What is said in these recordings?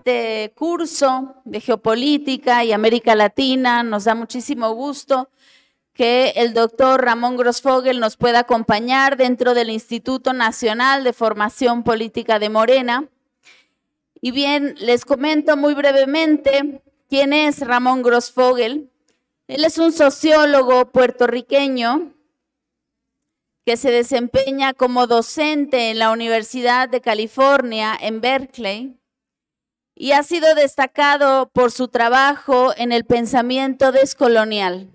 este curso de geopolítica y América Latina. Nos da muchísimo gusto que el doctor Ramón Grossfogel nos pueda acompañar dentro del Instituto Nacional de Formación Política de Morena. Y bien, les comento muy brevemente quién es Ramón Grossfogel. Él es un sociólogo puertorriqueño que se desempeña como docente en la Universidad de California en Berkeley y ha sido destacado por su trabajo en el pensamiento descolonial.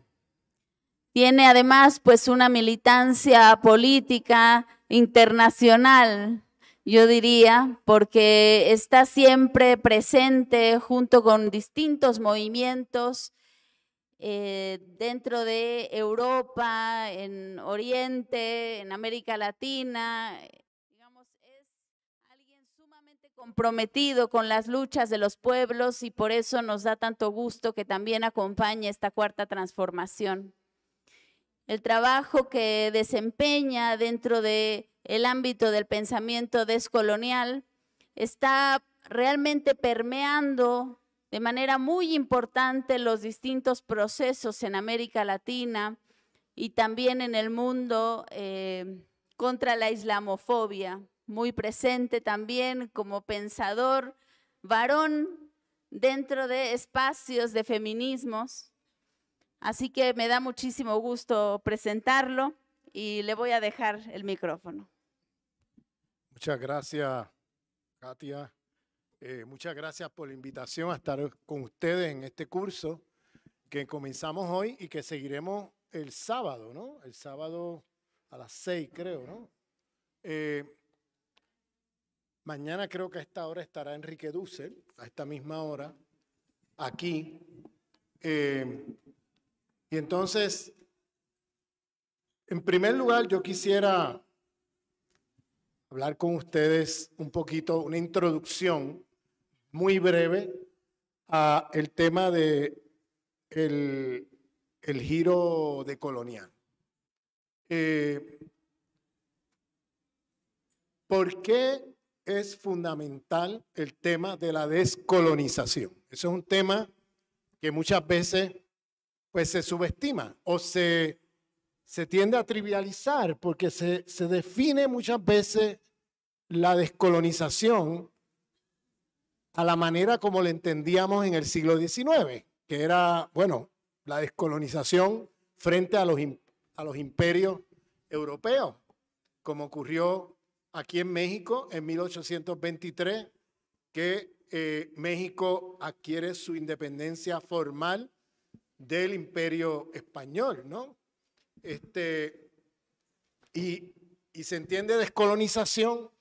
Tiene además pues una militancia política internacional, yo diría, porque está siempre presente junto con distintos movimientos eh, dentro de Europa, en Oriente, en América Latina, comprometido con las luchas de los pueblos y por eso nos da tanto gusto que también acompañe esta cuarta transformación. El trabajo que desempeña dentro del el ámbito del pensamiento descolonial está realmente permeando de manera muy importante los distintos procesos en América Latina y también en el mundo eh, contra la islamofobia muy presente también como pensador varón dentro de espacios de feminismos. Así que me da muchísimo gusto presentarlo y le voy a dejar el micrófono. Muchas gracias, Katia. Eh, muchas gracias por la invitación a estar con ustedes en este curso que comenzamos hoy y que seguiremos el sábado, ¿no? El sábado a las seis, creo, ¿no? Eh, Mañana creo que a esta hora estará Enrique Dussel, a esta misma hora, aquí. Eh, y entonces, en primer lugar, yo quisiera hablar con ustedes un poquito, una introducción muy breve a el tema de el, giro de colonial. Eh, ¿Por qué es fundamental el tema de la descolonización. Eso es un tema que muchas veces pues se subestima o se, se tiende a trivializar porque se, se define muchas veces la descolonización a la manera como la entendíamos en el siglo XIX, que era, bueno, la descolonización frente a los, a los imperios europeos, como ocurrió aquí en México en 1823 que eh, México adquiere su independencia formal del imperio español, ¿no? Este, y, y se entiende descolonización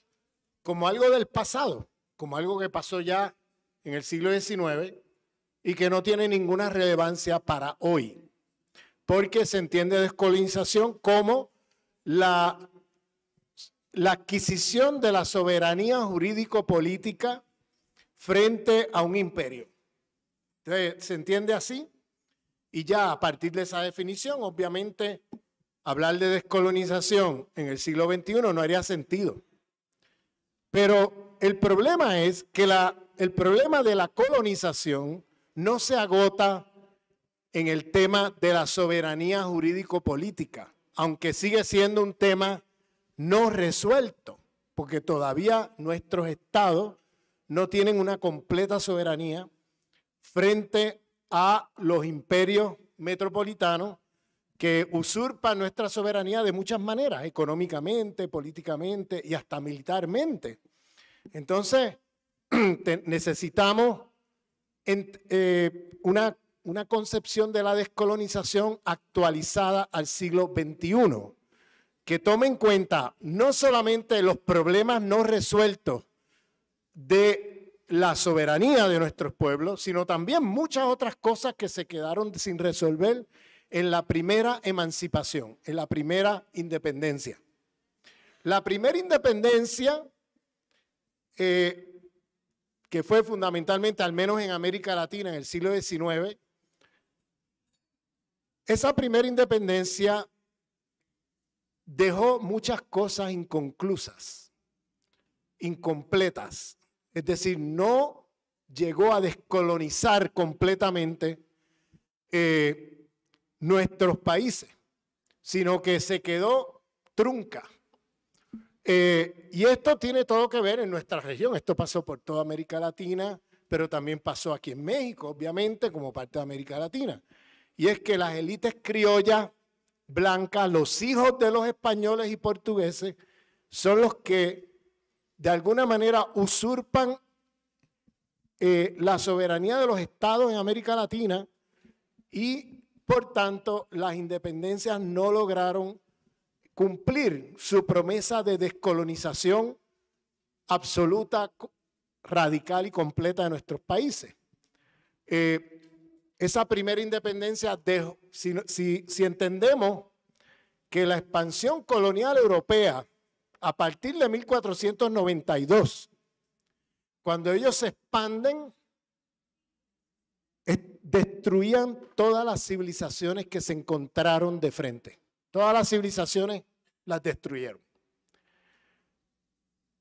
como algo del pasado, como algo que pasó ya en el siglo XIX y que no tiene ninguna relevancia para hoy, porque se entiende descolonización como la la adquisición de la soberanía jurídico-política frente a un imperio. ¿se entiende así? Y ya a partir de esa definición, obviamente, hablar de descolonización en el siglo XXI no haría sentido. Pero el problema es que el problema de la colonización no se agota en el tema de la soberanía jurídico-política, aunque sigue siendo un tema no resuelto, porque todavía nuestros estados no tienen una completa soberanía frente a los imperios metropolitanos que usurpan nuestra soberanía de muchas maneras, económicamente, políticamente y hasta militarmente. Entonces, necesitamos eh, una, una concepción de la descolonización actualizada al siglo XXI que tome en cuenta no solamente los problemas no resueltos de la soberanía de nuestros pueblos, sino también muchas otras cosas que se quedaron sin resolver en la primera emancipación, en la primera independencia. La primera independencia, eh, que fue fundamentalmente, al menos en América Latina, en el siglo XIX, esa primera independencia dejó muchas cosas inconclusas, incompletas. Es decir, no llegó a descolonizar completamente eh, nuestros países, sino que se quedó trunca. Eh, y esto tiene todo que ver en nuestra región. Esto pasó por toda América Latina, pero también pasó aquí en México, obviamente, como parte de América Latina. Y es que las élites criollas blanca, los hijos de los españoles y portugueses, son los que de alguna manera usurpan eh, la soberanía de los estados en América Latina y por tanto las independencias no lograron cumplir su promesa de descolonización absoluta, radical y completa de nuestros países. Eh, esa primera independencia, si, entendemos que la expansión colonial europea, a partir de 1492, cuando ellos se expanden, destruían todas las civilizaciones que se encontraron de frente. Todas las civilizaciones las destruyeron.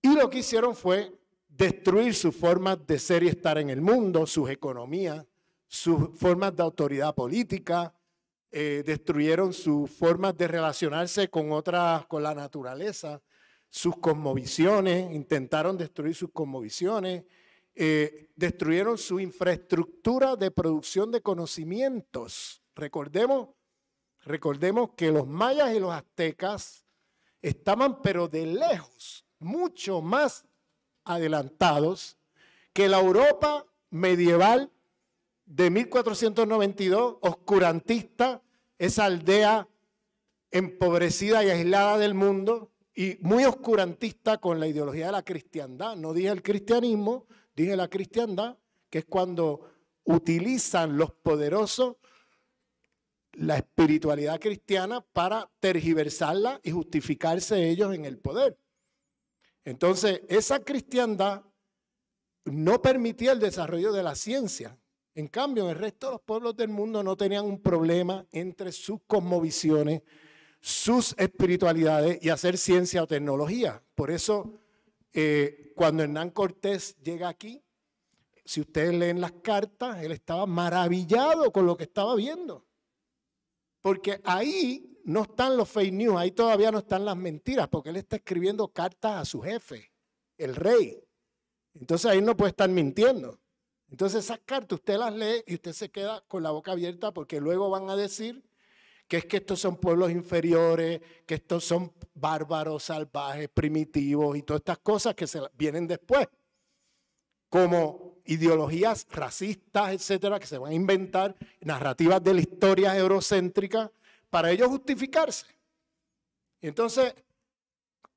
Y lo que hicieron fue destruir su forma de ser y estar en el mundo, sus economías, sus formas de autoridad política, eh, destruyeron sus formas de relacionarse con otras, con la naturaleza, sus cosmovisiones, intentaron destruir sus cosmovisiones, eh, destruyeron su infraestructura de producción de conocimientos. Recordemos, recordemos que los mayas y los aztecas estaban, pero de lejos, mucho más adelantados que la Europa medieval de 1492, oscurantista, esa aldea empobrecida y aislada del mundo y muy oscurantista con la ideología de la cristiandad. No dije el cristianismo, dije la cristiandad, que es cuando utilizan los poderosos la espiritualidad cristiana para tergiversarla y justificarse ellos en el poder. Entonces, esa cristiandad no permitía el desarrollo de la ciencia, en cambio, el resto de los pueblos del mundo no tenían un problema entre sus cosmovisiones, sus espiritualidades y hacer ciencia o tecnología. Por eso, eh, cuando Hernán Cortés llega aquí, si ustedes leen las cartas, él estaba maravillado con lo que estaba viendo. Porque ahí no están los fake news, ahí todavía no están las mentiras, porque él está escribiendo cartas a su jefe, el rey. Entonces ahí no puede estar mintiendo. Entonces esas cartas usted las lee y usted se queda con la boca abierta porque luego van a decir que es que estos son pueblos inferiores, que estos son bárbaros, salvajes, primitivos y todas estas cosas que se vienen después, como ideologías racistas, etcétera, que se van a inventar, narrativas de la historia eurocéntrica, para ellos justificarse. Entonces,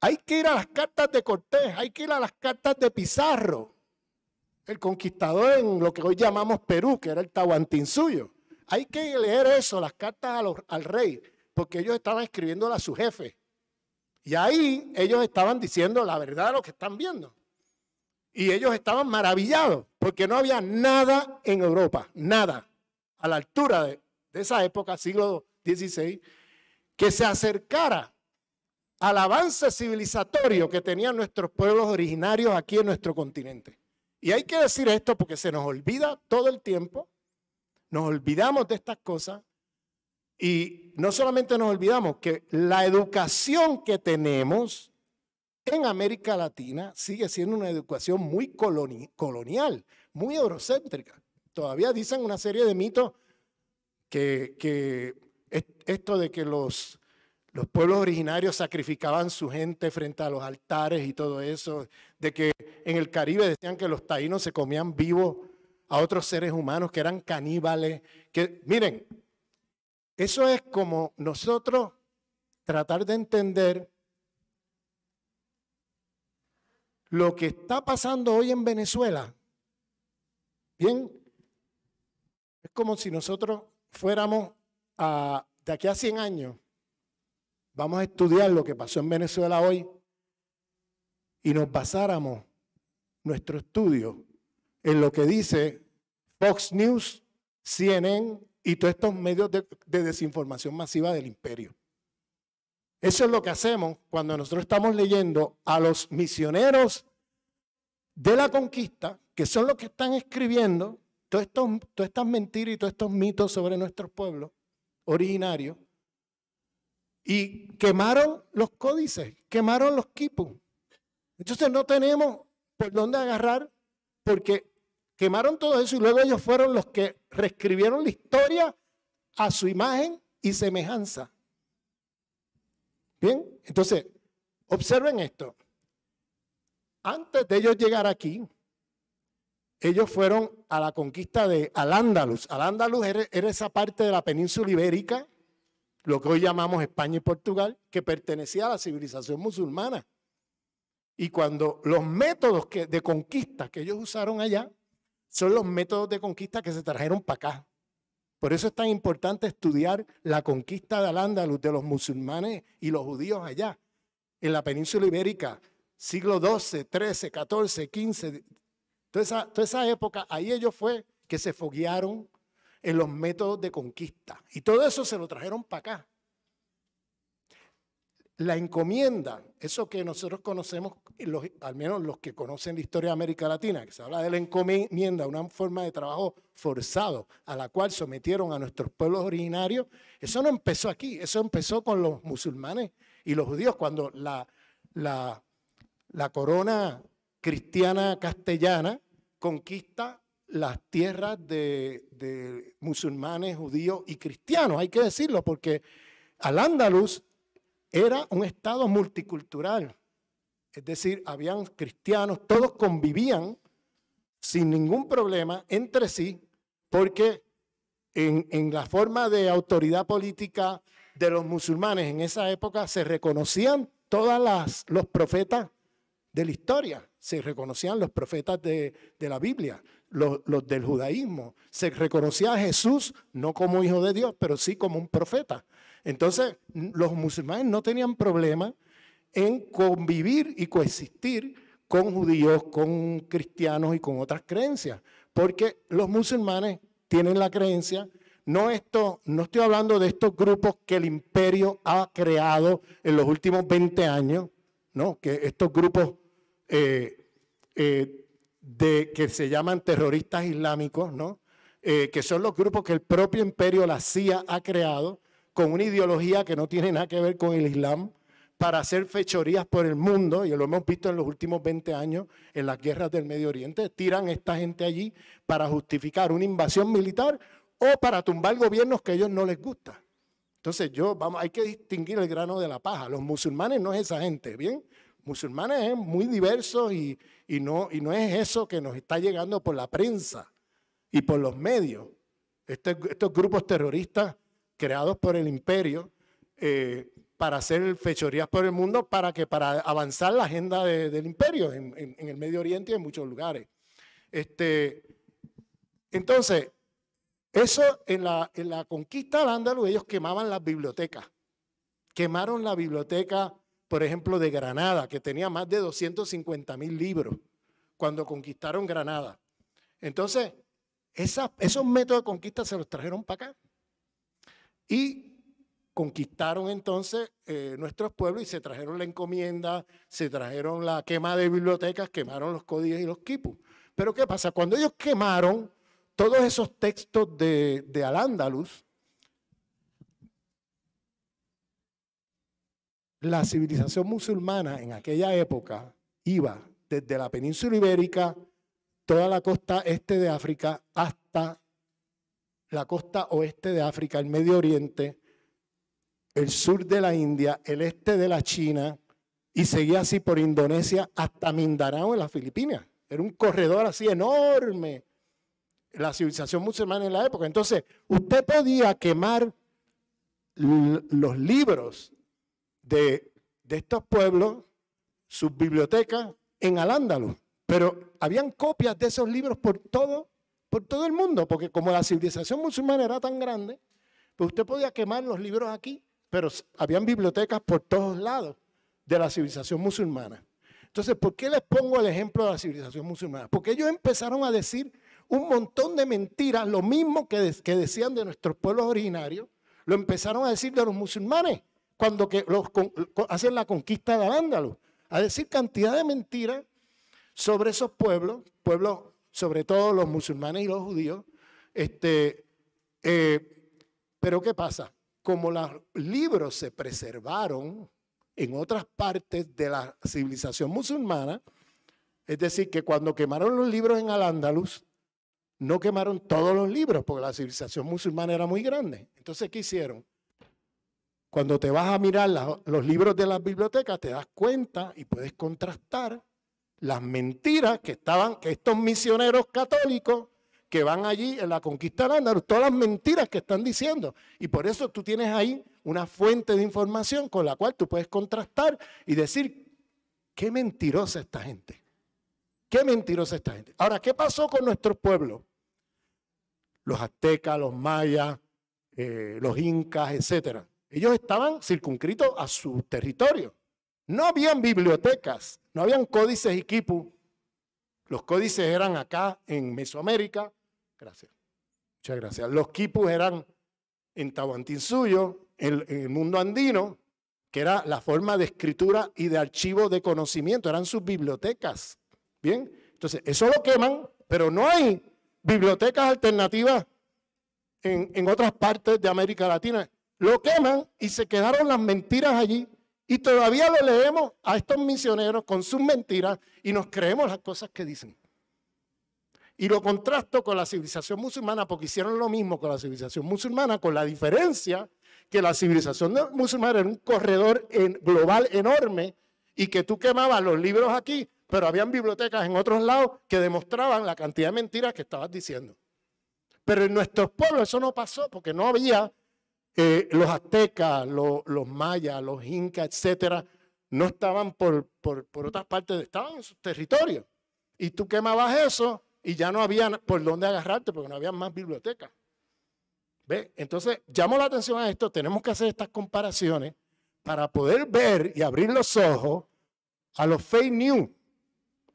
hay que ir a las cartas de Cortés, hay que ir a las cartas de Pizarro, el conquistador en lo que hoy llamamos Perú, que era el Tahuantinsuyo. Hay que leer eso, las cartas al rey, porque ellos estaban escribiéndolas a su jefe. Y ahí ellos estaban diciendo la verdad de lo que están viendo. Y ellos estaban maravillados, porque no había nada en Europa, nada, a la altura de, de esa época, siglo XVI, que se acercara al avance civilizatorio que tenían nuestros pueblos originarios aquí en nuestro continente. Y hay que decir esto porque se nos olvida todo el tiempo, nos olvidamos de estas cosas y no solamente nos olvidamos que la educación que tenemos en América Latina sigue siendo una educación muy colonial, muy eurocéntrica. Todavía dicen una serie de mitos que esto de que los los pueblos originarios sacrificaban su gente frente a los altares y todo eso, de que en el Caribe decían que los taínos se comían vivos a otros seres humanos que eran caníbales, que miren, eso es como nosotros tratar de entender lo que está pasando hoy en Venezuela. Bien, es como si nosotros fuéramos a, de aquí a 100 años vamos a estudiar lo que pasó en Venezuela hoy y nos basáramos nuestro estudio en lo que dice Fox News, CNN y todos estos medios de, desinformación masiva del imperio. Eso es lo que hacemos cuando nosotros estamos leyendo a los misioneros de la conquista, que son los que están escribiendo todas estas mentiras y todos estos mitos sobre nuestros pueblos originarios. Y quemaron los códices, quemaron los quipus. Entonces no tenemos por dónde agarrar porque quemaron todo eso y luego ellos fueron los que reescribieron la historia a su imagen y semejanza. Bien, entonces, observen esto. Antes de ellos llegar aquí, ellos fueron a la conquista de Al-Ándalus. Al-Ándalus era esa parte de la península ibérica lo que hoy llamamos España y Portugal, que pertenecía a la civilización musulmana. Y cuando los métodos que, de conquista que ellos usaron allá son los métodos de conquista que se trajeron para acá. Por eso es tan importante estudiar la conquista de Al-Ándalus de los musulmanes y los judíos allá, en la península ibérica, siglo XII, XIII, XIV, XV. Toda esa, esa época, ahí ellos fue que se foguearon, en los métodos de conquista. Y todo eso se lo trajeron para acá. La encomienda, eso que nosotros conocemos, al menos los que conocen la historia de América Latina, que se habla de la encomienda, una forma de trabajo forzado a la cual sometieron a nuestros pueblos originarios, eso no empezó aquí, eso empezó con los musulmanes y los judíos, cuando la, la, la corona cristiana castellana conquista las tierras de, musulmanes, judíos y cristianos, hay que decirlo, porque Al-Ándalus era un estado multicultural, es decir, habían cristianos, todos convivían sin ningún problema entre sí, porque en, la forma de autoridad política de los musulmanes en esa época se reconocían todos los profetas de la historia, se reconocían los profetas de, de la Biblia los, del judaísmo. Se reconocía a Jesús no como hijo de Dios, pero sí como un profeta. Entonces, los musulmanes no tenían problema en convivir y coexistir con judíos, con cristianos y con otras creencias, porque los musulmanes tienen la creencia, no, esto, no estoy hablando de estos grupos que el imperio ha creado en los últimos 20 años, ¿no? que estos grupos eh, eh, de, que se llaman terroristas islámicos, ¿no? Eh, que son los grupos que el propio imperio, la CIA, ha creado con una ideología que no tiene nada que ver con el Islam para hacer fechorías por el mundo, y lo hemos visto en los últimos 20 años en las guerras del Medio Oriente, tiran a esta gente allí para justificar una invasión militar o para tumbar gobiernos que a ellos no les gusta. Entonces, yo, vamos, hay que distinguir el grano de la paja. Los musulmanes no es esa gente, ¿bien? Musulmanes es muy diversos y, y no, y no es eso que nos está llegando por la prensa y por los medios. Este, estos grupos terroristas creados por el imperio eh, para hacer fechorías por el mundo, para que para avanzar la agenda del imperio en, el Medio Oriente y en muchos lugares. Este, entonces, eso en la, en la conquista de Ándalus, ellos quemaban las bibliotecas. Quemaron la biblioteca por ejemplo, de Granada, que tenía más de 250 mil libros cuando conquistaron Granada. Entonces, esos métodos de conquista se los trajeron para acá. Y conquistaron entonces eh, nuestros pueblos y se trajeron la encomienda, se trajeron la quema de bibliotecas, quemaron los códigos y los quipus. Pero ¿qué pasa? Cuando ellos quemaron todos esos textos de, de Al-Ándalus, la civilización musulmana en aquella época iba desde la península ibérica, toda la costa este de África, hasta la costa oeste de África, el Medio Oriente, el sur de la India, el este de la China, y seguía así por Indonesia hasta Mindanao en las Filipinas. Era un corredor así enorme, la civilización musulmana en la época. Entonces, usted podía quemar los libros de, estos pueblos, sus bibliotecas en al Pero habían copias de esos libros por todo, por todo el mundo, porque como la civilización musulmana era tan grande, pues usted podía quemar los libros aquí, pero habían bibliotecas por todos lados de la civilización musulmana. Entonces, ¿por qué les pongo el ejemplo de la civilización musulmana? Porque ellos empezaron a decir un montón de mentiras, lo mismo que decían de nuestros pueblos originarios, lo empezaron a decir de los musulmanes cuando que los, hacen la conquista de Al-Ándalus, a decir cantidad de mentiras sobre esos pueblos, pueblos sobre todo los musulmanes y los judíos. Este, eh, pero ¿qué pasa? Como los libros se preservaron en otras partes de la civilización musulmana, es decir, que cuando quemaron los libros en Al-Ándalus, no quemaron todos los libros, porque la civilización musulmana era muy grande. Entonces, ¿qué hicieron? Cuando te vas a mirar los libros de las bibliotecas, te das cuenta y puedes contrastar las mentiras que estaban, que estos misioneros católicos que van allí en la conquista de Andaluz, todas las mentiras que están diciendo. Y por eso tú tienes ahí una fuente de información con la cual tú puedes contrastar y decir, qué mentirosa esta gente. Qué mentirosa esta gente. Ahora, ¿qué pasó con nuestro pueblo? Los aztecas, los mayas, eh, los incas, etcétera. Ellos estaban circunscritos a su territorio. No habían bibliotecas, no habían códices y quipus. Los códices eran acá en Mesoamérica. Gracias. Muchas gracias. Los quipus eran en Tahuantinsuyo, en, en el mundo andino, que era la forma de escritura y de archivo de conocimiento. Eran sus bibliotecas. Bien. Entonces, eso lo queman, pero no hay bibliotecas alternativas en, en otras partes de América Latina lo queman y se quedaron las mentiras allí. Y todavía le leemos a estos misioneros con sus mentiras y nos creemos las cosas que dicen. Y lo contrasto con la civilización musulmana porque hicieron lo mismo con la civilización musulmana, con la diferencia que la civilización musulmana era un corredor global enorme y que tú quemabas los libros aquí, pero habían bibliotecas en otros lados que demostraban la cantidad de mentiras que estabas diciendo. Pero en nuestros pueblos eso no pasó porque no había eh, los aztecas, los mayas, los incas, etcétera, no estaban por, por, otras partes, estaban en su territorio. Y tú quemabas eso y ya no había por dónde agarrarte porque no había más bibliotecas. ¿Ve? Entonces, llamo la atención a esto, tenemos que hacer estas comparaciones para poder ver y abrir los ojos a los fake news,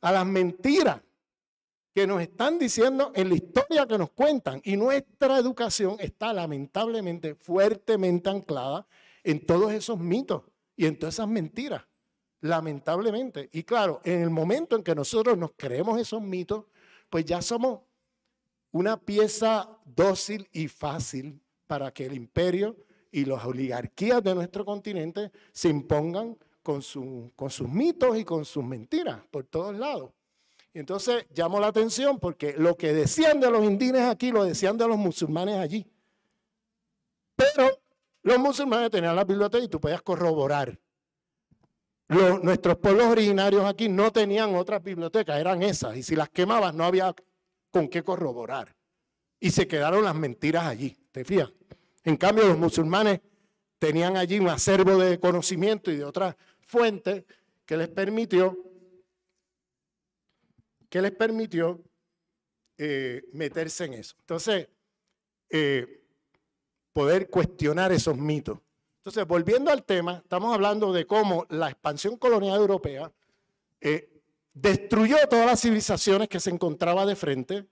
a las mentiras que nos están diciendo en la historia que nos cuentan. Y nuestra educación está lamentablemente fuertemente anclada en todos esos mitos y en todas esas mentiras, lamentablemente. Y claro, en el momento en que nosotros nos creemos esos mitos, pues ya somos una pieza dócil y fácil para que el imperio y las oligarquías de nuestro continente se impongan con, sus mitos y con sus mentiras por todos lados. Y entonces llamó la atención porque lo que decían de los indígenas aquí lo decían de los musulmanes allí. Pero los musulmanes tenían la biblioteca y tú podías corroborar. nuestros pueblos originarios aquí no tenían otras bibliotecas, eran esas. Y si las quemabas no había con qué corroborar. Y se quedaron las mentiras allí, ¿te fías. En cambio, los musulmanes tenían allí un acervo de conocimiento y de otras fuentes que les permitió que les permitió eh, meterse en eso. Entonces, eh, poder cuestionar esos mitos. Entonces, volviendo al tema, estamos hablando de cómo la expansión colonial europea eh, destruyó todas las civilizaciones que se encontraba de frente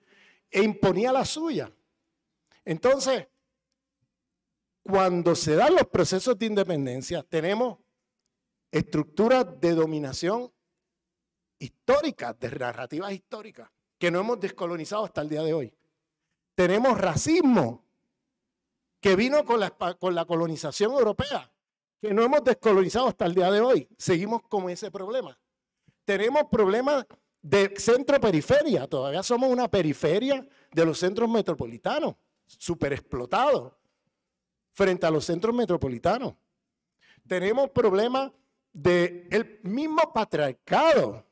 e imponía la suya. Entonces, cuando se dan los procesos de independencia, tenemos estructuras de dominación históricas, de narrativas históricas, que no hemos descolonizado hasta el día de hoy. Tenemos racismo que vino con la, con la colonización europea, que no hemos descolonizado hasta el día de hoy. Seguimos con ese problema. Tenemos problemas de centro-periferia. Todavía somos una periferia de los centros metropolitanos, super explotados frente a los centros metropolitanos. Tenemos problemas del el mismo patriarcado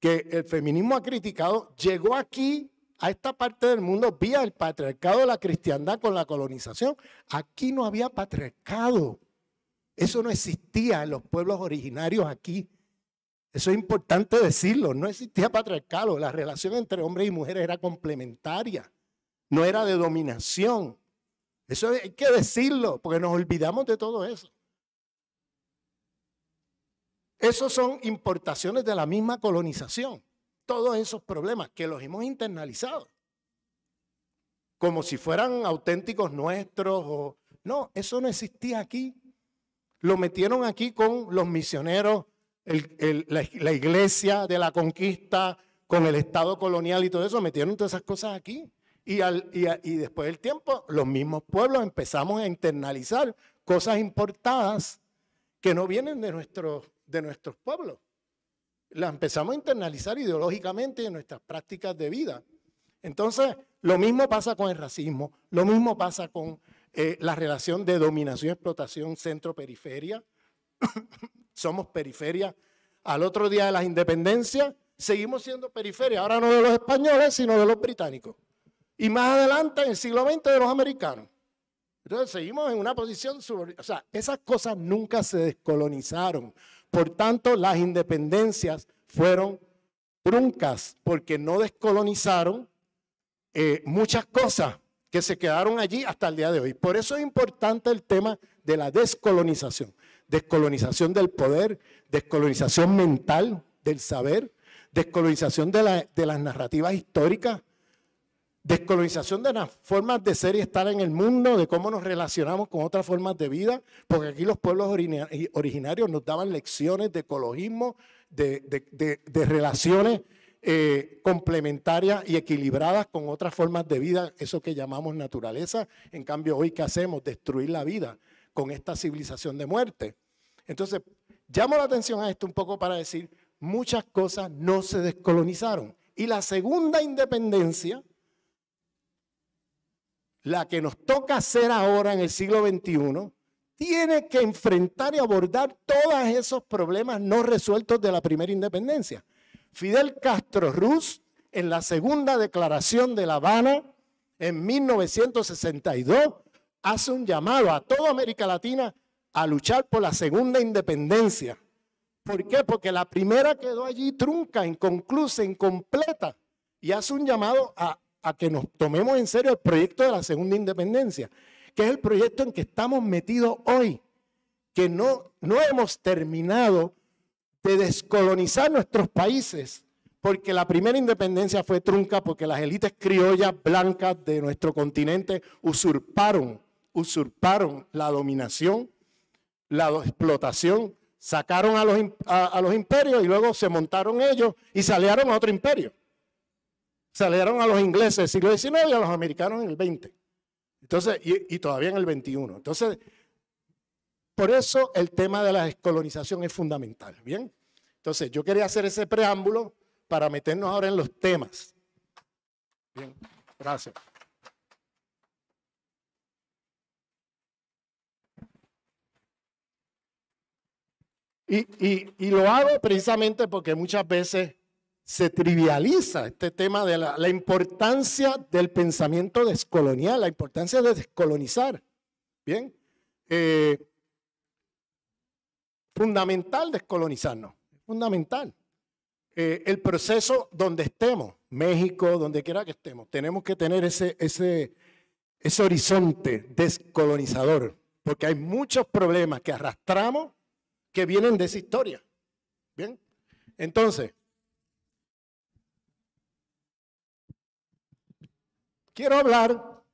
que el feminismo ha criticado, llegó aquí a esta parte del mundo vía el patriarcado de la cristiandad con la colonización. Aquí no había patriarcado. Eso no existía en los pueblos originarios aquí. Eso es importante decirlo. No existía patriarcado. La relación entre hombres y mujeres era complementaria. No era de dominación. Eso hay que decirlo, porque nos olvidamos de todo eso. Esos son importaciones de la misma colonización. Todos esos problemas que los hemos internalizado. Como si fueran auténticos nuestros No, eso no existía aquí. Lo metieron aquí con los misioneros, la, iglesia de la conquista, con el Estado colonial y todo eso, metieron todas esas cosas aquí. Y, y, después del tiempo, los mismos pueblos empezamos a internalizar cosas importadas que no vienen de nuestros de nuestros pueblos. La empezamos a internalizar ideológicamente en nuestras prácticas de vida. Entonces, lo mismo pasa con el racismo, lo mismo pasa con eh, la relación de dominación, explotación, centro-periferia. Somos periferia. Al otro día de las independencias, seguimos siendo periferia, ahora no de los españoles, sino de los británicos. Y más adelante, en el siglo XX, de los americanos. Entonces seguimos en una posición, o sea, esas cosas nunca se descolonizaron. Por tanto, las independencias fueron truncas porque no descolonizaron eh, muchas cosas que se quedaron allí hasta el día de hoy. Por eso es importante el tema de la descolonización. Descolonización del poder, descolonización mental, del saber, descolonización de las narrativas históricas, Descolonización de las formas de ser y estar en el mundo, de cómo nos relacionamos con otras formas de vida, porque aquí los pueblos originarios nos daban lecciones de ecologismo, de, relaciones eh, complementarias y equilibradas con otras formas de vida, eso que llamamos naturaleza. En cambio, hoy, ¿qué hacemos? Destruir la vida con esta civilización de muerte. Entonces, llamo la atención a esto un poco para decir, muchas cosas no se descolonizaron. Y la segunda independencia la que nos toca hacer ahora en el siglo XXI, tiene que enfrentar y abordar todos esos problemas no resueltos de la primera independencia. Fidel Castro Ruz, en la segunda declaración de La Habana, en 1962, hace un llamado a toda América Latina a luchar por la segunda independencia. ¿Por qué? Porque la primera quedó allí trunca, inconclusa, incompleta, y hace un llamado a a que nos tomemos en serio el proyecto de la segunda independencia, que es el proyecto en que estamos metidos hoy, que no, no hemos terminado de descolonizar nuestros países, porque la primera independencia fue trunca, porque las élites criollas blancas de nuestro continente usurparon, usurparon la dominación, la explotación, sacaron a los, a, a los imperios y luego se montaron ellos y salieron a otro imperio salieron a los ingleses del siglo XIX y a los americanos en el XX. Entonces, y, todavía en el XXI. Entonces, por eso el tema de la descolonización es fundamental. Bien, entonces yo quería hacer ese preámbulo para meternos ahora en los temas. Bien, gracias. y, lo hago precisamente porque muchas veces se trivializa este tema de la, importancia del pensamiento descolonial, la importancia de descolonizar. Bien, eh, fundamental descolonizarnos, fundamental. Eh, el proceso donde estemos, México, donde quiera que estemos, tenemos que tener ese, ese, ese horizonte descolonizador, porque hay muchos problemas que arrastramos que vienen de esa historia. Bien, entonces, Quiero hablar,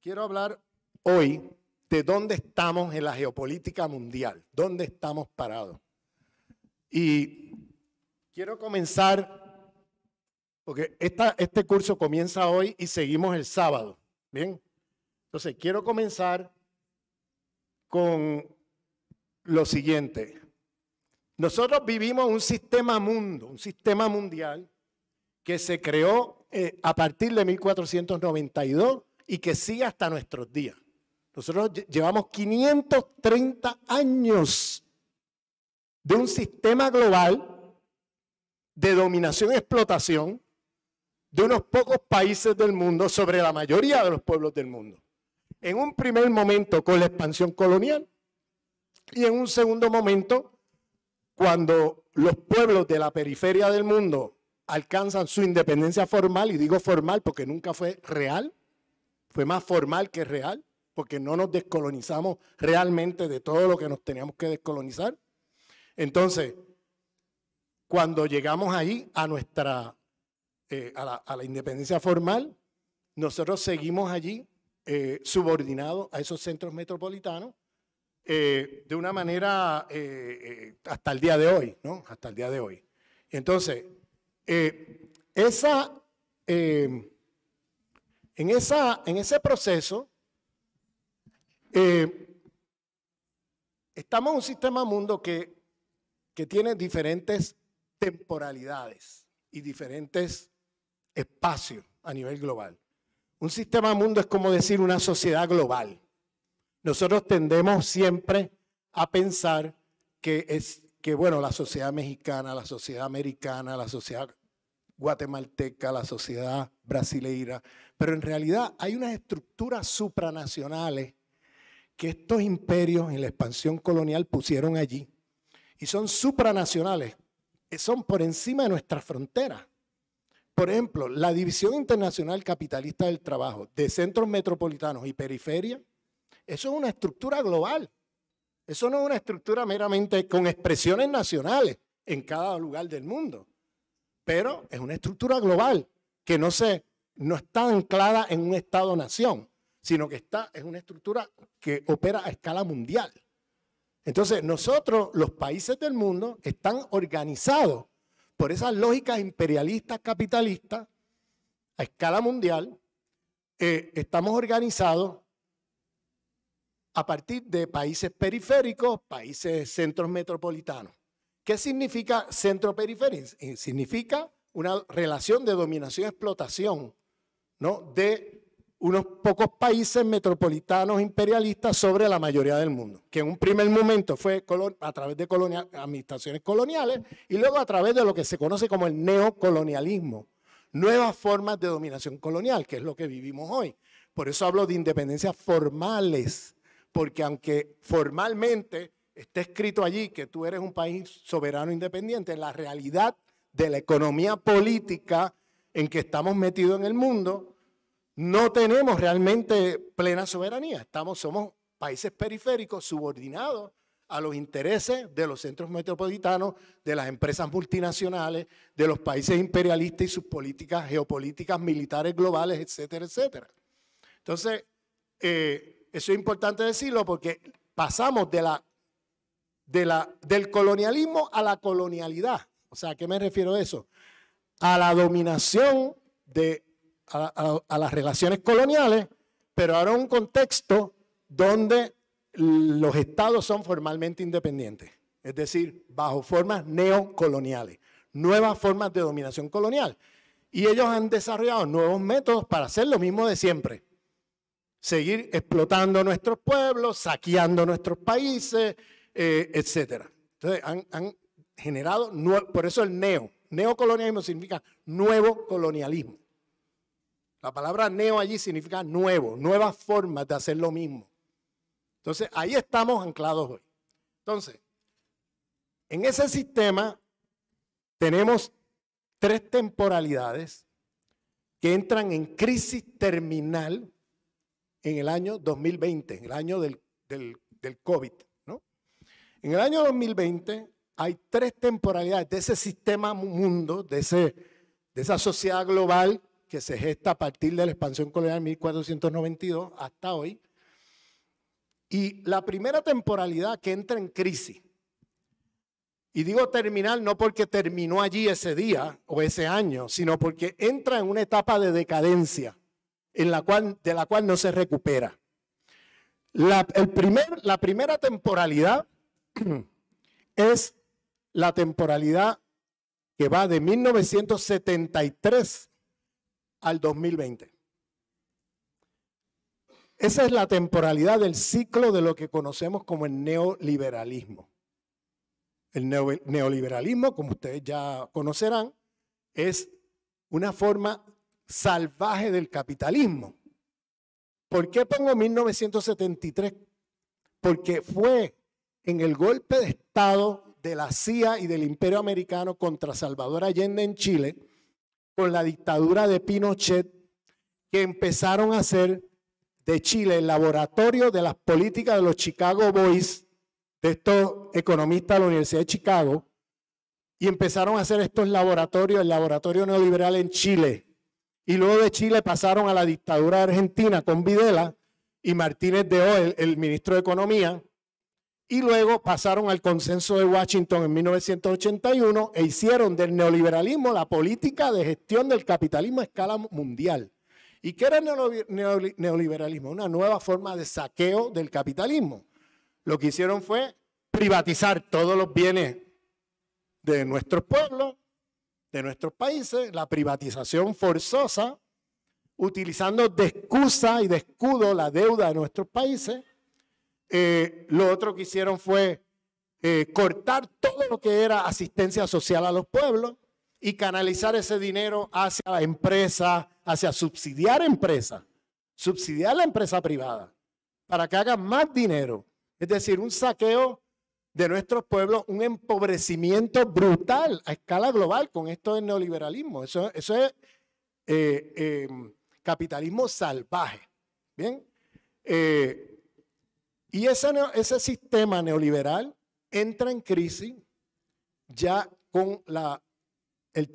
quiero hablar hoy de dónde estamos en la geopolítica mundial, dónde estamos parados. Y quiero comenzar, porque este curso comienza hoy y seguimos el sábado, ¿bien? Entonces, quiero comenzar con lo siguiente. Nosotros vivimos un sistema mundo, un sistema mundial que se creó eh, a partir de 1492 y que sigue hasta nuestros días. Nosotros llevamos 530 años de un sistema global de dominación-explotación y de unos pocos países del mundo sobre la mayoría de los pueblos del mundo. En un primer momento con la expansión colonial y en un segundo momento cuando los pueblos de la periferia del mundo alcanzan su independencia formal, y digo formal porque nunca fue real, fue más formal que real, porque no nos descolonizamos realmente de todo lo que nos teníamos que descolonizar. Entonces, cuando llegamos ahí a nuestra, eh, a, la, independencia formal, nosotros seguimos allí eh, subordinados a esos centros metropolitanos eh, de una manera hasta el día de hoy, ¿no? Hasta el día de hoy. Entonces, eh, eh, en, ese proceso, eh, estamos en un sistema mundo que, que tiene diferentes temporalidades y diferentes espacios a nivel global. Un sistema mundo es como decir una sociedad global. Nosotros tendemos siempre a pensar que es que bueno, la sociedad mexicana, la sociedad americana, la sociedad guatemalteca, la sociedad brasileira, pero en realidad hay unas estructuras supranacionales que estos imperios en la expansión colonial pusieron allí y son supranacionales, eh, son por encima de nuestras fronteras. Por ejemplo, la División Internacional Capitalista del Trabajo de centros metropolitanos y periferia, eso es una estructura global. Eso no es una estructura meramente con expresiones nacionales en cada lugar del mundo, pero es una estructura global que no, se, no está anclada en un Estado-nación, sino que está, es una estructura que opera a escala mundial. Entonces, nosotros, los países del mundo, están organizados por esas lógicas imperialistas capitalistas a escala mundial. Eh, estamos organizados a partir de países periféricos, países centros metropolitanos. ¿Qué significa centro periférico? Eh, significa una relación de dominación-explotación ¿no? de unos pocos países metropolitanos imperialistas sobre la mayoría del mundo, que en un primer momento fue a través de colonial, administraciones coloniales y luego a través de lo que se conoce como el neocolonialismo, nuevas formas de dominación colonial, que es lo que vivimos hoy. Por eso hablo de independencias formales, porque aunque formalmente esté escrito allí que tú eres un país soberano e independiente, en la realidad de la economía política en que estamos metidos en el mundo, no tenemos realmente plena soberanía. Estamos, somos países periféricos subordinados a los intereses de los centros metropolitanos, de las empresas multinacionales, de los países imperialistas y sus políticas geopolíticas militares globales, etcétera, etcétera. Entonces, eh, eso es importante decirlo porque pasamos del colonialismo a la colonialidad. O sea, ¿a qué me refiero a eso? A la dominación de a, las relaciones coloniales, pero ahora un contexto donde los estados son formalmente independientes, es decir, bajo formas neocoloniales, nuevas formas de dominación colonial. Y ellos han desarrollado nuevos métodos para hacer lo mismo de siempre seguir explotando nuestros pueblos, saqueando nuestros países, eh, etcétera. etc. Entonces han, han generado, por eso el neo. Neocolonialismo significa nuevo colonialismo. La palabra neo allí significa nuevo, nuevas formas de hacer lo mismo. Entonces, ahí estamos anclados hoy. Entonces, en ese sistema tenemos tres temporalidades que entran en crisis terminal en el año 2020, en el año del, COVID. ¿no? En el año 2020 hay tres temporalidades de ese sistema mundo, de, ese, de esa sociedad global que se gesta a partir de la expansión colonial 1492 hasta hoy. Y la primera temporalidad que entra en crisis, y digo terminal no porque terminó allí ese día o ese año, sino porque entra en una etapa de decadencia de la cual no se recupera. La, el la primera temporalidad es la temporalidad que va de 1973 al 2020. Esa es la temporalidad del ciclo de lo que conocemos como el neoliberalismo. El neoliberalismo, como ustedes ya conocerán, es una forma salvaje del capitalismo. ¿Por qué pongo 1973? Porque fue en el golpe de Estado de la CIA y del Imperio Americano contra Salvador Allende en Chile, con la dictadura de Pinochet, que empezaron a hacer de Chile el laboratorio de las políticas de los Chicago Boys, de estos economistas de la Universidad de Chicago, y empezaron a hacer estos laboratorios, el laboratorio neoliberal en Chile, y luego de Chile pasaron a la dictadura argentina con Videla y Martínez de Oel, el ministro de Economía, y luego pasaron al consenso de Washington en 1981 e hicieron del neoliberalismo la política de gestión del capitalismo a escala mundial. ¿Y qué era el neoliberalismo? Una nueva forma de saqueo del capitalismo. Lo que hicieron fue privatizar todos los bienes de nuestros pueblos de nuestros países, la privatización forzosa, utilizando de excusa y de escudo la deuda de nuestros países. Eh, lo otro que hicieron fue eh, cortar todo lo que era asistencia social a los pueblos y canalizar ese dinero hacia la empresa, hacia subsidiar empresas, subsidiar la empresa privada para que hagan más dinero. Es decir, un saqueo de nuestros pueblos un empobrecimiento brutal a escala global con esto del neoliberalismo. Eso, eso es eh, em, capitalismo salvaje. Bien. Eh, y ese, ese sistema neoliberal entra en crisis ya con la, el,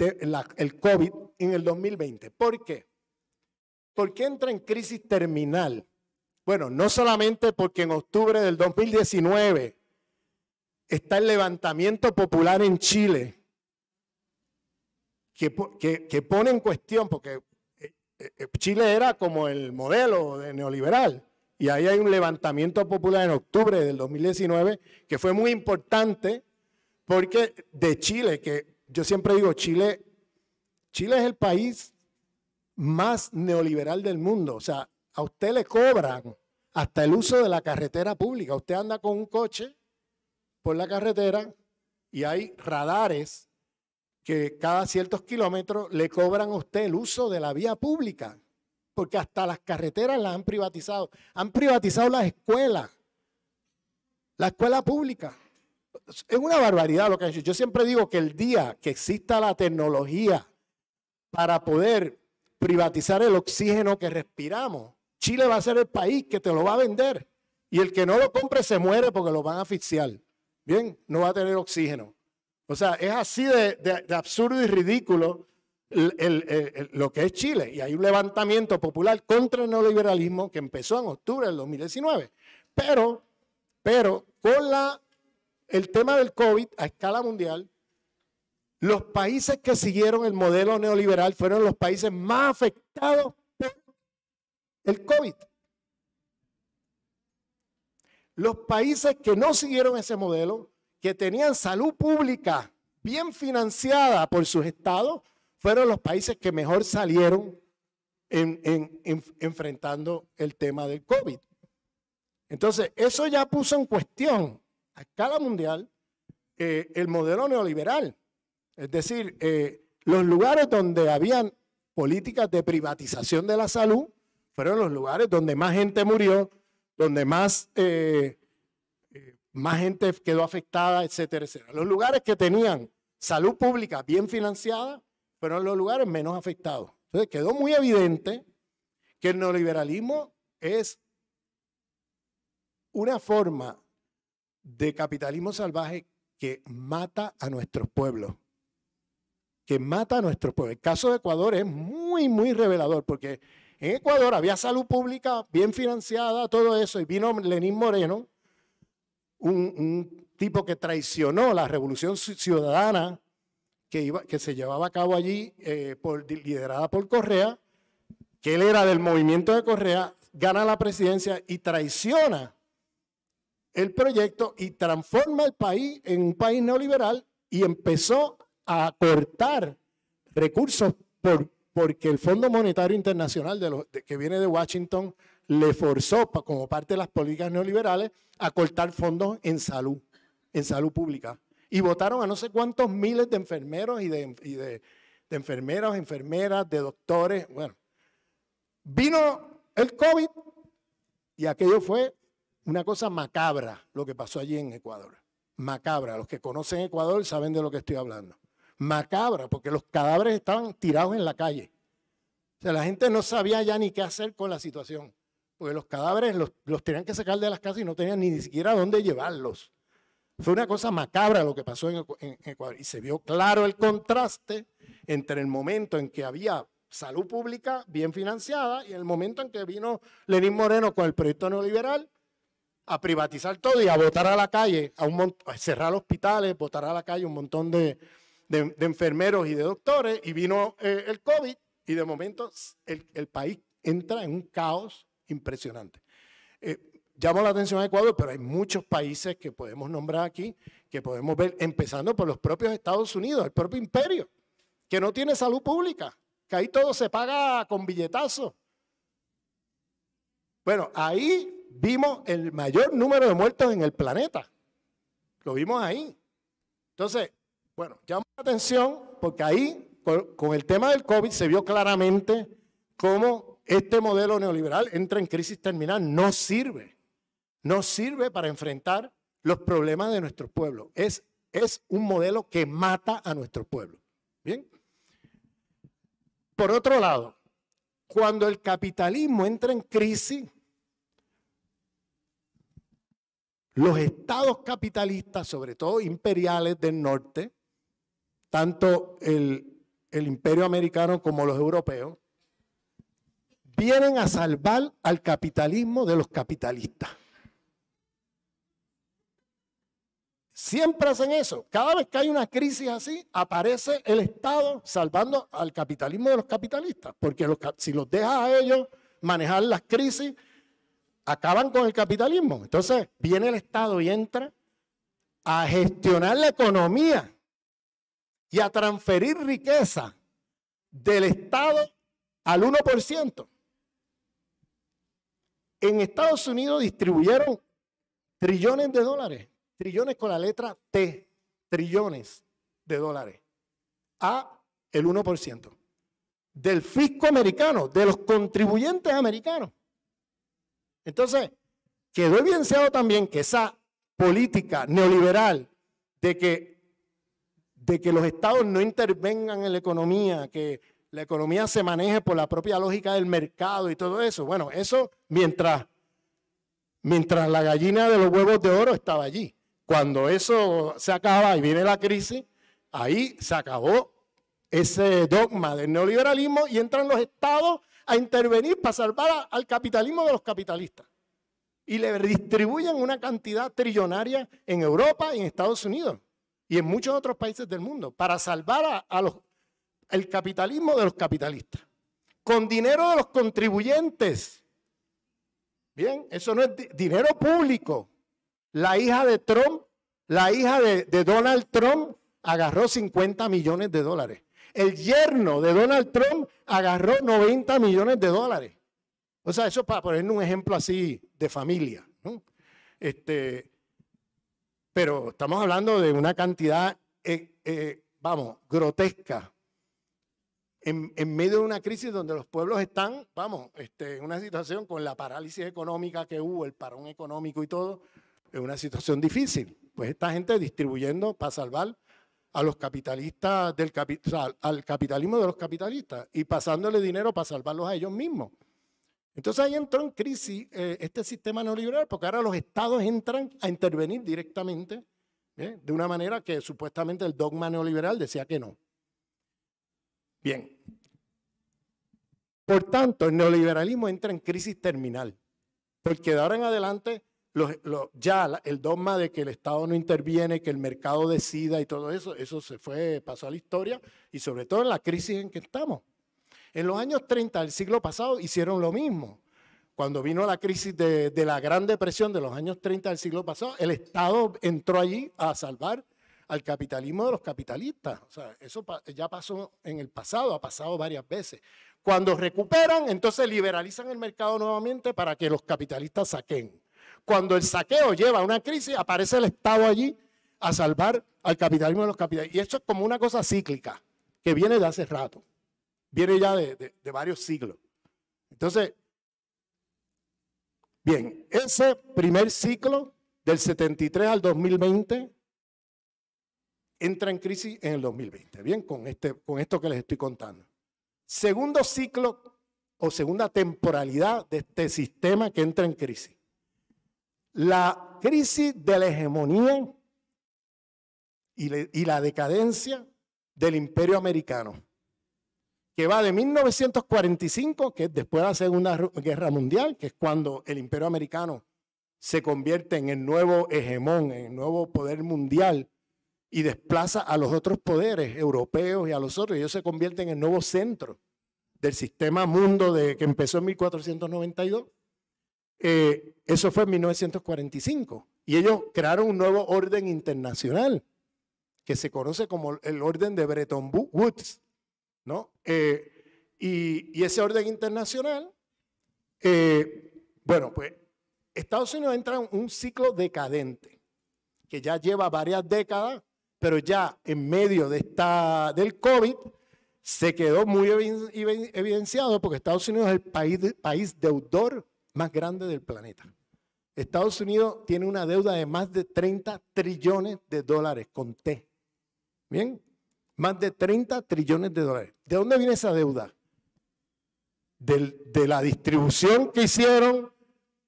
el COVID en el 2020. ¿Por qué? ¿Por qué entra en crisis terminal? Bueno, no solamente porque en octubre del 2019 está el levantamiento popular en Chile, que, que, pone en cuestión, porque eh, eh, eh, Chile era como el modelo neoliberal. Y ahí hay un levantamiento popular en octubre del 2019 que fue muy importante porque de Chile, que yo siempre digo, Chile, Chile es el país más neoliberal del mundo. O sea, a usted le cobran hasta el uso de la carretera pública. Usted anda con un coche por la carretera y hay radares que cada ciertos kilómetros le cobran a usted el uso de la vía pública, porque hasta las carreteras las han privatizado. Han privatizado las escuelas, la escuela pública. Es una barbaridad lo que hecho. Yo siempre digo que el día que exista la tecnología para poder privatizar el oxígeno que respiramos, Chile va a ser el país que te lo va a vender. Y el que no lo compre se muere porque lo van a asfixiar. Bien, no va a tener oxígeno. O sea, es así de, absurdo y ridículo lo que es Chile. Y hay un levantamiento popular contra el neoliberalismo que empezó en octubre del 2019. Pero, pero con la, el tema del COVID a escala mundial, los países que siguieron el modelo neoliberal fueron los países más afectados por el COVID. Los países que no siguieron ese modelo, que tenían salud pública bien financiada por sus estados, fueron los países que mejor salieron enfrentando el tema del COVID. Entonces, eso ya puso en cuestión a escala mundial eh, el modelo neoliberal. Es decir, eh, los lugares donde habían políticas de privatización de la salud fueron los lugares donde más gente murió, donde más, eh, eh, más gente quedó afectada, etcétera, etcétera. Los lugares que tenían salud pública bien financiada fueron los lugares menos afectados. Entonces quedó muy evidente que el neoliberalismo es una forma de capitalismo salvaje que mata a nuestros pueblos. Que mata a nuestros pueblos. El caso de Ecuador es muy, muy revelador porque en Ecuador había salud pública bien financiada, todo eso, y vino Lenín Moreno, un, tipo que traicionó la revolución ciudadana que, se llevaba a cabo allí, eh, liderada por Correa, que él era del movimiento de Correa, gana la presidencia y traiciona el proyecto y transforma el país en un país neoliberal y empezó a cortar recursos por porque el Fondo Monetario Internacional que viene de Washington le forzó, como parte de las políticas neoliberales, a cortar fondos en salud, en salud pública. Y votaron a no sé cuántos miles de enfermeros y de, enfermeras, de doctores. Bueno, vino el COVID y aquello fue una cosa macabra lo que pasó allí en Ecuador. Macabra. Los que conocen Ecuador saben de lo que estoy hablando macabra, porque los cadáveres estaban tirados en la calle. O sea, la gente no sabía ya ni qué hacer con la situación, porque los cadáveres los, tenían que sacar de las casas y no tenían ni siquiera dónde llevarlos. Fue una cosa macabra lo que pasó en, Ecuador. Y se vio claro el contraste entre el momento en que había salud pública bien financiada y el momento en que vino Lenín Moreno con el proyecto neoliberal a privatizar todo y a botar a la calle, a, un cerrar hospitales, botar a la calle un montón de, de, enfermeros y de doctores y vino eh, el COVID y de momento el, país entra en un caos impresionante. Eh, llamo la atención a Ecuador, pero hay muchos países que podemos nombrar aquí, que podemos ver, empezando por los propios Estados Unidos, el propio imperio, que no tiene salud pública, que ahí todo se paga con billetazos. Bueno, ahí vimos el mayor número de muertos en el planeta. Lo vimos ahí. Entonces, bueno, llama la atención porque ahí, con, el tema del COVID, se vio claramente cómo este modelo neoliberal entra en crisis terminal. No sirve. No sirve para enfrentar los problemas de nuestro pueblo. Es, es un modelo que mata a nuestro pueblo. Bien. Por otro lado, cuando el capitalismo entra en crisis, los estados capitalistas, sobre todo imperiales del norte, tanto el, imperio americano como los europeos, vienen a salvar al capitalismo de los capitalistas. Siempre hacen eso. Cada vez que hay una crisis así, aparece el Estado salvando al capitalismo de los capitalistas. Porque si los deja a ellos manejar las crisis, acaban con el capitalismo. Entonces viene el Estado y entra a gestionar la economía y a transferir riqueza del Estado al 1%. En Estados Unidos distribuyeron trillones de dólares, trillones con la letra T, trillones de dólares, a el 1% del fisco americano, de los contribuyentes americanos. Entonces, quedó evidenciado también que esa política neoliberal de que de que los estados no intervengan en la economía, que la economía se maneje por la propia lógica del mercado y todo eso. Bueno, eso mientras, mientras la gallina de los huevos de oro estaba allí. Cuando eso se acaba y viene la crisis, ahí se acabó ese dogma del neoliberalismo y entran los estados a intervenir para salvar al capitalismo de los capitalistas. Y le redistribuyen una cantidad trillonaria en Europa y en Estados Unidos y en muchos otros países del mundo para salvar a, los, el capitalismo de los capitalistas, con dinero de los contribuyentes. Bien, eso no es dinero público. La hija de Trump, la hija de, Donald Trump, agarró 50 millones de dólares. El yerno de Donald Trump agarró 90 millones de dólares. O sea, eso para poner un ejemplo así de familia. ¿no? Este, pero estamos hablando de una cantidad, eh, eh, vamos, grotesca. En, medio de una crisis donde los pueblos están, vamos, este, en una situación con la parálisis económica que hubo, el parón económico y todo, en una situación difícil. Pues esta gente distribuyendo para salvar a los capitalistas del capital, al capitalismo de los capitalistas y pasándole dinero para salvarlos a ellos mismos. Entonces ahí entró en crisis eh, este sistema neoliberal porque ahora los estados entran a intervenir directamente ¿eh? de una manera que supuestamente el dogma neoliberal decía que no. Bien. Por tanto, el neoliberalismo entra en crisis terminal porque de ahora en adelante ya el dogma de que el Estado no interviene, que el mercado decida y todo eso, eso se fue, pasó a la historia y sobre todo en la crisis en que estamos. En los años 30 del siglo pasado hicieron lo mismo. Cuando vino la crisis de, la Gran Depresión de los años 30 del siglo pasado, el Estado entró allí a salvar al capitalismo de los capitalistas. O sea, eso ya pasó en el pasado, ha pasado varias veces. Cuando recuperan, entonces liberalizan el mercado nuevamente para que los capitalistas saquen. Cuando el saqueo lleva a una crisis, aparece el Estado allí a salvar al capitalismo de los capitalistas. Y eso es como una cosa cíclica que viene de hace rato viene ya de, varios siglos. Entonces, bien, ese primer ciclo del 73 al 2020 entra en crisis en el 2020, bien, con, este, con esto que les estoy contando. Segundo ciclo o segunda temporalidad de este sistema que entra en crisis. La crisis de la hegemonía y la decadencia del imperio americano que va de 1945, que es después de la Segunda Guerra Mundial, que es cuando el imperio americano se convierte en el nuevo hegemón, en el nuevo poder mundial y desplaza a los otros poderes europeos y a los otros. Ellos se convierten en el nuevo centro del sistema mundo de, que empezó en 1492. Eh, eso fue en 1945. Y ellos crearon un nuevo orden internacional que se conoce como el orden de Bretton Woods, ¿no? Eh, y, ese orden internacional, eh, bueno, pues Estados Unidos entra en un ciclo decadente que ya lleva varias décadas, pero ya en medio de esta, del COVID se quedó muy evidenciado porque Estados Unidos es el país, país deudor más grande del planeta. Estados Unidos tiene una deuda de más de 30 trillones de dólares con T. Bien, más de 30 trillones de dólares. ¿De dónde viene esa deuda? de la distribución que hicieron,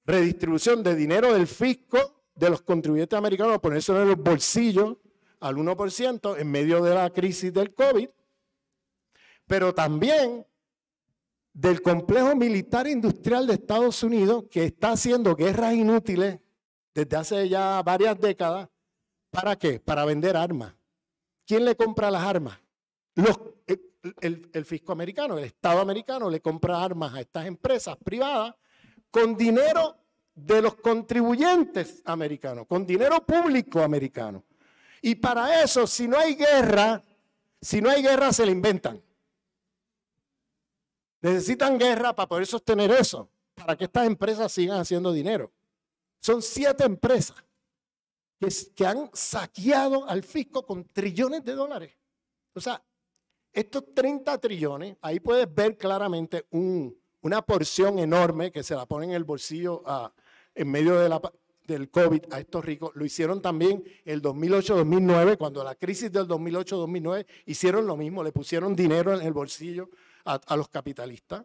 redistribución de dinero del fisco de los contribuyentes americanos, ponérselo en los bolsillos al 1% en medio de la crisis del COVID, pero también del complejo militar industrial de Estados Unidos que está haciendo guerras inútiles desde hace ya varias décadas. ¿Para qué? Para vender armas. ¿Quién le compra las armas? el, el, fisco americano, el Estado americano le compra armas a estas empresas privadas con dinero de los contribuyentes americanos, con dinero público americano. Y para eso, si no hay guerra, si no hay guerra, se la inventan. Necesitan guerra para poder sostener eso, para que estas empresas sigan haciendo dinero. Son siete empresas que, han saqueado al fisco con trillones de dólares. O sea, estos 30 trillones, ahí puedes ver claramente una porción enorme que se la ponen en el bolsillo en medio del COVID a estos ricos. Lo hicieron también el 2008-2009, cuando la crisis del 2008-2009 hicieron lo mismo, le pusieron dinero en el bolsillo a los capitalistas.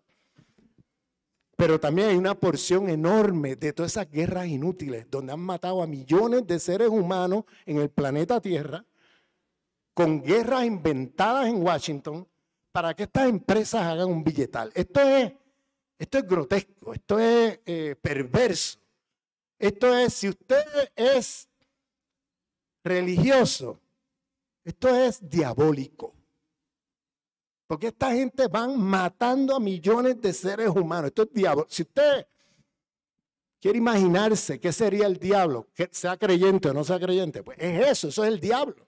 Pero también hay una porción enorme de todas esas guerras inútiles, donde han matado a millones de seres humanos en el planeta Tierra, con guerras inventadas en Washington, para que estas empresas hagan un billetal. Esto es, esto es grotesco, esto es eh, perverso. Esto es, si usted es religioso, esto es diabólico. Porque esta gente van matando a millones de seres humanos. Esto es diablo. Si usted quiere imaginarse qué sería el diablo, que sea creyente o no sea creyente, pues es eso, eso es el diablo.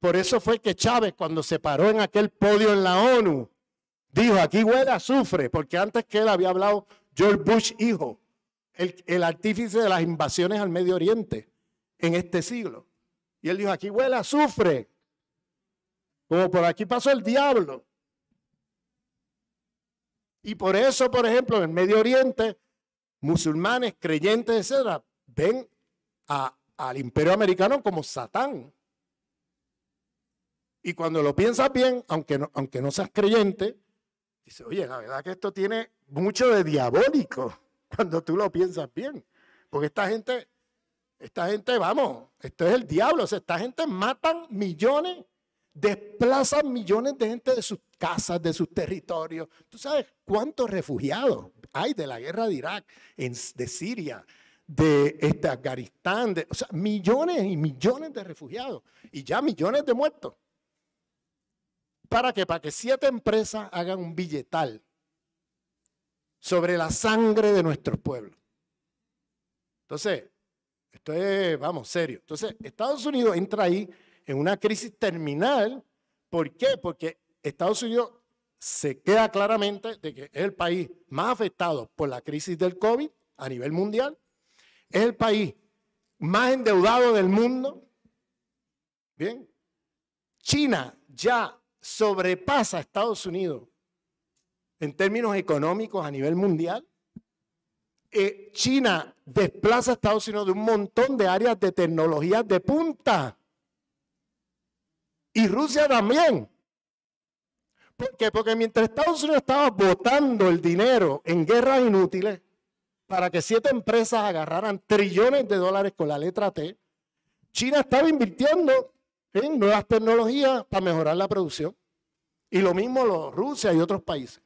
Por eso fue que Chávez, cuando se paró en aquel podio en la ONU, dijo, aquí huele azufre, porque antes que él había hablado George Bush hijo, el, el artífice de las invasiones al Medio Oriente en este siglo. Y él dijo, aquí huele sufre. azufre, como por aquí pasó el diablo. Y por eso, por ejemplo, en el Medio Oriente, musulmanes, creyentes, etc., ven al imperio americano como Satán. Y cuando lo piensas bien, aunque no, aunque no seas creyente, dice oye, la verdad que esto tiene mucho de diabólico cuando tú lo piensas bien. Porque esta gente, esta gente, vamos, esto es el diablo. O sea, esta gente matan millones desplaza millones de gente de sus casas, de sus territorios. ¿Tú sabes cuántos refugiados hay de la guerra de Irak, de Siria, de este, Afganistán? o sea, millones y millones de refugiados y ya millones de muertos. ¿Para qué? Para que siete empresas hagan un billetal sobre la sangre de nuestros pueblos. Entonces, esto es, vamos, serio. Entonces, Estados Unidos entra ahí en una crisis terminal. ¿Por qué? Porque Estados Unidos se queda claramente de que es el país más afectado por la crisis del COVID a nivel mundial, es el país más endeudado del mundo. Bien, China ya sobrepasa a Estados Unidos en términos económicos a nivel mundial. Eh, China desplaza a Estados Unidos de un montón de áreas de tecnologías de punta. Y Rusia también. ¿Por qué? Porque mientras Estados Unidos estaba botando el dinero en guerras inútiles para que siete empresas agarraran trillones de dólares con la letra T, China estaba invirtiendo en nuevas tecnologías para mejorar la producción. Y lo mismo los Rusia y otros países.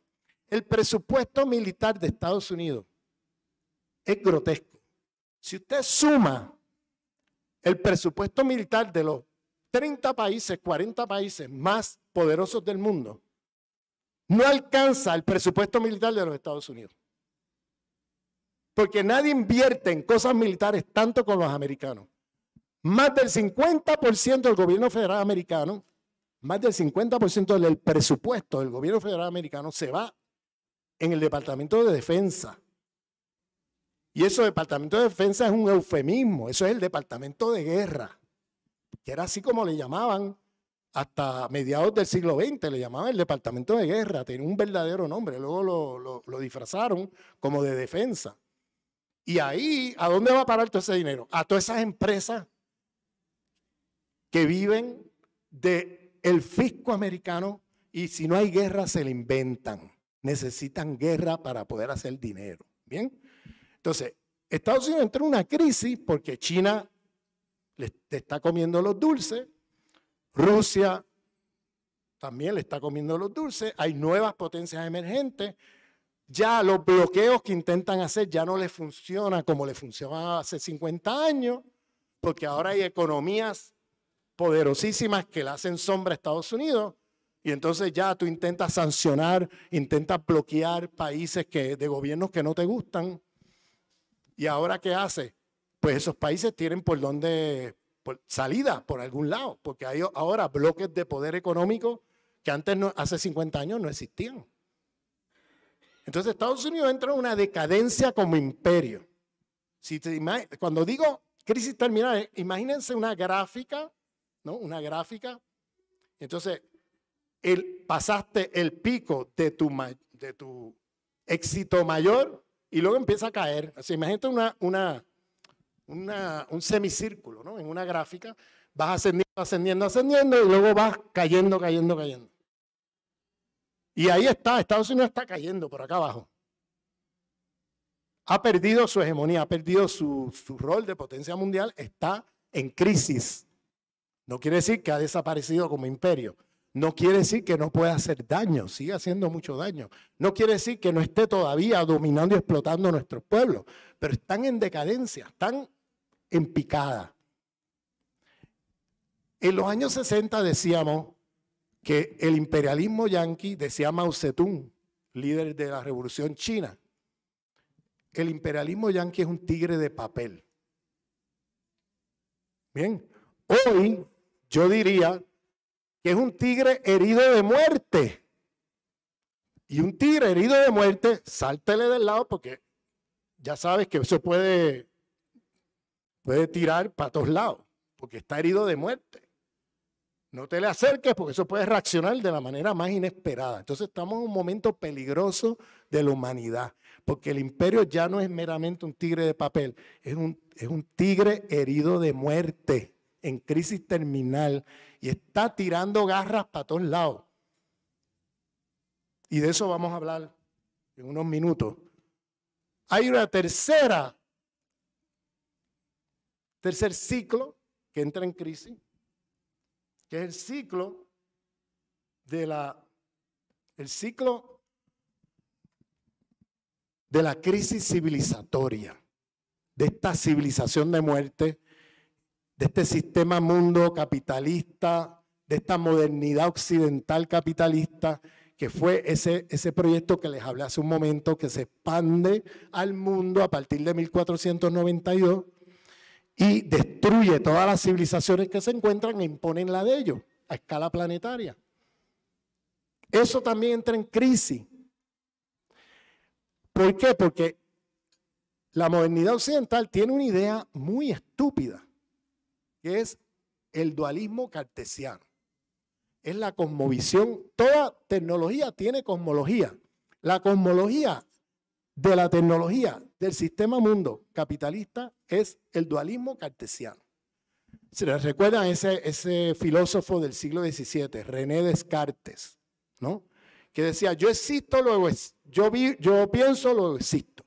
El presupuesto militar de Estados Unidos es grotesco. Si usted suma el presupuesto militar de los 30 países, 40 países más poderosos del mundo, no alcanza el presupuesto militar de los Estados Unidos. Porque nadie invierte en cosas militares tanto como los americanos. Más del 50% del gobierno federal americano, más del 50% del presupuesto del gobierno federal americano se va en el Departamento de Defensa. Y eso Departamento de Defensa es un eufemismo, eso es el Departamento de Guerra que era así como le llamaban hasta mediados del siglo XX, le llamaban el Departamento de Guerra, tenía un verdadero nombre, luego lo, disfrazaron como de defensa. Y ahí, ¿a dónde va a parar todo ese dinero? A todas esas empresas que viven del el fisco americano y si no hay guerra se le inventan. Necesitan guerra para poder hacer dinero. Bien. Entonces, Estados Unidos entró en una crisis porque China le, está comiendo los dulces. Rusia también le está comiendo los dulces. Hay nuevas potencias emergentes. Ya los bloqueos que intentan hacer ya no les funciona como les funcionaba hace 50 años, porque ahora hay economías poderosísimas que le hacen sombra a Estados Unidos. Y entonces ya tú intentas sancionar, intentas bloquear países que, de gobiernos que no te gustan. ¿Y ahora qué hace? pues esos países tienen por dónde, salida, por algún lado, porque hay ahora bloques de poder económico que antes, hace 50 años, no existían. Entonces Estados Unidos entra en una decadencia como imperio. Si cuando digo crisis terminal, eh, imagínense una gráfica, ¿no? Una gráfica. Entonces, pasaste el pico de tu, éxito mayor y luego empieza a caer. Así, imagínate una, una, un semicírculo, ¿no? En una gráfica, vas ascendiendo, ascendiendo, ascendiendo y luego vas cayendo, cayendo, cayendo. Y ahí está, Estados Unidos está cayendo por acá abajo. Ha perdido su hegemonía, ha perdido su, rol de potencia mundial, está en crisis. No quiere decir que ha desaparecido como imperio. No quiere decir que no pueda hacer daño, sigue haciendo mucho daño. No quiere decir que no esté todavía dominando y explotando nuestros pueblos, pero están en decadencia, están en picada. En los años 60 decíamos que el imperialismo yanqui, decía Mao Zedong, líder de la revolución china, el imperialismo yanqui es un tigre de papel. Bien, hoy yo diría que es un tigre herido de muerte. Y un tigre herido de muerte, sáltele del lado porque ya sabes que eso puede puede tirar para todos lados, porque está herido de muerte. No te le acerques porque eso puede reaccionar de la manera más inesperada. Entonces estamos en un momento peligroso de la humanidad, porque el imperio ya no es meramente un tigre de papel, es un, es un tigre herido de muerte, en crisis terminal, y está tirando garras para todos lados. Y de eso vamos a hablar en unos minutos. Hay una tercera Tercer ciclo que entra en crisis, que es el ciclo de la, el ciclo de la crisis civilizatoria, de esta civilización de muerte, de este sistema mundo capitalista, de esta modernidad occidental capitalista, que fue ese, ese proyecto que les hablé hace un momento, que se expande al mundo a partir de 1492 y destruye todas las civilizaciones que se encuentran e imponen la de ellos a escala planetaria. Eso también entra en crisis. ¿Por qué? Porque la modernidad occidental tiene una idea muy estúpida, que es el dualismo cartesiano. Es la cosmovisión. Toda tecnología tiene cosmología. La cosmología de la tecnología, del sistema mundo capitalista, es el dualismo cartesiano. ¿Se les recuerda ese, ese filósofo del siglo XVII, René Descartes, ¿no? que decía, yo existo, luego es, yo, yo pienso, luego existo.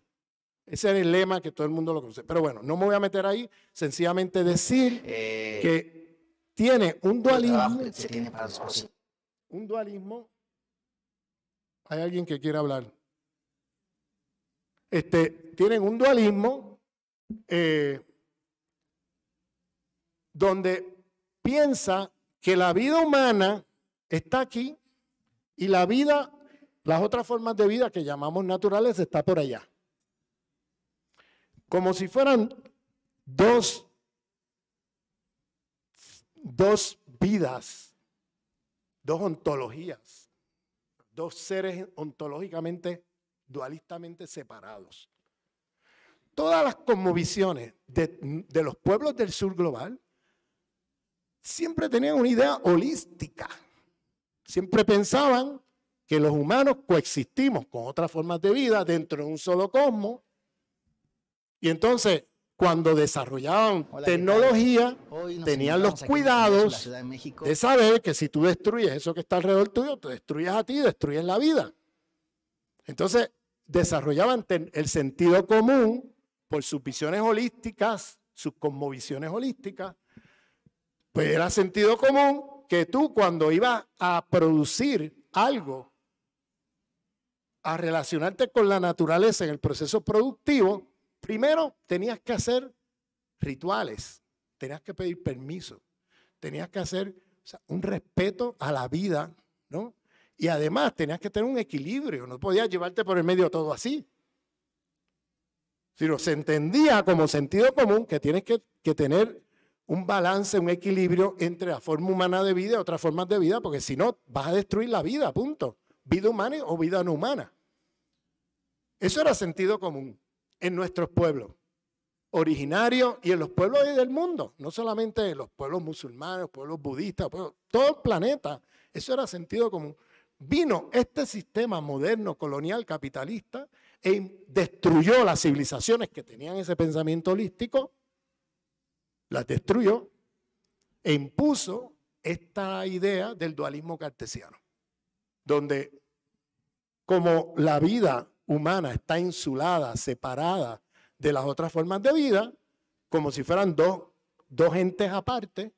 Ese era el lema que todo el mundo lo conoce. Pero bueno, no me voy a meter ahí, sencillamente decir eh, que tiene un dualismo. Un dualismo. Hay alguien que quiera hablar. Este, tienen un dualismo eh, donde piensa que la vida humana está aquí y la vida, las otras formas de vida que llamamos naturales, está por allá. Como si fueran dos, dos vidas, dos ontologías, dos seres ontológicamente dualistamente separados. Todas las cosmovisiones de, los pueblos del sur global siempre tenían una idea holística. Siempre pensaban que los humanos coexistimos con otras formas de vida dentro de un solo cosmo Y entonces, cuando desarrollaban tecnología, tenían los cuidados de, saber que si tú destruyes eso que está alrededor tuyo, te destruyes a ti, destruyes la vida. Entonces, desarrollaban el sentido común por sus visiones holísticas, sus cosmovisiones holísticas, pues era sentido común que tú cuando ibas a producir algo, a relacionarte con la naturaleza en el proceso productivo, primero tenías que hacer rituales, tenías que pedir permiso, tenías que hacer un respeto a la vida, ¿no? Y además tenías que tener un equilibrio, no podías llevarte por el medio todo así. Sino se entendía como sentido común que tienes que, que tener un balance, un equilibrio entre la forma humana de vida y otras formas de vida, porque si no, vas a destruir la vida, punto. Vida humana o vida no humana. Eso era sentido común en nuestros pueblos originarios y en los pueblos del mundo, no solamente en los pueblos musulmanes, pueblos budistas, todo el planeta. Eso era sentido común. Vino este sistema moderno, colonial, capitalista, e destruyó las civilizaciones que tenían ese pensamiento holístico, las destruyó e impuso esta idea del dualismo cartesiano, donde como la vida humana está insulada, separada de las otras formas de vida, como si fueran dos, dos entes aparte,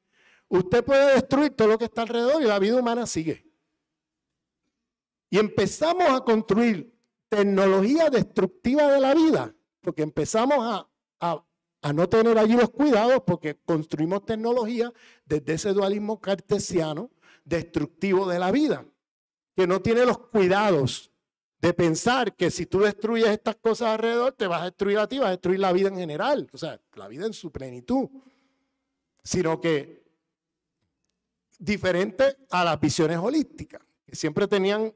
usted puede destruir todo lo que está alrededor y la vida humana sigue y empezamos a construir tecnología destructiva de la vida, porque empezamos a, no tener allí los cuidados, porque construimos tecnología desde ese dualismo cartesiano destructivo de la vida, que no tiene los cuidados de pensar que si tú destruyes estas cosas alrededor, te vas a destruir a ti, vas a destruir la vida en general, o sea, la vida en su plenitud, sino que diferente a las visiones holísticas, que siempre tenían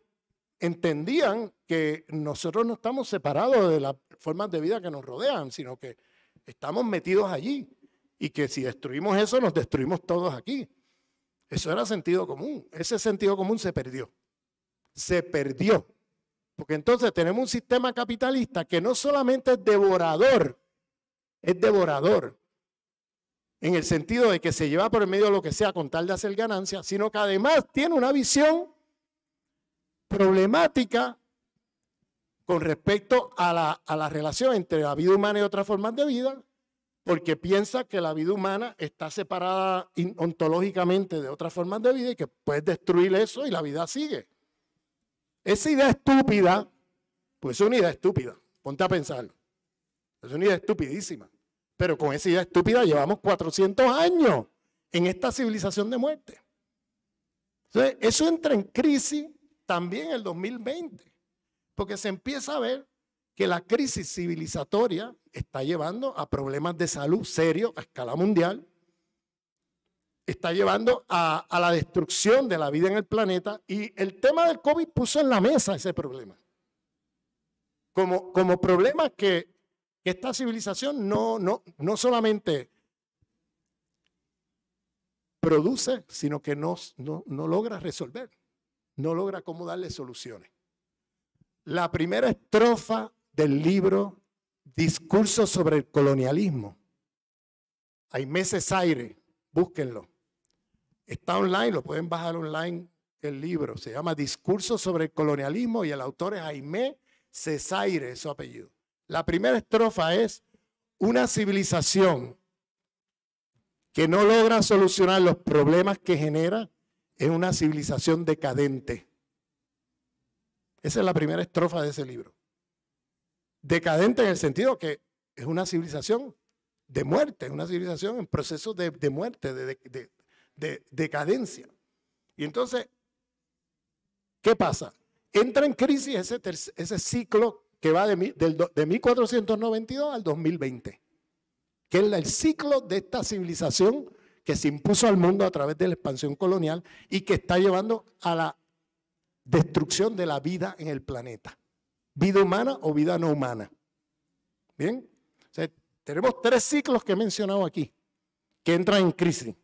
entendían que nosotros no estamos separados de las formas de vida que nos rodean, sino que estamos metidos allí y que si destruimos eso, nos destruimos todos aquí. Eso era sentido común. Ese sentido común se perdió. Se perdió. Porque entonces tenemos un sistema capitalista que no solamente es devorador, es devorador. En el sentido de que se lleva por el medio lo que sea con tal de hacer ganancia, sino que además tiene una visión problemática con respecto a la, a la, relación entre la vida humana y otras formas de vida, porque piensa que la vida humana está separada ontológicamente de otras formas de vida y que puedes destruir eso y la vida sigue. Esa idea estúpida, pues es una idea estúpida, ponte a pensarlo. Es una idea estupidísima, pero con esa idea estúpida llevamos 400 años en esta civilización de muerte. Entonces, eso entra en crisis también el 2020, porque se empieza a ver que la crisis civilizatoria está llevando a problemas de salud serios a escala mundial, está llevando a, la destrucción de la vida en el planeta y el tema del COVID puso en la mesa ese problema. Como, como problema que, esta civilización no, no, no solamente produce, sino que no, no logra resolver no logra cómo darle soluciones. La primera estrofa del libro Discurso sobre el colonialismo. Hay Cesaire, búsquenlo. Está online, lo pueden bajar online el libro. Se llama Discurso sobre el colonialismo y el autor es Jaime Cesaire, su apellido. La primera estrofa es una civilización que no logra solucionar los problemas que genera es una civilización decadente. Esa es la primera estrofa de ese libro. Decadente en el sentido que es una civilización de muerte, es una civilización en proceso de, muerte, de, decadencia. Y entonces, ¿qué pasa? Entra en crisis ese, ese ciclo que va de, de 1492 al 2020, que es el ciclo de esta civilización que se impuso al mundo a través de la expansión colonial y que está llevando a la destrucción de la vida en el planeta. Vida humana o vida no humana. Bien, tenemos tres ciclos que he mencionado aquí que entran en crisis.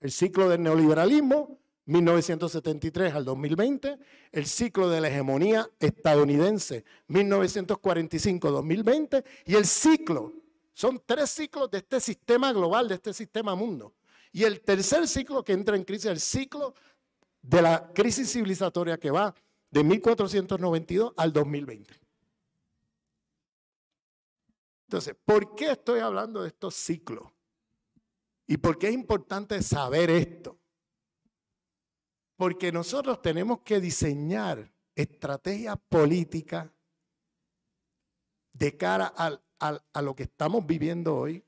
El ciclo del neoliberalismo, 1973 al 2020, el ciclo de la hegemonía estadounidense, 1945-2020, y el ciclo, son tres ciclos de este sistema global, de este sistema mundo. Y el tercer ciclo que entra en crisis es el ciclo de la crisis civilizatoria que va de 1492 al 2020. Entonces, ¿por qué estoy hablando de estos ciclos? ¿Y por qué es importante saber esto? Porque nosotros tenemos que diseñar estrategias políticas de cara a lo que estamos viviendo hoy,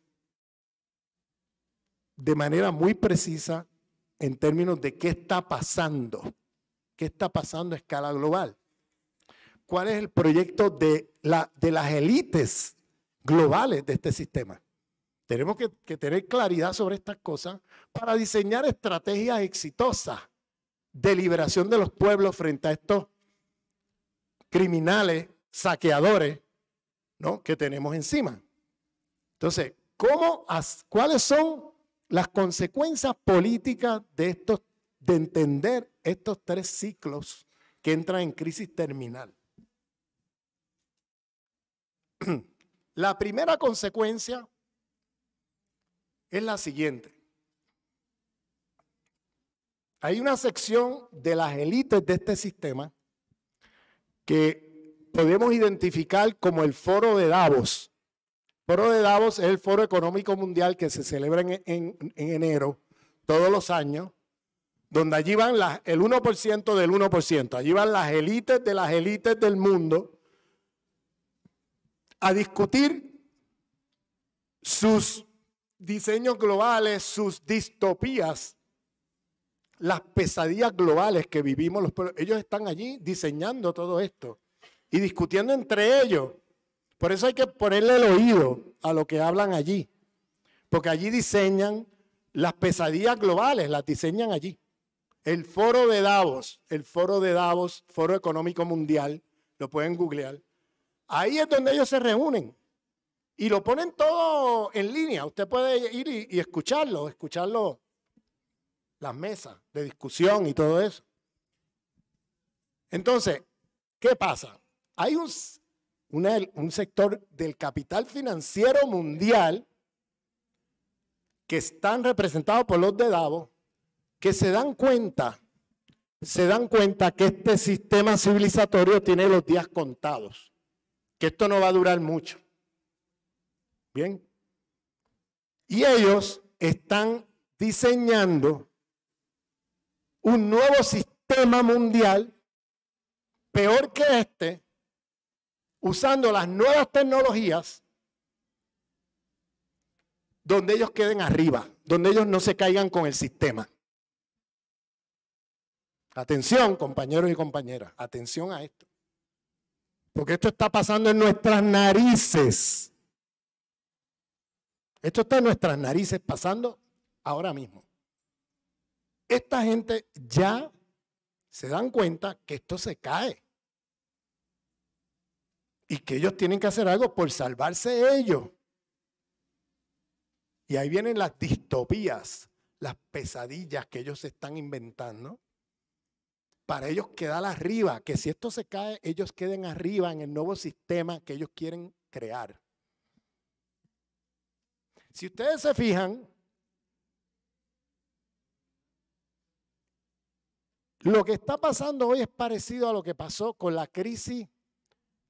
de manera muy precisa en términos de qué está pasando, qué está pasando a escala global. ¿Cuál es el proyecto de, la, de las élites globales de este sistema? Tenemos que, tener claridad sobre estas cosas para diseñar estrategias exitosas de liberación de los pueblos frente a estos criminales, saqueadores, ¿no? Que tenemos encima. Entonces, ¿cómo, ¿cuáles son las consecuencias políticas de, estos, de entender estos tres ciclos que entran en crisis terminal. La primera consecuencia es la siguiente. Hay una sección de las élites de este sistema que podemos identificar como el foro de Davos, Foro de Davos es el foro económico mundial que se celebra en, enero todos los años, donde allí van el 1% del 1%, allí van las élites de las élites del mundo a discutir sus diseños globales, sus distopías, las pesadillas globales que vivimos los Ellos están allí diseñando todo esto y discutiendo entre ellos por eso hay que ponerle el oído a lo que hablan allí, porque allí diseñan las pesadillas globales, las diseñan allí. El foro de Davos, el foro de Davos, foro económico mundial, lo pueden googlear. Ahí es donde ellos se reúnen y lo ponen todo en línea. Usted puede ir y, escucharlo, escucharlo, las mesas de discusión y todo eso. Entonces, ¿qué pasa? Hay un, un sector del capital financiero mundial que están representados por los de Davos, que se dan cuenta, se dan cuenta que este sistema civilizatorio tiene los días contados, que esto no va a durar mucho. Bien. Y ellos están diseñando un nuevo sistema mundial peor que este, usando las nuevas tecnologías donde ellos queden arriba, donde ellos no se caigan con el sistema. Atención, compañeros y compañeras, atención a esto. Porque esto está pasando en nuestras narices. Esto está en nuestras narices pasando ahora mismo. Esta gente ya se dan cuenta que esto se cae y que ellos tienen que hacer algo por salvarse ellos. Y ahí vienen las distopías, las pesadillas que ellos están inventando. Para ellos quedar arriba, que si esto se cae, ellos queden arriba en el nuevo sistema que ellos quieren crear. Si ustedes se fijan, lo que está pasando hoy es parecido a lo que pasó con la crisis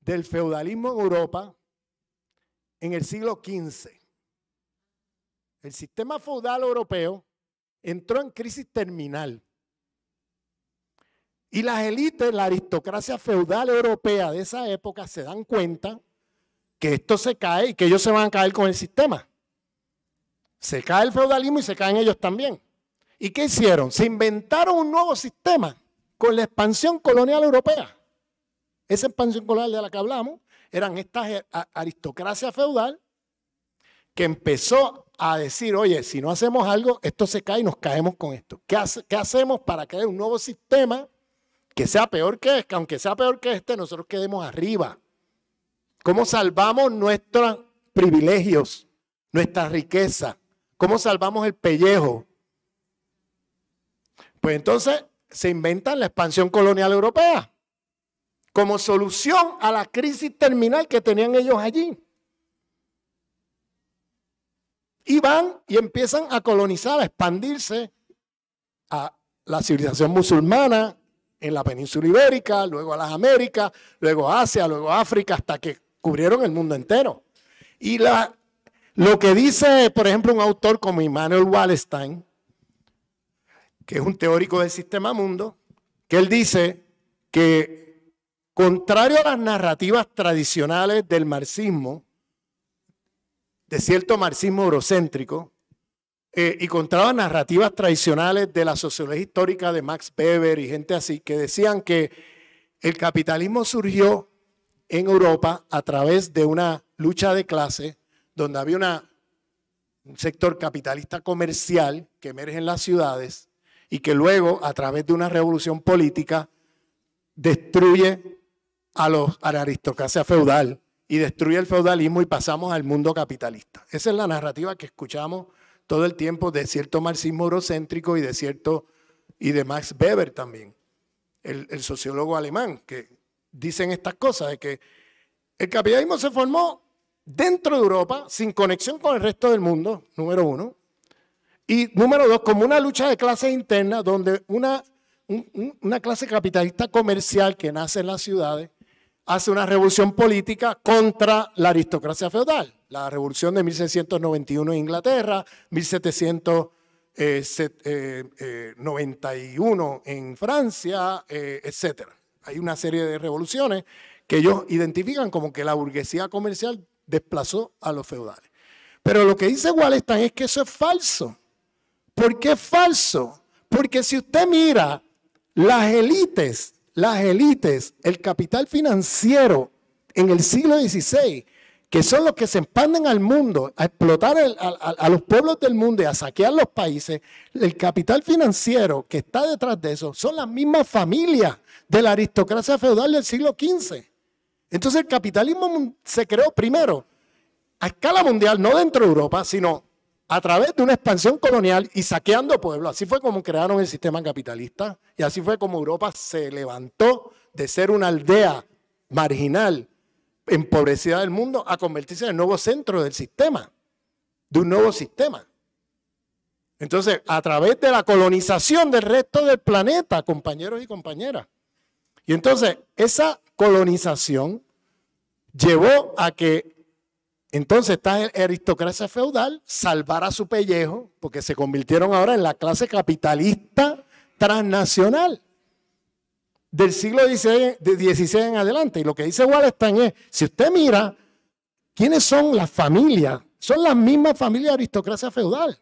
del feudalismo en Europa en el siglo XV. El sistema feudal europeo entró en crisis terminal. Y las élites, la aristocracia feudal europea de esa época se dan cuenta que esto se cae y que ellos se van a caer con el sistema. Se cae el feudalismo y se caen ellos también. ¿Y qué hicieron? Se inventaron un nuevo sistema con la expansión colonial europea. Esa expansión colonial de la que hablamos eran estas eh, aristocracia feudal que empezó a decir, oye, si no hacemos algo, esto se cae y nos caemos con esto. ¿Qué, hacemos para crear un nuevo sistema que sea peor que este? Aunque sea peor que este, nosotros quedemos arriba. ¿Cómo salvamos nuestros privilegios, nuestra riqueza? ¿Cómo salvamos el pellejo? Pues entonces se inventa la expansión colonial europea como solución a la crisis terminal que tenían ellos allí. Y van y empiezan a colonizar, a expandirse a la civilización musulmana en la península ibérica, luego a las Américas, luego a Asia, luego África, hasta que cubrieron el mundo entero. Y la, lo que dice, por ejemplo, un autor como Immanuel Wallenstein, que es un teórico del sistema mundo, que él dice que Contrario a las narrativas tradicionales del marxismo, de cierto marxismo eurocéntrico, eh, y contrario a narrativas tradicionales de la sociología histórica de Max Weber y gente así, que decían que el capitalismo surgió en Europa a través de una lucha de clase donde había un sector capitalista comercial que emerge en las ciudades y que luego, a través de una revolución política, destruye a, la aristocracia feudal y destruye el feudalismo y pasamos al mundo capitalista. Esa es la narrativa que escuchamos todo el tiempo de cierto marxismo eurocéntrico y de cierto y de Max Weber también, el, sociólogo alemán, que dicen estas cosas de que el capitalismo se formó dentro de Europa, sin conexión con el resto del mundo, número uno. Y número dos, como una lucha de clases internas, donde una, una clase capitalista comercial que nace en las ciudades hace una revolución política contra la aristocracia feudal. La revolución de 1691 en Inglaterra, 1791 eh, eh, eh, en Francia, etc. Hay una serie de revoluciones que ellos identifican como que la burguesía comercial desplazó a los feudales. Pero lo que dice Wallenstein es que eso es falso. ¿Por qué es falso? Porque si usted mira las élites las élites, el capital financiero en el siglo XVI, que son los que se expanden al mundo, a explotar a, a, los pueblos del mundo y a saquear los países, el capital financiero que está detrás de eso son las mismas familias de la aristocracia feudal del siglo XV. Entonces el capitalismo se creó primero a escala mundial, no dentro de Europa, sino a través de una expansión colonial y saqueando pueblos. Así fue como crearon el sistema capitalista y así fue como Europa se levantó de ser una aldea marginal, empobrecida del mundo, a convertirse en el nuevo centro del sistema, de un nuevo sistema. Entonces, a través de la colonización del resto del planeta, compañeros y compañeras. Y entonces, esa colonización llevó a que entonces esta aristocracia feudal a su pellejo porque se convirtieron ahora en la clase capitalista transnacional del siglo XVI, en adelante. Y lo que dice Wallerstein es, si usted mira, ¿quiénes son las familias? Son las mismas familias de aristocracia feudal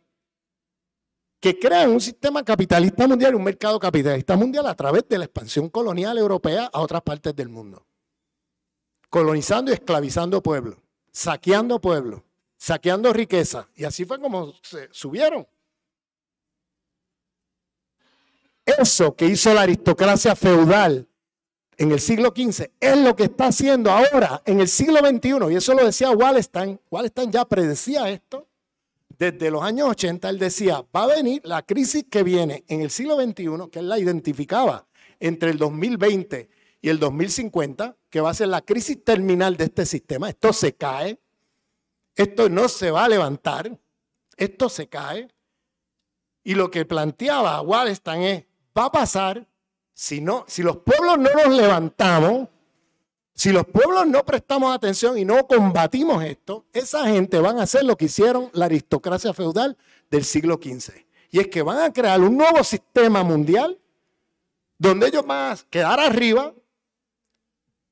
que crean un sistema capitalista mundial, un mercado capitalista mundial a través de la expansión colonial europea a otras partes del mundo, colonizando y esclavizando pueblos saqueando pueblo, saqueando riqueza. Y así fue como se subieron. Eso que hizo la aristocracia feudal en el siglo XV es lo que está haciendo ahora en el siglo XXI. Y eso lo decía Wallenstein. Wallenstein ya predecía esto. Desde los años 80 él decía, va a venir la crisis que viene en el siglo XXI, que él la identificaba entre el 2020 y el 2050, que va a ser la crisis terminal de este sistema. Esto se cae, esto no se va a levantar, esto se cae. Y lo que planteaba Wallenstein es, va a pasar si, no, si los pueblos no nos levantamos, si los pueblos no prestamos atención y no combatimos esto, esa gente van a hacer lo que hicieron la aristocracia feudal del siglo XV. Y es que van a crear un nuevo sistema mundial donde ellos van a quedar arriba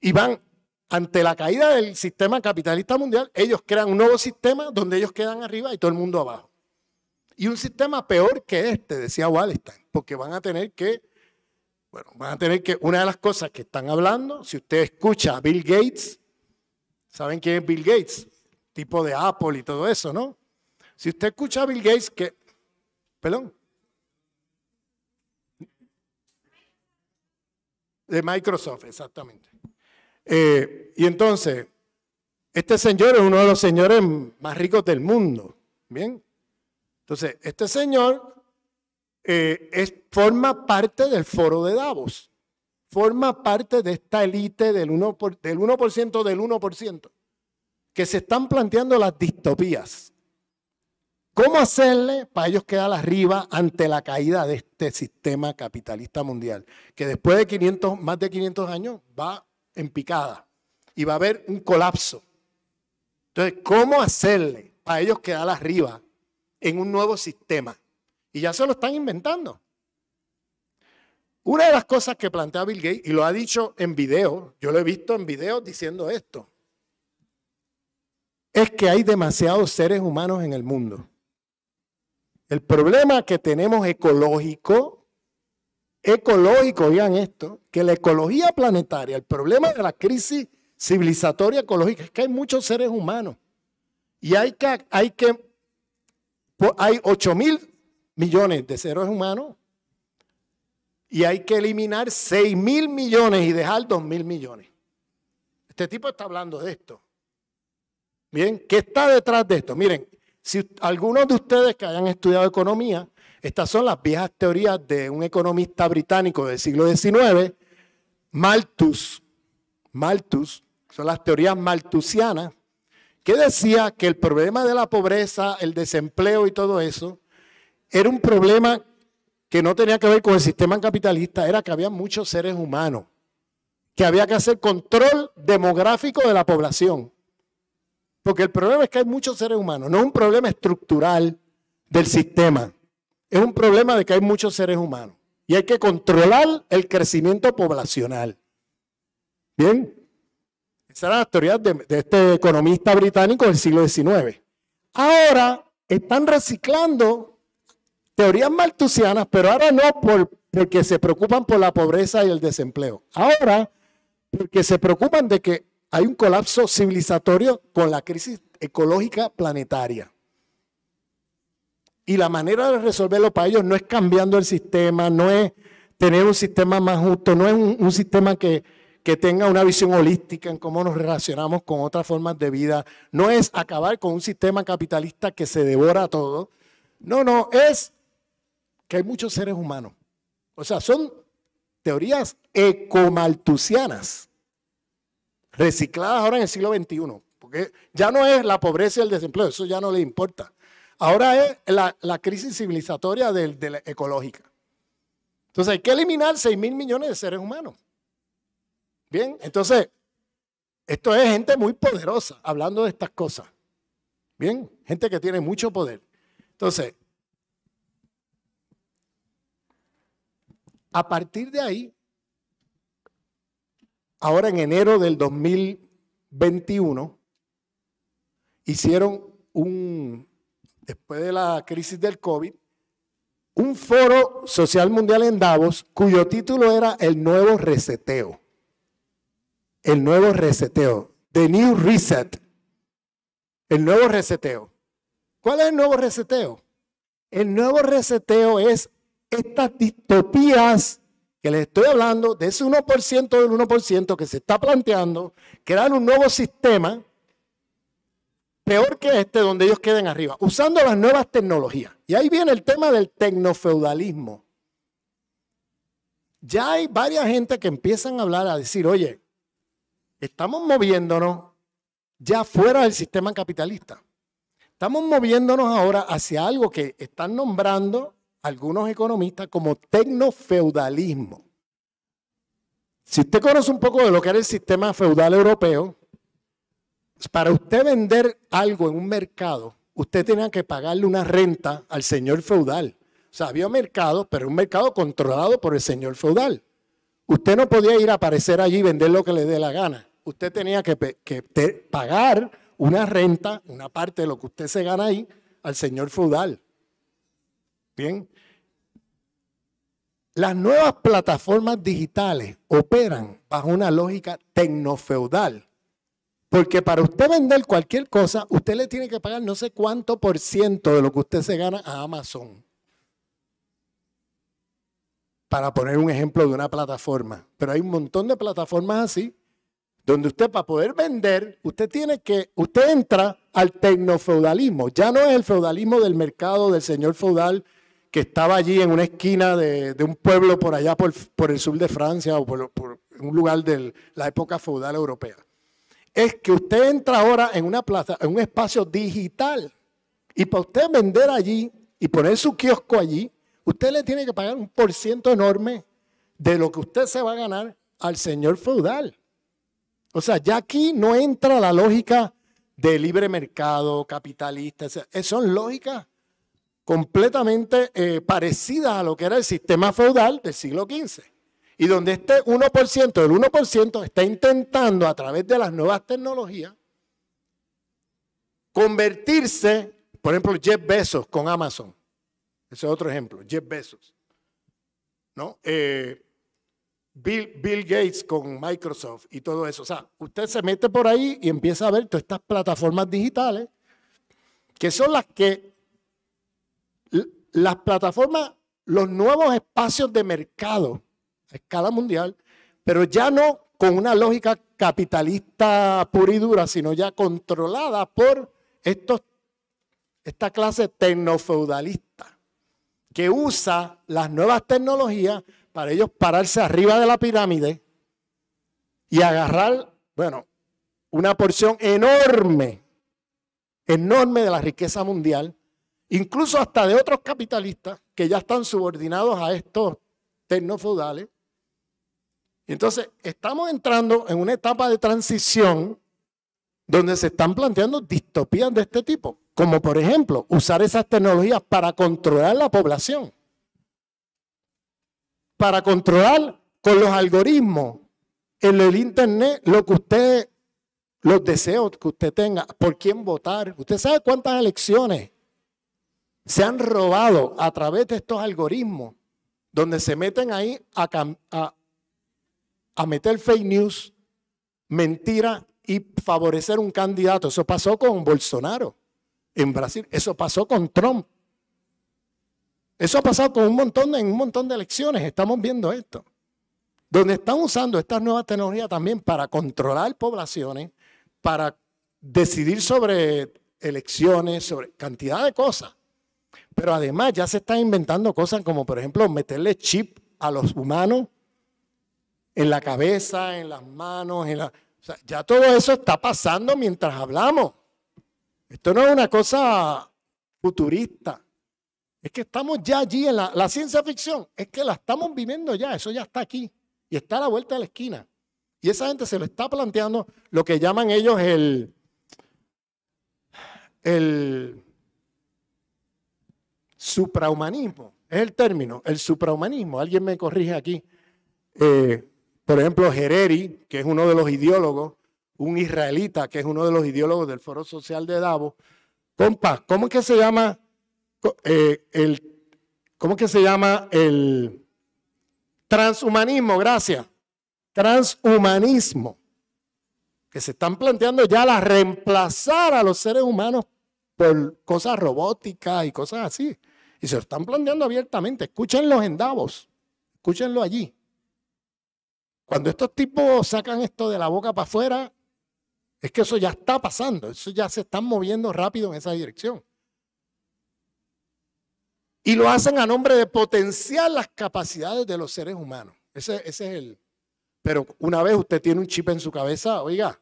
y van ante la caída del sistema capitalista mundial, ellos crean un nuevo sistema donde ellos quedan arriba y todo el mundo abajo. Y un sistema peor que este, decía Wallenstein, porque van a tener que, bueno, van a tener que, una de las cosas que están hablando, si usted escucha a Bill Gates, ¿saben quién es Bill Gates? Tipo de Apple y todo eso, ¿no? Si usted escucha a Bill Gates, que, perdón, de Microsoft, exactamente. Eh, y entonces, este señor es uno de los señores más ricos del mundo. Bien. Entonces, este señor eh, forma parte del foro de Davos. Forma parte de esta élite del 1%, del 1% del 1%, que se están planteando las distopías. ¿Cómo hacerle para ellos quedar arriba ante la caída de este sistema capitalista mundial? Que después de 500, más de 500 años va en picada y va a haber un colapso. Entonces, ¿cómo hacerle para ellos quedar arriba en un nuevo sistema? Y ya se lo están inventando. Una de las cosas que plantea Bill Gates, y lo ha dicho en video, yo lo he visto en video diciendo esto, es que hay demasiados seres humanos en el mundo. El problema que tenemos ecológico ecológico, vean esto, que la ecología planetaria, el problema de la crisis civilizatoria ecológica es que hay muchos seres humanos y hay que, hay que, hay 8 mil millones de seres humanos y hay que eliminar 6 mil millones y dejar 2 mil millones. Este tipo está hablando de esto. Bien, ¿qué está detrás de esto? Miren, si algunos de ustedes que hayan estudiado economía estas son las viejas teorías de un economista británico del siglo XIX, Malthus. Malthus, son las teorías malthusianas, que decía que el problema de la pobreza, el desempleo y todo eso, era un problema que no tenía que ver con el sistema capitalista, era que había muchos seres humanos, que había que hacer control demográfico de la población. Porque el problema es que hay muchos seres humanos, no un problema estructural del sistema es un problema de que hay muchos seres humanos y hay que controlar el crecimiento poblacional. Bien, esa era la teoría de, este economista británico del siglo XIX. Ahora están reciclando teorías maltusianas, pero ahora no porque se preocupan por la pobreza y el desempleo. Ahora, porque se preocupan de que hay un colapso civilizatorio con la crisis ecológica planetaria. Y la manera de resolverlo para ellos no es cambiando el sistema, no es tener un sistema más justo, no es un, sistema que, que tenga una visión holística en cómo nos relacionamos con otras formas de vida. No es acabar con un sistema capitalista que se devora todo. No, no, es que hay muchos seres humanos. O sea, son teorías ecomaltusianas, recicladas ahora en el siglo XXI, porque ya no es la pobreza y el desempleo, eso ya no le importa. Ahora es la, crisis civilizatoria de, la ecológica. Entonces hay que eliminar 6 mil millones de seres humanos. Bien, entonces, esto es gente muy poderosa hablando de estas cosas. Bien, gente que tiene mucho poder. Entonces, a partir de ahí, ahora en enero del 2021, hicieron un, después de la crisis del COVID, un foro social mundial en Davos cuyo título era El nuevo reseteo. El nuevo reseteo. The New Reset. El nuevo reseteo. ¿Cuál es el nuevo reseteo? El nuevo reseteo es estas distopías que les estoy hablando, de ese 1% del 1% que se está planteando, crear un nuevo sistema peor que este, donde ellos queden arriba, usando las nuevas tecnologías. Y ahí viene el tema del tecnofeudalismo. Ya hay varias gente que empiezan a hablar, a decir, oye, estamos moviéndonos ya fuera del sistema capitalista. Estamos moviéndonos ahora hacia algo que están nombrando algunos economistas como tecnofeudalismo. Si usted conoce un poco de lo que era el sistema feudal europeo, para usted vender algo en un mercado, usted tenía que pagarle una renta al señor feudal. O sea, había mercado, pero un mercado controlado por el señor feudal. Usted no podía ir a aparecer allí y vender lo que le dé la gana. Usted tenía que, pagar una renta, una parte de lo que usted se gana ahí, al señor feudal. Bien. Las nuevas plataformas digitales operan bajo una lógica tecnofeudal porque para usted vender cualquier cosa, usted le tiene que pagar no sé cuánto por ciento de lo que usted se gana a Amazon. Para poner un ejemplo de una plataforma. Pero hay un montón de plataformas así, donde usted para poder vender, usted tiene que, usted entra al tecnofeudalismo. Ya no es el feudalismo del mercado del señor feudal que estaba allí en una esquina de, un pueblo por allá por, el sur de Francia o por un lugar de la época feudal europea es que usted entra ahora en una plaza, en un espacio digital. Y para usted vender allí y poner su kiosco allí, usted le tiene que pagar un por enorme de lo que usted se va a ganar al señor feudal. O sea, ya aquí no entra la lógica de libre mercado, capitalista, son lógicas completamente eh, parecidas a lo que era el sistema feudal del siglo XV. Y donde este 1%, del 1% está intentando a través de las nuevas tecnologías convertirse, por ejemplo, Jeff Bezos con Amazon. Ese es otro ejemplo, Jeff Bezos. ¿No? Eh, Bill, Gates con Microsoft y todo eso. O sea, usted se mete por ahí y empieza a ver todas estas plataformas digitales, que son las que, las plataformas, los nuevos espacios de mercado a escala mundial, pero ya no con una lógica capitalista pura y dura, sino ya controlada por esta clase tecnofeudalista que usa las nuevas tecnologías para ellos pararse arriba de la pirámide y agarrar, bueno, una porción enorme, enorme de la riqueza mundial, incluso hasta de otros capitalistas que ya están subordinados a estos tecnofeudales entonces estamos entrando en una etapa de transición donde se están planteando distopías de este tipo, como por ejemplo usar esas tecnologías para controlar la población, para controlar con los algoritmos en el Internet lo que usted, los deseos que usted tenga, por quién votar. Usted sabe cuántas elecciones se han robado a través de estos algoritmos, donde se meten ahí a a meter fake news, mentira y favorecer un candidato. Eso pasó con Bolsonaro en Brasil, eso pasó con Trump. Eso ha pasado con un montón en un montón de elecciones, estamos viendo esto. Donde están usando estas nuevas tecnologías también para controlar poblaciones, para decidir sobre elecciones, sobre cantidad de cosas. Pero además ya se están inventando cosas como, por ejemplo, meterle chip a los humanos en la cabeza, en las manos, en la... O sea, ya todo eso está pasando mientras hablamos. Esto no es una cosa futurista. Es que estamos ya allí en la, ciencia ficción. Es que la estamos viviendo ya. Eso ya está aquí. Y está a la vuelta de la esquina. Y esa gente se lo está planteando lo que llaman ellos el, el suprahumanismo. Es el término, el suprahumanismo. Alguien me corrige aquí. Eh, por ejemplo, Gereri, que es uno de los ideólogos, un israelita que es uno de los ideólogos del Foro Social de Davos. Compa, ¿cómo es que se llama eh, el ¿cómo es que se llama el transhumanismo? Gracias. Transhumanismo. Que se están planteando ya la reemplazar a los seres humanos por cosas robóticas y cosas así. Y se lo están planteando abiertamente. Escúchenlos en Davos. Escúchenlo allí. Cuando estos tipos sacan esto de la boca para afuera, es que eso ya está pasando, eso ya se están moviendo rápido en esa dirección. Y lo hacen a nombre de potenciar las capacidades de los seres humanos. Ese, es el... Pero una vez usted tiene un chip en su cabeza, oiga,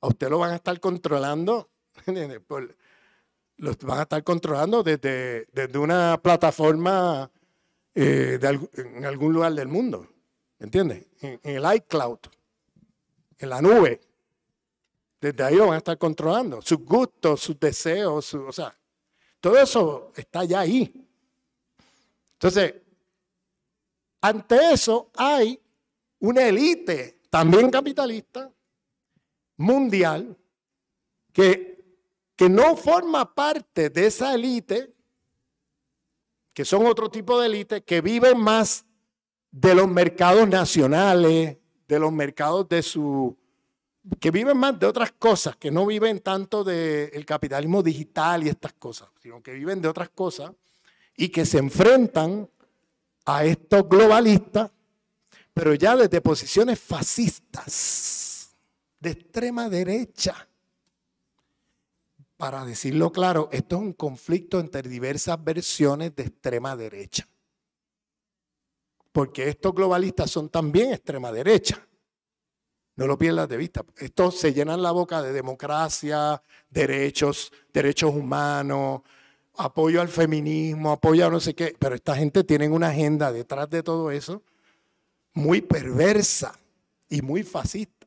a usted lo van a estar controlando, los van a estar controlando desde, desde una plataforma eh, en algún lugar del mundo. ¿Entiendes? En, el iCloud, en la nube. Desde ahí van a estar controlando. Sus gustos, sus deseos, o sea, todo eso está ya ahí. Entonces, ante eso hay una élite, también capitalista, mundial, que, que no forma parte de esa élite, que son otro tipo de élite, que viven más de los mercados nacionales, de los mercados de su... que viven más de otras cosas, que no viven tanto del capitalismo digital y estas cosas, sino que viven de otras cosas y que se enfrentan a estos globalistas, pero ya desde posiciones fascistas, de extrema derecha. Para decirlo claro, esto es un conflicto entre diversas versiones de extrema derecha porque estos globalistas son también extrema derecha. No lo pierdas de vista. Estos se llenan la boca de democracia, derechos, derechos humanos, apoyo al feminismo, apoyo a no sé qué, pero esta gente tiene una agenda detrás de todo eso muy perversa y muy fascista,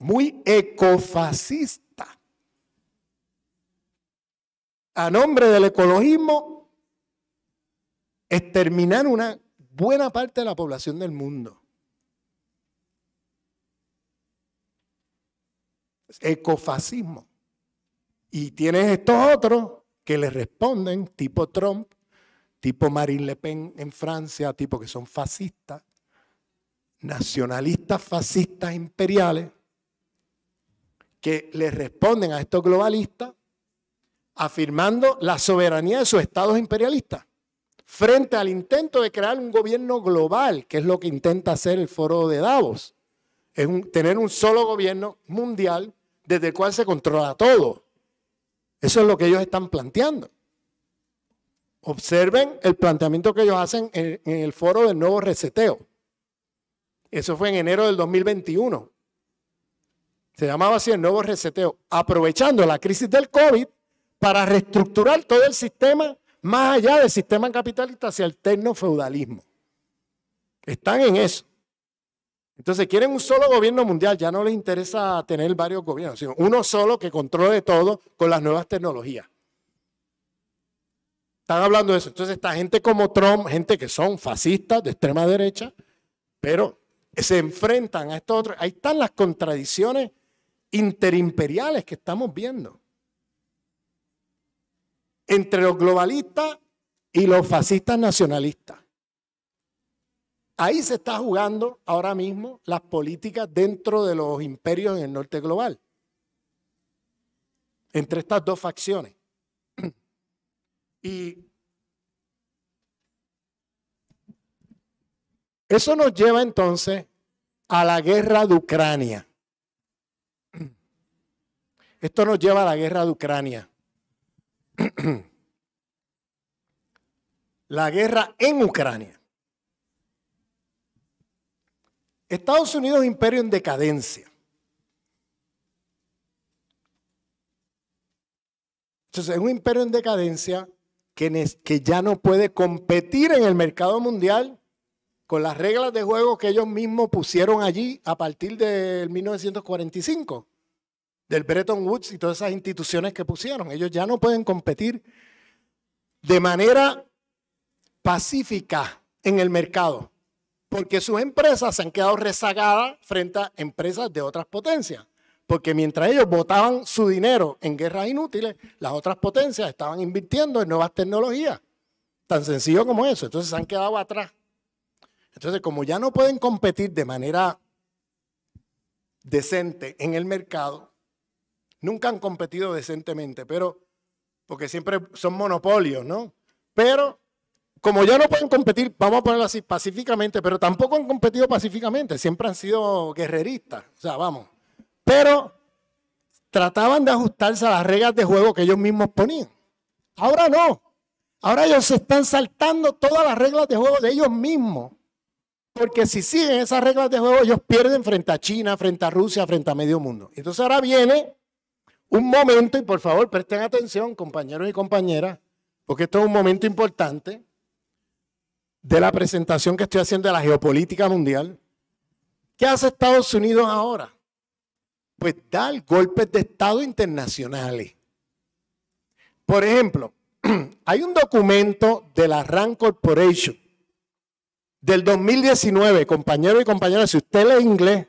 muy ecofascista. A nombre del ecologismo, exterminar una buena parte de la población del mundo. Ecofascismo. Y tienes estos otros que le responden, tipo Trump, tipo Marine Le Pen en Francia, tipo que son fascistas, nacionalistas fascistas imperiales, que le responden a estos globalistas afirmando la soberanía de sus estados imperialistas frente al intento de crear un gobierno global, que es lo que intenta hacer el foro de Davos. Es tener un solo gobierno mundial desde el cual se controla todo. Eso es lo que ellos están planteando. Observen el planteamiento que ellos hacen en, el foro del nuevo reseteo. Eso fue en enero del 2021. Se llamaba así el nuevo reseteo, aprovechando la crisis del COVID para reestructurar todo el sistema más allá del sistema capitalista hacia el feudalismo. Están en eso. Entonces quieren un solo gobierno mundial, ya no les interesa tener varios gobiernos, sino uno solo que controle todo con las nuevas tecnologías. Están hablando de eso. Entonces está gente como Trump, gente que son fascistas de extrema derecha, pero se enfrentan a estos otros. Ahí están las contradicciones interimperiales que estamos viendo entre los globalistas y los fascistas nacionalistas. Ahí se está jugando ahora mismo las políticas dentro de los imperios en el norte global, entre estas dos facciones. Y eso nos lleva entonces a la guerra de Ucrania. Esto nos lleva a la guerra de Ucrania. la guerra en Ucrania. Estados Unidos imperio en decadencia. Entonces es un imperio en decadencia que, que ya no puede competir en el mercado mundial con las reglas de juego que ellos mismos pusieron allí a partir del 1945 del Bretton Woods y todas esas instituciones que pusieron. Ellos ya no pueden competir de manera pacífica en el mercado, porque sus empresas se han quedado rezagadas frente a empresas de otras potencias. Porque mientras ellos botaban su dinero en guerras inútiles, las otras potencias estaban invirtiendo en nuevas tecnologías. Tan sencillo como eso. Entonces se han quedado atrás. Entonces, como ya no pueden competir de manera decente en el mercado, Nunca han competido decentemente, pero porque siempre son monopolios, ¿no? Pero como ya no pueden competir, vamos a ponerlo así, pacíficamente, pero tampoco han competido pacíficamente, siempre han sido guerreristas, o sea, vamos. Pero trataban de ajustarse a las reglas de juego que ellos mismos ponían. Ahora no. Ahora ellos se están saltando todas las reglas de juego de ellos mismos. Porque si siguen esas reglas de juego, ellos pierden frente a China, frente a Rusia, frente a medio mundo. Entonces ahora viene un momento, y por favor presten atención, compañeros y compañeras, porque esto es un momento importante de la presentación que estoy haciendo de la geopolítica mundial. ¿Qué hace Estados Unidos ahora? Pues da golpes de Estado internacionales. Por ejemplo, hay un documento de la RAND Corporation del 2019, compañeros y compañeras, si usted lee inglés,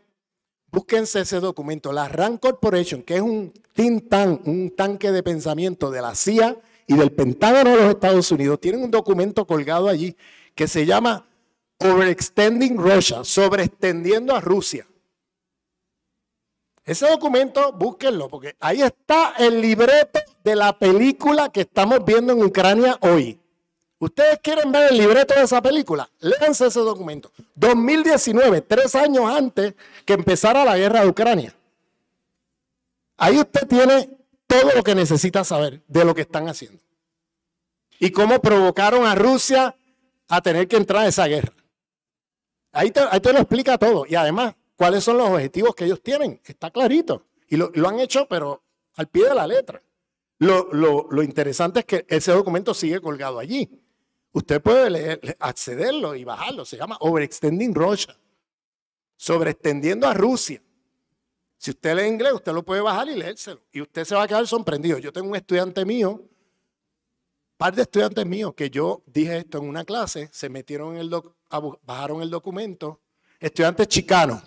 Búsquense ese documento, la RAN Corporation, que es un think tank, un tanque de pensamiento de la CIA y del Pentágono de los Estados Unidos. Tienen un documento colgado allí que se llama Overextending Russia, sobreextendiendo a Rusia. Ese documento, búsquenlo, porque ahí está el libreto de la película que estamos viendo en Ucrania hoy. Ustedes quieren ver el libreto de esa película, léanse ese documento. 2019, tres años antes que empezara la guerra de Ucrania. Ahí usted tiene todo lo que necesita saber de lo que están haciendo. Y cómo provocaron a Rusia a tener que entrar a esa guerra. Ahí te, lo explica todo. Y además, cuáles son los objetivos que ellos tienen. Está clarito. Y lo, han hecho, pero al pie de la letra. lo interesante es que ese documento sigue colgado allí. Usted puede leer, accederlo y bajarlo. Se llama Overextending Russia. Sobreextendiendo a Rusia. Si usted lee inglés, usted lo puede bajar y leérselo. Y usted se va a quedar sorprendido. Yo tengo un estudiante mío, par de estudiantes míos, que yo dije esto en una clase, se metieron en el doc, bajaron el documento. Estudiantes chicanos,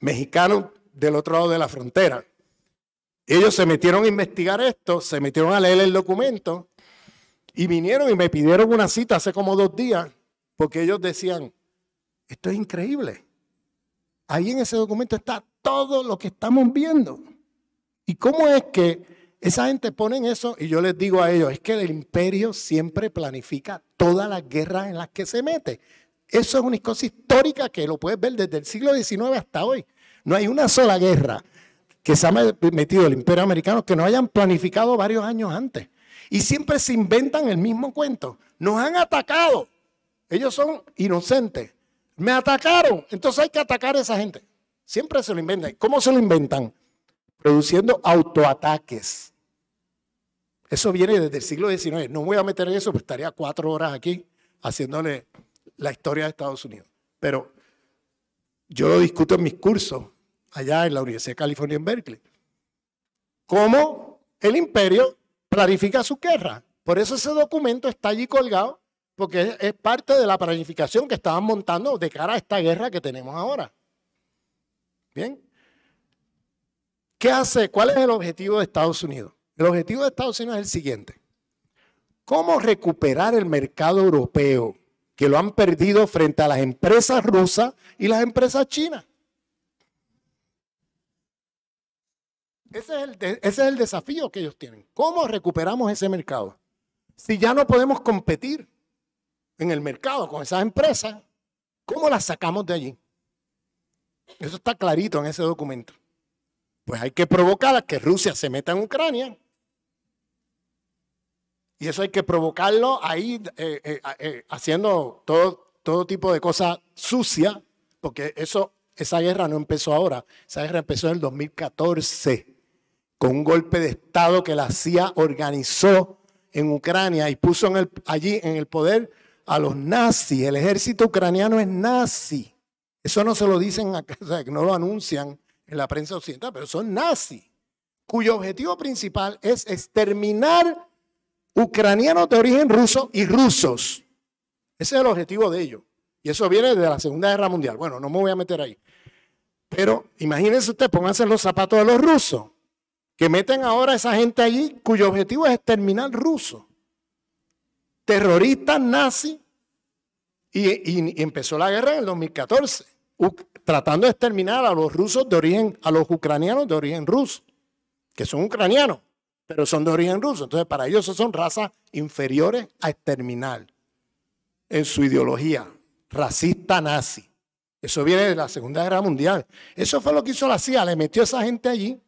mexicanos del otro lado de la frontera. Ellos se metieron a investigar esto, se metieron a leer el documento y vinieron y me pidieron una cita hace como dos días, porque ellos decían, esto es increíble. Ahí en ese documento está todo lo que estamos viendo. ¿Y cómo es que esa gente pone eso? Y yo les digo a ellos, es que el imperio siempre planifica todas las guerras en las que se mete. Eso es una cosa histórica que lo puedes ver desde el siglo XIX hasta hoy. No hay una sola guerra que se ha metido el imperio americano que no hayan planificado varios años antes. Y siempre se inventan el mismo cuento. Nos han atacado. Ellos son inocentes. Me atacaron. Entonces hay que atacar a esa gente. Siempre se lo inventan. ¿Cómo se lo inventan? Produciendo autoataques. Eso viene desde el siglo XIX. No voy a meter en eso, pero estaría cuatro horas aquí haciéndole la historia de Estados Unidos. Pero yo lo discuto en mis cursos allá en la Universidad de California en Berkeley. Cómo el imperio planifica su guerra. Por eso ese documento está allí colgado, porque es parte de la planificación que estaban montando de cara a esta guerra que tenemos ahora. Bien. ¿Qué hace? ¿Cuál es el objetivo de Estados Unidos? El objetivo de Estados Unidos es el siguiente. ¿Cómo recuperar el mercado europeo que lo han perdido frente a las empresas rusas y las empresas chinas? Ese es, el desafío que ellos tienen. ¿Cómo recuperamos ese mercado? Si ya no podemos competir en el mercado con esas empresas, ¿cómo las sacamos de allí? Eso está clarito en ese documento. Pues hay que provocar a que Rusia se meta en Ucrania. Y eso hay que provocarlo ahí eh, eh, eh, haciendo todo, todo tipo de cosas sucias, porque eso, esa guerra no empezó ahora, esa guerra empezó en el 2014 con un golpe de Estado que la CIA organizó en Ucrania y puso allí en el poder a los nazis. El ejército ucraniano es nazi. Eso no se lo dicen acá, o no lo anuncian en la prensa occidental, pero son nazis, cuyo objetivo principal es exterminar ucranianos de origen ruso y rusos. Ese es el objetivo de ellos. Y eso viene de la Segunda Guerra Mundial. Bueno, no me voy a meter ahí. Pero imagínense usted, pónganse los zapatos de los rusos que meten ahora a esa gente allí cuyo objetivo es exterminar rusos, terroristas nazi y, empezó la guerra en el 2014, tratando de exterminar a los rusos de origen, a los ucranianos de origen ruso, que son ucranianos, pero son de origen ruso. Entonces, para ellos son razas inferiores a exterminar en su ideología racista nazi. Eso viene de la Segunda Guerra Mundial. Eso fue lo que hizo la CIA, le metió a esa gente allí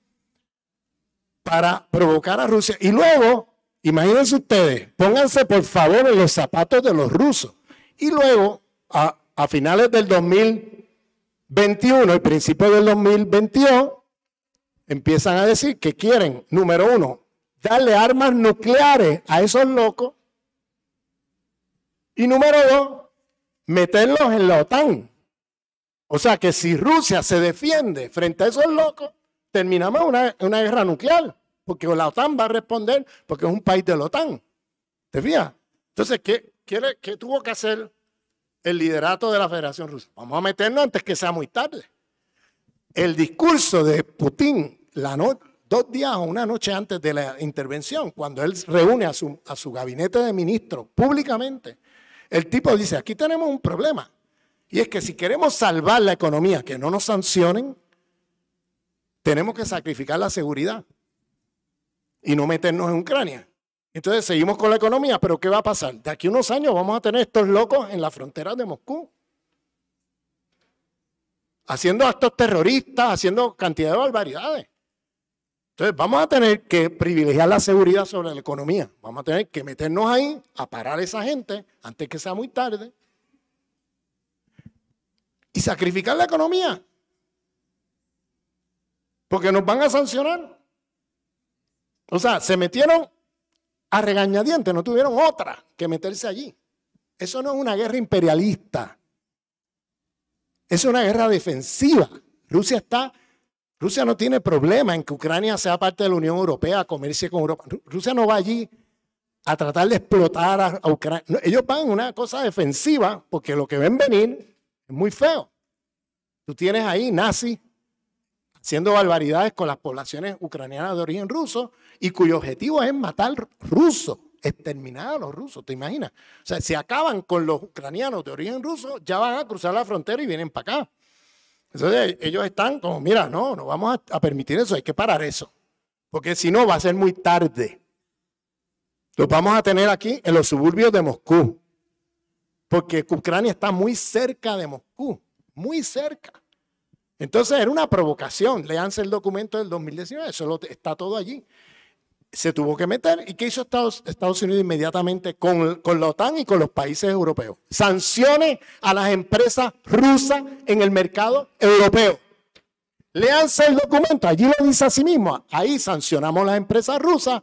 para provocar a Rusia. Y luego, imagínense ustedes, pónganse por favor en los zapatos de los rusos. Y luego, a, finales del 2021 y principios del 2022, empiezan a decir que quieren, número uno, darle armas nucleares a esos locos. Y número dos, meterlos en la OTAN. O sea que si Rusia se defiende frente a esos locos, terminamos una, guerra nuclear, porque la OTAN va a responder, porque es un país de la OTAN. ¿Te fijas? Entonces, ¿qué, qué tuvo que hacer el liderato de la Federación Rusa? Vamos a meternos antes que sea muy tarde. El discurso de Putin la dos días o una noche antes de la intervención, cuando él reúne a su, a su gabinete de ministros públicamente, el tipo dice, aquí tenemos un problema. Y es que si queremos salvar la economía, que no nos sancionen, tenemos que sacrificar la seguridad y no meternos en Ucrania. Entonces seguimos con la economía, pero ¿qué va a pasar? De aquí a unos años vamos a tener estos locos en la frontera de Moscú, haciendo actos terroristas, haciendo cantidad de barbaridades. Entonces vamos a tener que privilegiar la seguridad sobre la economía. Vamos a tener que meternos ahí a parar a esa gente antes que sea muy tarde. Y sacrificar la economía. Porque nos van a sancionar. O sea, se metieron a regañadientes, no tuvieron otra que meterse allí. Eso no es una guerra imperialista. Es una guerra defensiva. Rusia está, Rusia no tiene problema en que Ucrania sea parte de la Unión Europea, comercie con Europa. Rusia no va allí a tratar de explotar a, Ucrania. ellos van una cosa defensiva porque lo que ven venir es muy feo. Tú tienes ahí nazis haciendo barbaridades con las poblaciones ucranianas de origen ruso y cuyo objetivo es matar rusos, exterminar a los rusos, ¿te imaginas? O sea, si acaban con los ucranianos de origen ruso, ya van a cruzar la frontera y vienen para acá. Entonces ellos están como, mira, no, no vamos a, permitir eso, hay que parar eso, porque si no va a ser muy tarde. Los vamos a tener aquí en los suburbios de Moscú, porque Ucrania está muy cerca de Moscú, muy cerca. Entonces era una provocación. Leanse el documento del 2019, eso está todo allí. Se tuvo que meter. ¿Y qué hizo Estados, Estados Unidos inmediatamente con, con la OTAN y con los países europeos? Sanciones a las empresas rusas en el mercado europeo. Leanse el documento, allí lo dice a sí mismo. Ahí sancionamos las empresas rusas,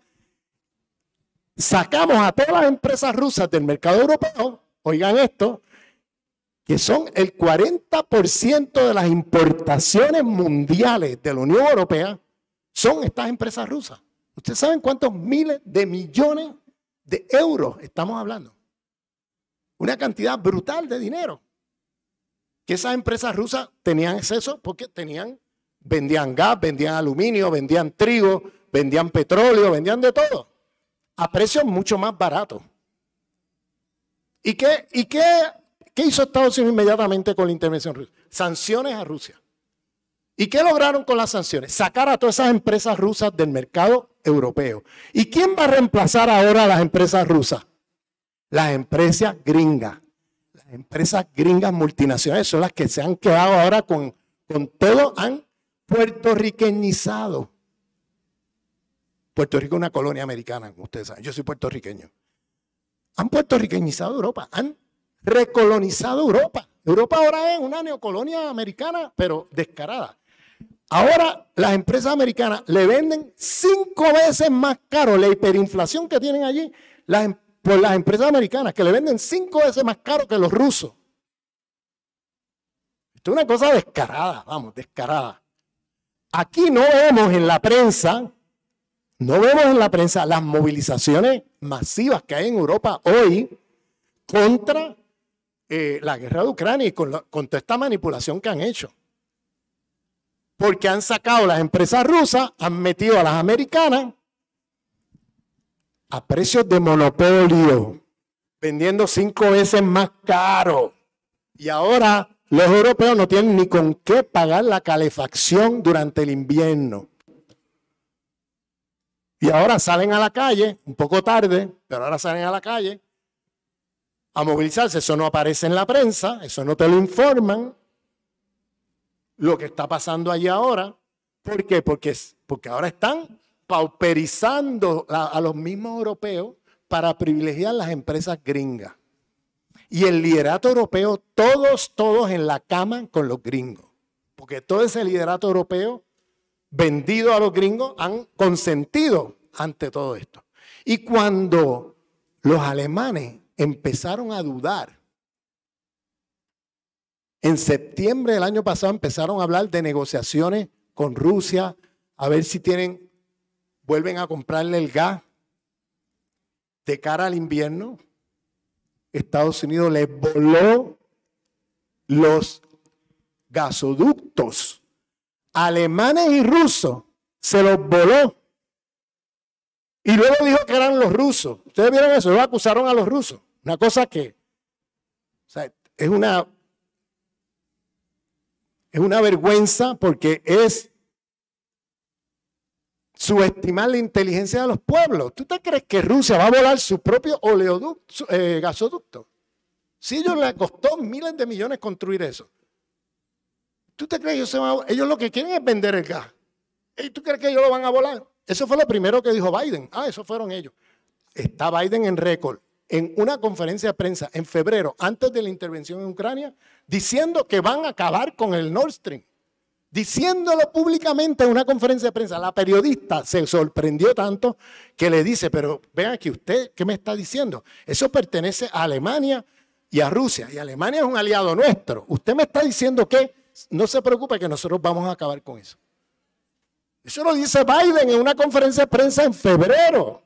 sacamos a todas las empresas rusas del mercado europeo. Oigan esto, que son el 40% de las importaciones mundiales de la Unión Europea, son estas empresas rusas. ¿Ustedes saben cuántos miles de millones de euros estamos hablando? Una cantidad brutal de dinero. Que esas empresas rusas tenían exceso porque tenían, vendían gas, vendían aluminio, vendían trigo, vendían petróleo, vendían de todo. A precios mucho más baratos. ¿Y qué, y qué ¿Qué hizo Estados Unidos inmediatamente con la intervención rusa? Sanciones a Rusia. ¿Y qué lograron con las sanciones? Sacar a todas esas empresas rusas del mercado europeo. ¿Y quién va a reemplazar ahora a las empresas rusas? Las empresas gringas. Las empresas gringas multinacionales son las que se han quedado ahora con, con todo, han puertorriqueñizado. Puerto Rico es una colonia americana, como ustedes saben. Yo soy puertorriqueño. Han puertorriqueñizado Europa. Han recolonizado Europa. Europa ahora es una neocolonia americana, pero descarada. Ahora las empresas americanas le venden cinco veces más caro la hiperinflación que tienen allí las, em-, por las empresas americanas, que le venden cinco veces más caro que los rusos. Esto es una cosa descarada, vamos, descarada. Aquí no vemos en la prensa, no vemos en la prensa las movilizaciones masivas que hay en Europa hoy contra eh, la guerra de Ucrania y con, con toda esta manipulación que han hecho. Porque han sacado las empresas rusas, han metido a las americanas a precios de monopolio, vendiendo cinco veces más caro. Y ahora los europeos no tienen ni con qué pagar la calefacción durante el invierno. Y ahora salen a la calle, un poco tarde, pero ahora salen a la calle a movilizarse. Eso no aparece en la prensa, eso no te lo informan. Lo que está pasando allí ahora, ¿por qué? Porque, porque ahora están pauperizando a, a los mismos europeos para privilegiar las empresas gringas. Y el liderato europeo, todos, todos en la cama con los gringos. Porque todo ese liderato europeo vendido a los gringos han consentido ante todo esto. Y cuando los alemanes empezaron a dudar. En septiembre del año pasado empezaron a hablar de negociaciones con Rusia, a ver si tienen, vuelven a comprarle el gas de cara al invierno. Estados Unidos les voló los gasoductos alemanes y rusos, se los voló. Y luego dijo que eran los rusos. Ustedes vieron eso, Lo acusaron a los rusos. Una cosa que es una es una vergüenza porque es subestimar la inteligencia de los pueblos. ¿Tú te crees que Rusia va a volar su propio oleoducto, eh, gasoducto? Si ellos le costó miles de millones construir eso. ¿Tú te crees que ellos, lo que quieren es vender el gas? ¿Y tú crees que ellos lo van a volar? Eso fue lo primero que dijo Biden. Ah, eso fueron ellos. Está Biden en récord en una conferencia de prensa en febrero, antes de la intervención en Ucrania, diciendo que van a acabar con el Nord Stream. Diciéndolo públicamente en una conferencia de prensa, la periodista se sorprendió tanto que le dice, pero vean aquí usted, ¿qué me está diciendo? Eso pertenece a Alemania y a Rusia, y Alemania es un aliado nuestro. Usted me está diciendo que no se preocupe que nosotros vamos a acabar con eso. Eso lo dice Biden en una conferencia de prensa en febrero.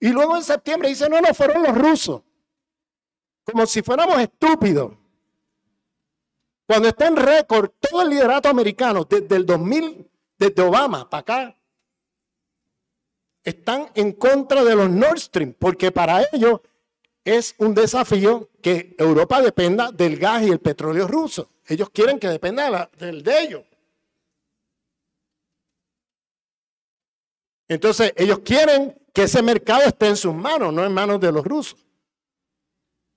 Y luego en septiembre dice, no, no, fueron los rusos. Como si fuéramos estúpidos. Cuando está en récord todo el liderato americano, desde el 2000, desde Obama para acá, están en contra de los Nord Stream, porque para ellos es un desafío que Europa dependa del gas y el petróleo ruso. Ellos quieren que dependa del de ellos. Entonces, ellos quieren que ese mercado esté en sus manos, no en manos de los rusos.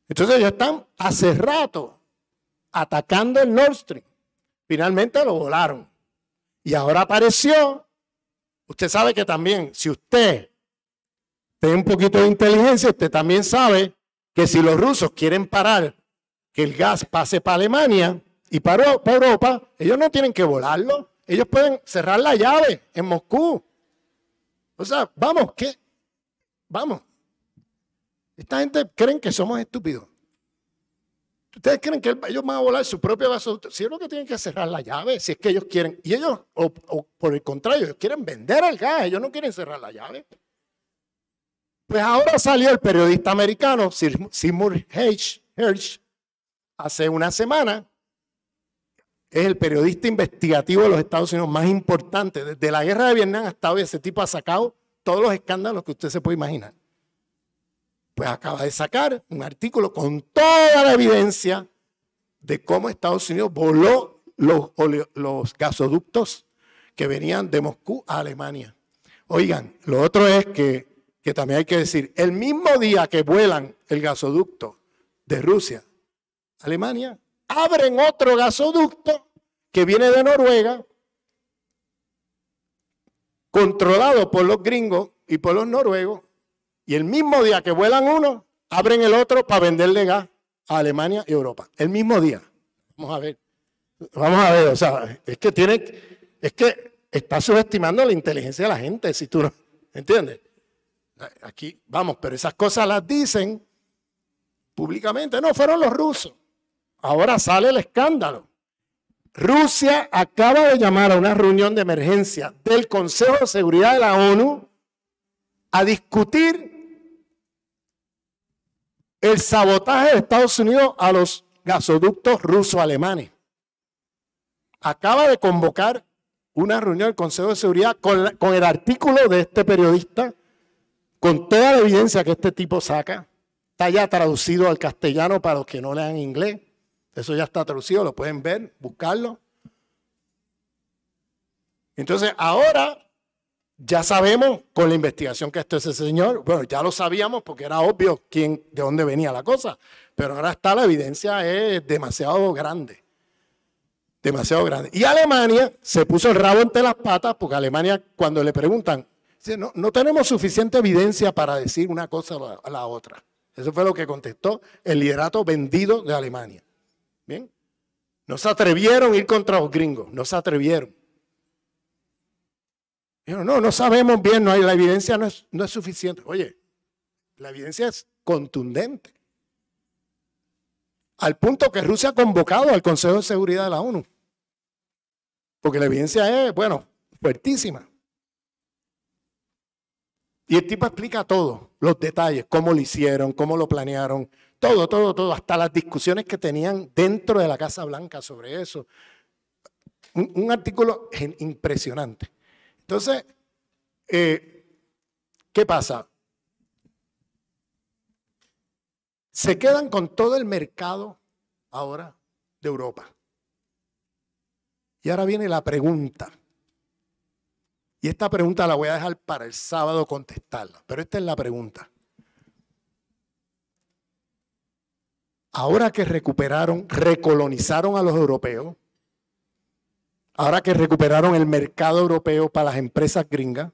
Entonces ellos están hace rato atacando el Nord Stream. Finalmente lo volaron. Y ahora apareció. Usted sabe que también, si usted tiene un poquito de inteligencia, usted también sabe que si los rusos quieren parar que el gas pase para Alemania y para, Europa, ellos no tienen que volarlo. Ellos pueden cerrar la llave en Moscú. O sea, vamos, qué. Vamos. Esta gente creen que somos estúpidos. Ustedes creen que ellos van a volar su propio vaso. Si es lo que tienen que cerrar la llave, si es que ellos quieren. Y ellos, o, por el contrario, ellos quieren vender el gas, ellos no quieren cerrar la llave. Pues ahora salió el periodista americano Seymour Hirsch, hace una semana. Es el periodista investigativo de los Estados Unidos más importante. Desde la guerra de Vietnam hasta hoy ese tipo ha sacado todos los escándalos que usted se puede imaginar. Pues acaba de sacar un artículo con toda la evidencia de cómo Estados Unidos voló los, gasoductos que venían de Moscú a Alemania. Oigan, lo otro es que, que también hay que decir, el mismo día que vuelan el gasoducto de Rusia a Alemania, abren otro gasoducto que viene de Noruega controlado por los gringos y por los noruegos, y el mismo día que vuelan uno, abren el otro para venderle gas a Alemania y Europa. El mismo día. Vamos a ver. Vamos a ver, o sea, es que tiene, es que está subestimando la inteligencia de la gente, si tú no, ¿entiendes? Aquí, vamos, pero esas cosas las dicen públicamente. No, fueron los rusos. Ahora sale el escándalo. Rusia acaba de llamar a una reunión de emergencia del Consejo de Seguridad de la ONU a discutir el sabotaje de Estados Unidos a los gasoductos ruso-alemanes. Acaba de convocar una reunión del Consejo de Seguridad con, el artículo de este periodista, con toda la evidencia que este tipo saca. Está ya traducido al castellano para los que no lean inglés. Eso ya está traducido, lo pueden ver, buscarlo. Entonces, ahora ya sabemos con la investigación que esto es ese señor. Bueno, ya lo sabíamos porque era obvio quién, de dónde venía la cosa. Pero ahora está la evidencia es demasiado grande. Demasiado grande. Y Alemania se puso el rabo entre las patas porque Alemania, cuando le preguntan, dice, no, tenemos suficiente evidencia para decir una cosa a la otra. Eso fue lo que contestó el liderato vendido de Alemania. Bien. No se atrevieron a ir contra los gringos, no se atrevieron. pero no, no sabemos bien, no hay, la evidencia no es, no es suficiente. Oye, la evidencia es contundente. Al punto que Rusia ha convocado al Consejo de Seguridad de la ONU. Porque la evidencia es, bueno, fuertísima. Y el tipo explica todo, los detalles, cómo lo hicieron, cómo lo planearon, todo, todo, todo, hasta las discusiones que tenían dentro de la Casa Blanca sobre eso. Un, artículo impresionante. Entonces, eh, ¿qué pasa? Se quedan con todo el mercado ahora de Europa. Y ahora viene la pregunta. Y esta pregunta la voy a dejar para el sábado contestarla, pero esta es la pregunta. Ahora que recuperaron, recolonizaron a los europeos, ahora que recuperaron el mercado europeo para las empresas gringas,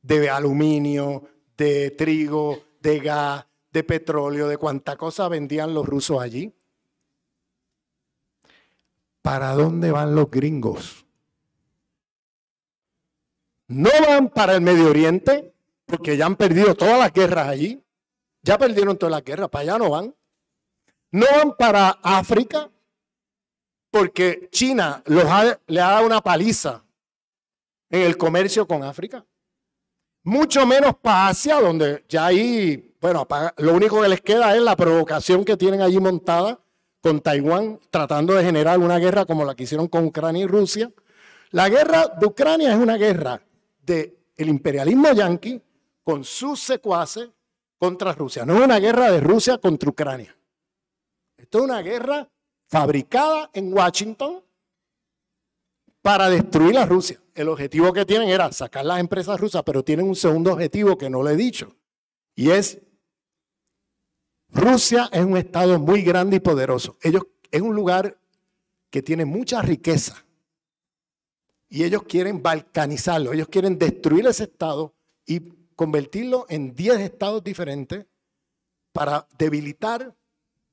de aluminio, de trigo, de gas, de petróleo, de cuánta cosa vendían los rusos allí. ¿Para dónde van los gringos? No van para el Medio Oriente, porque ya han perdido todas las guerras allí. Ya perdieron toda la guerra, para allá no van. No van para África porque China los le ha dado una paliza en el comercio con África. Mucho menos para Asia, donde ya ahí, bueno, lo único que les queda es la provocación que tienen allí montada con Taiwán, tratando de generar una guerra como la que hicieron con Ucrania y Rusia. La guerra de Ucrania es una guerra del imperialismo yanqui con sus secuaces contra Rusia. No es una guerra de Rusia contra Ucrania. Esto es una guerra fabricada en Washington para destruir a Rusia. El objetivo que tienen era sacar las empresas rusas, pero tienen un segundo objetivo que no le he dicho. Y es, Rusia es un estado muy grande y poderoso. Ellos, es un lugar que tiene mucha riqueza. Y ellos quieren balcanizarlo, ellos quieren destruir ese estado y convertirlo en 10 estados diferentes para debilitar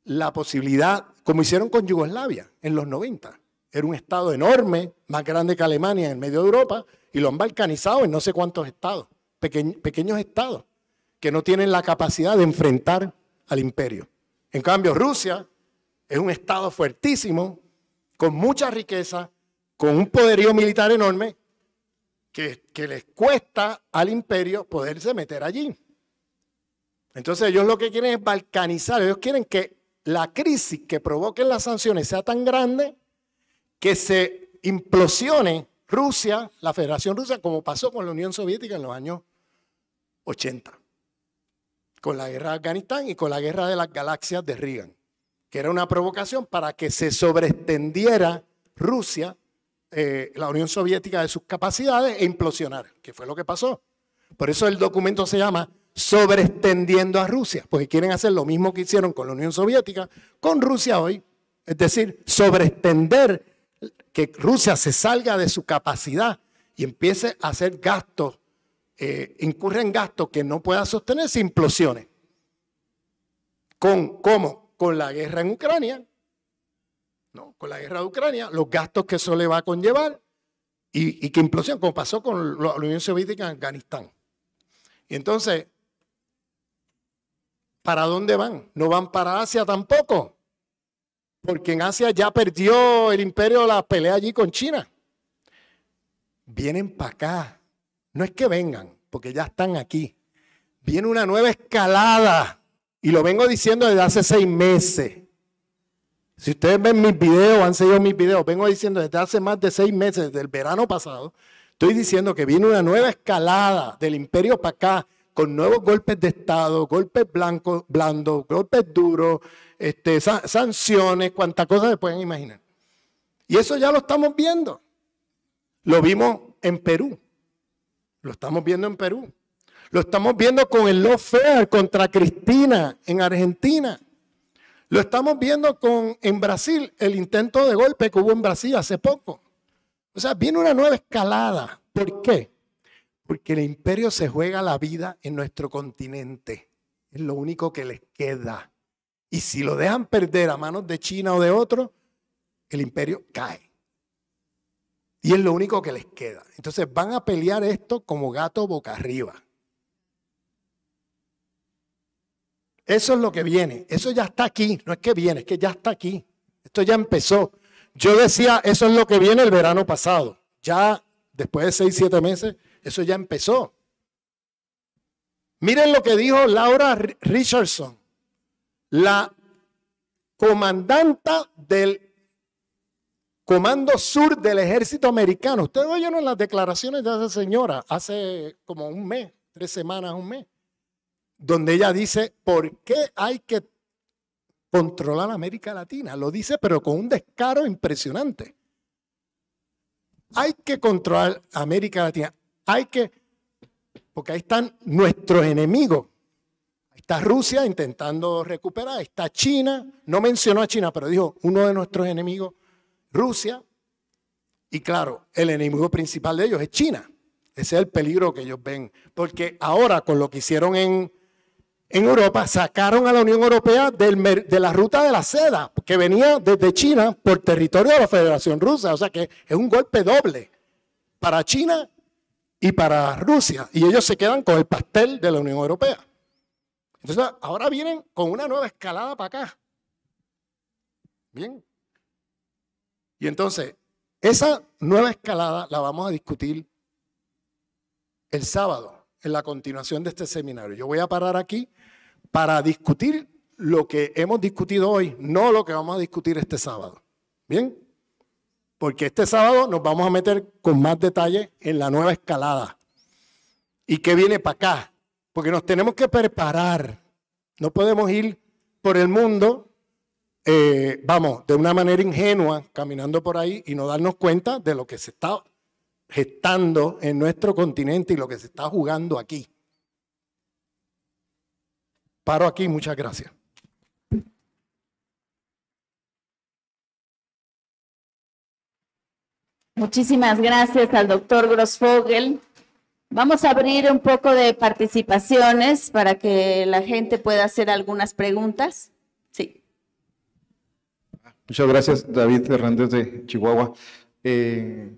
la posibilidad, como hicieron con Yugoslavia en los 90. Era un estado enorme, más grande que Alemania en el medio de Europa, y lo han balcanizado en no sé cuántos estados, pequeños estados, que no tienen la capacidad de enfrentar al imperio. En cambio, Rusia es un estado fuertísimo, con mucha riqueza, con un poderío militar enorme, que, les cuesta al imperio poderse meter allí. Entonces ellos lo que quieren es balcanizar, ellos quieren que la crisis que provoquen las sanciones sea tan grande que se implosione Rusia, la Federación Rusa, como pasó con la Unión Soviética en los años 80, con la guerra de Afganistán y con la guerra de las galaxias de Reagan, que era una provocación para que se sobreestendiera Rusia eh, la Unión Soviética de sus capacidades e implosionar, que fue lo que pasó. Por eso el documento se llama Sobreextendiendo a Rusia, porque quieren hacer lo mismo que hicieron con la Unión Soviética, con Rusia hoy. Es decir, sobreextender que Rusia se salga de su capacidad y empiece a hacer gastos, eh, incurren en gastos que no pueda sostenerse, implosiones. ¿Con cómo? Con la guerra en Ucrania, con la guerra de Ucrania, los gastos que eso le va a conllevar y, que implosión, como pasó con la Unión Soviética en Afganistán. Y entonces, ¿para dónde van? No van para Asia tampoco, porque en Asia ya perdió el imperio la pelea allí con China. Vienen para acá. No es que vengan, porque ya están aquí. Viene una nueva escalada. Y lo vengo diciendo desde hace seis meses. Si ustedes ven mis videos, han seguido mis videos, vengo diciendo desde hace más de seis meses, del verano pasado, estoy diciendo que viene una nueva escalada del imperio para acá, con nuevos golpes de Estado, golpes blancos, blandos, golpes duros, este, sanciones, cuantas cosas se pueden imaginar. Y eso ya lo estamos viendo. Lo vimos en Perú. Lo estamos viendo en Perú. Lo estamos viendo con el lawfare contra Cristina en Argentina. Lo estamos viendo con, en Brasil, el intento de golpe que hubo en Brasil hace poco. O sea, viene una nueva escalada. ¿Por qué? Porque el imperio se juega la vida en nuestro continente. Es lo único que les queda. Y si lo dejan perder a manos de China o de otro, el imperio cae. Y es lo único que les queda. Entonces van a pelear esto como gato boca arriba. Eso es lo que viene. Eso ya está aquí. No es que viene, es que ya está aquí. Esto ya empezó. Yo decía, eso es lo que viene el verano pasado. Ya después de seis, siete meses, eso ya empezó. Miren lo que dijo Laura Richardson, la comandanta del Comando Sur del Ejército Americano. Ustedes oyeron las declaraciones de esa señora hace como un mes, tres semanas, un mes donde ella dice, ¿por qué hay que controlar América Latina? Lo dice, pero con un descaro impresionante. Hay que controlar América Latina. Hay que, porque ahí están nuestros enemigos. está Rusia intentando recuperar, está China, no mencionó a China, pero dijo, uno de nuestros enemigos, Rusia. Y claro, el enemigo principal de ellos es China. Ese es el peligro que ellos ven. Porque ahora con lo que hicieron en en Europa sacaron a la Unión Europea de la ruta de la seda, que venía desde China por territorio de la Federación Rusa. O sea que es un golpe doble para China y para Rusia. Y ellos se quedan con el pastel de la Unión Europea. Entonces ahora vienen con una nueva escalada para acá. Bien. Y entonces, esa nueva escalada la vamos a discutir el sábado en la continuación de este seminario. Yo voy a parar aquí para discutir lo que hemos discutido hoy, no lo que vamos a discutir este sábado. ¿Bien? Porque este sábado nos vamos a meter con más detalle en la nueva escalada. ¿Y qué viene para acá? Porque nos tenemos que preparar. No podemos ir por el mundo, eh, vamos, de una manera ingenua, caminando por ahí y no darnos cuenta de lo que se está gestando en nuestro continente y lo que se está jugando aquí. Paro aquí, muchas gracias. Muchísimas gracias al doctor Grossfogel. Vamos a abrir un poco de participaciones para que la gente pueda hacer algunas preguntas. Sí. Muchas gracias, David Hernández de Chihuahua. Eh,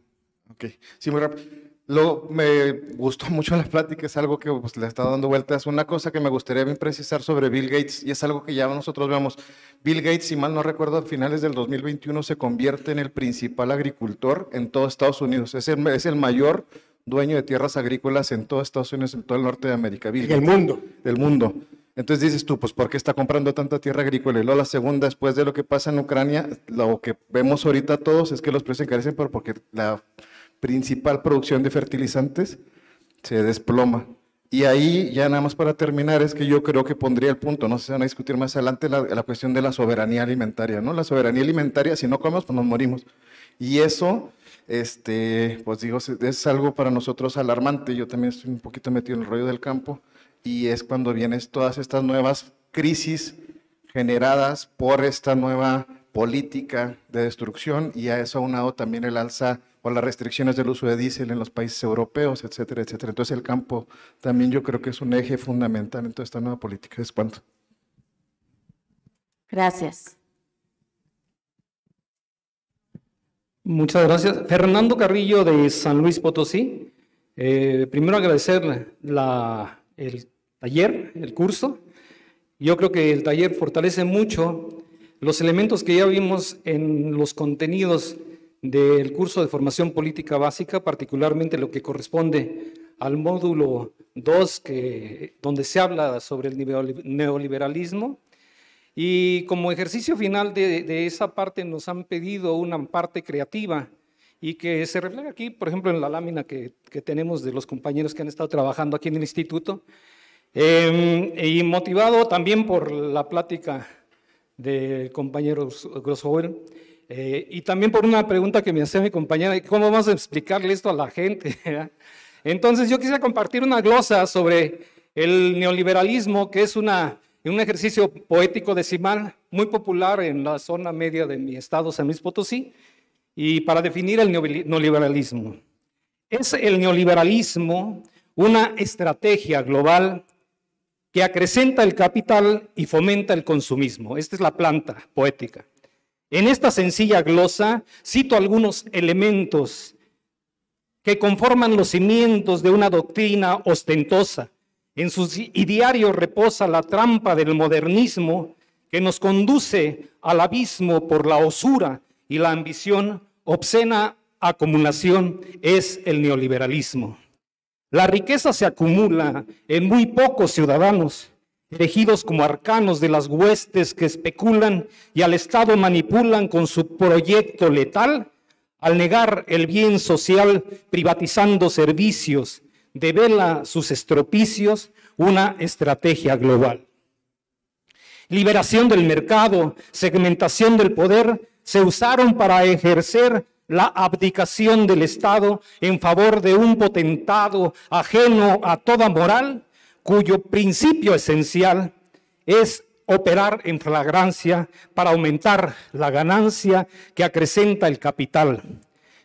sí, muy rápido. Lo, me gustó mucho la plática, es algo que pues, le está dando vueltas. Una cosa que me gustaría bien precisar sobre Bill Gates, y es algo que ya nosotros vemos. Bill Gates, si mal no recuerdo, a finales del 2021 se convierte en el principal agricultor en todo Estados Unidos. Es el, es el mayor dueño de tierras agrícolas en todo Estados Unidos, en todo el norte de América. Bill Gates, del mundo. Del mundo. Entonces dices tú, pues ¿por qué está comprando tanta tierra agrícola? Y luego la segunda, después de lo que pasa en Ucrania, lo que vemos ahorita todos es que los precios encarecen, pero porque la principal producción de fertilizantes se desploma. Y ahí, ya nada más para terminar, es que yo creo que pondría el punto, no se van a discutir más adelante, la, cuestión de la soberanía alimentaria, ¿no? La soberanía alimentaria, si no comemos, pues nos morimos. Y eso, este, pues digo, es algo para nosotros alarmante, yo también estoy un poquito metido en el rollo del campo, y es cuando vienen todas estas nuevas crisis generadas por esta nueva política de destrucción, y a eso aunado también el alza las restricciones del uso de diésel en los países europeos, etcétera, etcétera. Entonces el campo también yo creo que es un eje fundamental en toda esta nueva política ¿Es cuánto? Gracias. Muchas gracias. Fernando Carrillo de San Luis Potosí. Eh, primero agradecerle el taller, el curso. Yo creo que el taller fortalece mucho los elementos que ya vimos en los contenidos del curso de formación política básica, particularmente lo que corresponde al módulo 2, donde se habla sobre el neoliberalismo. Y como ejercicio final de, esa parte nos han pedido una parte creativa y que se refleja aquí, por ejemplo, en la lámina que, tenemos de los compañeros que han estado trabajando aquí en el instituto. Em, y motivado también por la plática del compañero Grosjoel, eh, y también por una pregunta que me hacía mi compañera, ¿cómo vamos a explicarle esto a la gente? Entonces yo quisiera compartir una glosa sobre el neoliberalismo, que es un ejercicio poético decimal muy popular en la zona media de mi estado, San Luis Potosí, y para definir el neoliberalismo. Es el neoliberalismo una estrategia global que acrecenta el capital y fomenta el consumismo. Esta es la planta poética. En esta sencilla glosa cito algunos elementos que conforman los cimientos de una doctrina ostentosa. En su ideario reposa la trampa del modernismo que nos conduce al abismo por la osura y la ambición obscena acumulación es el neoliberalismo. La riqueza se acumula en muy pocos ciudadanos elegidos como arcanos de las huestes que especulan y al Estado manipulan con su proyecto letal, al negar el bien social privatizando servicios, devela sus estropicios una estrategia global. Liberación del mercado, segmentación del poder, se usaron para ejercer la abdicación del Estado en favor de un potentado ajeno a toda moral cuyo principio esencial es operar en flagrancia para aumentar la ganancia que acrecenta el capital.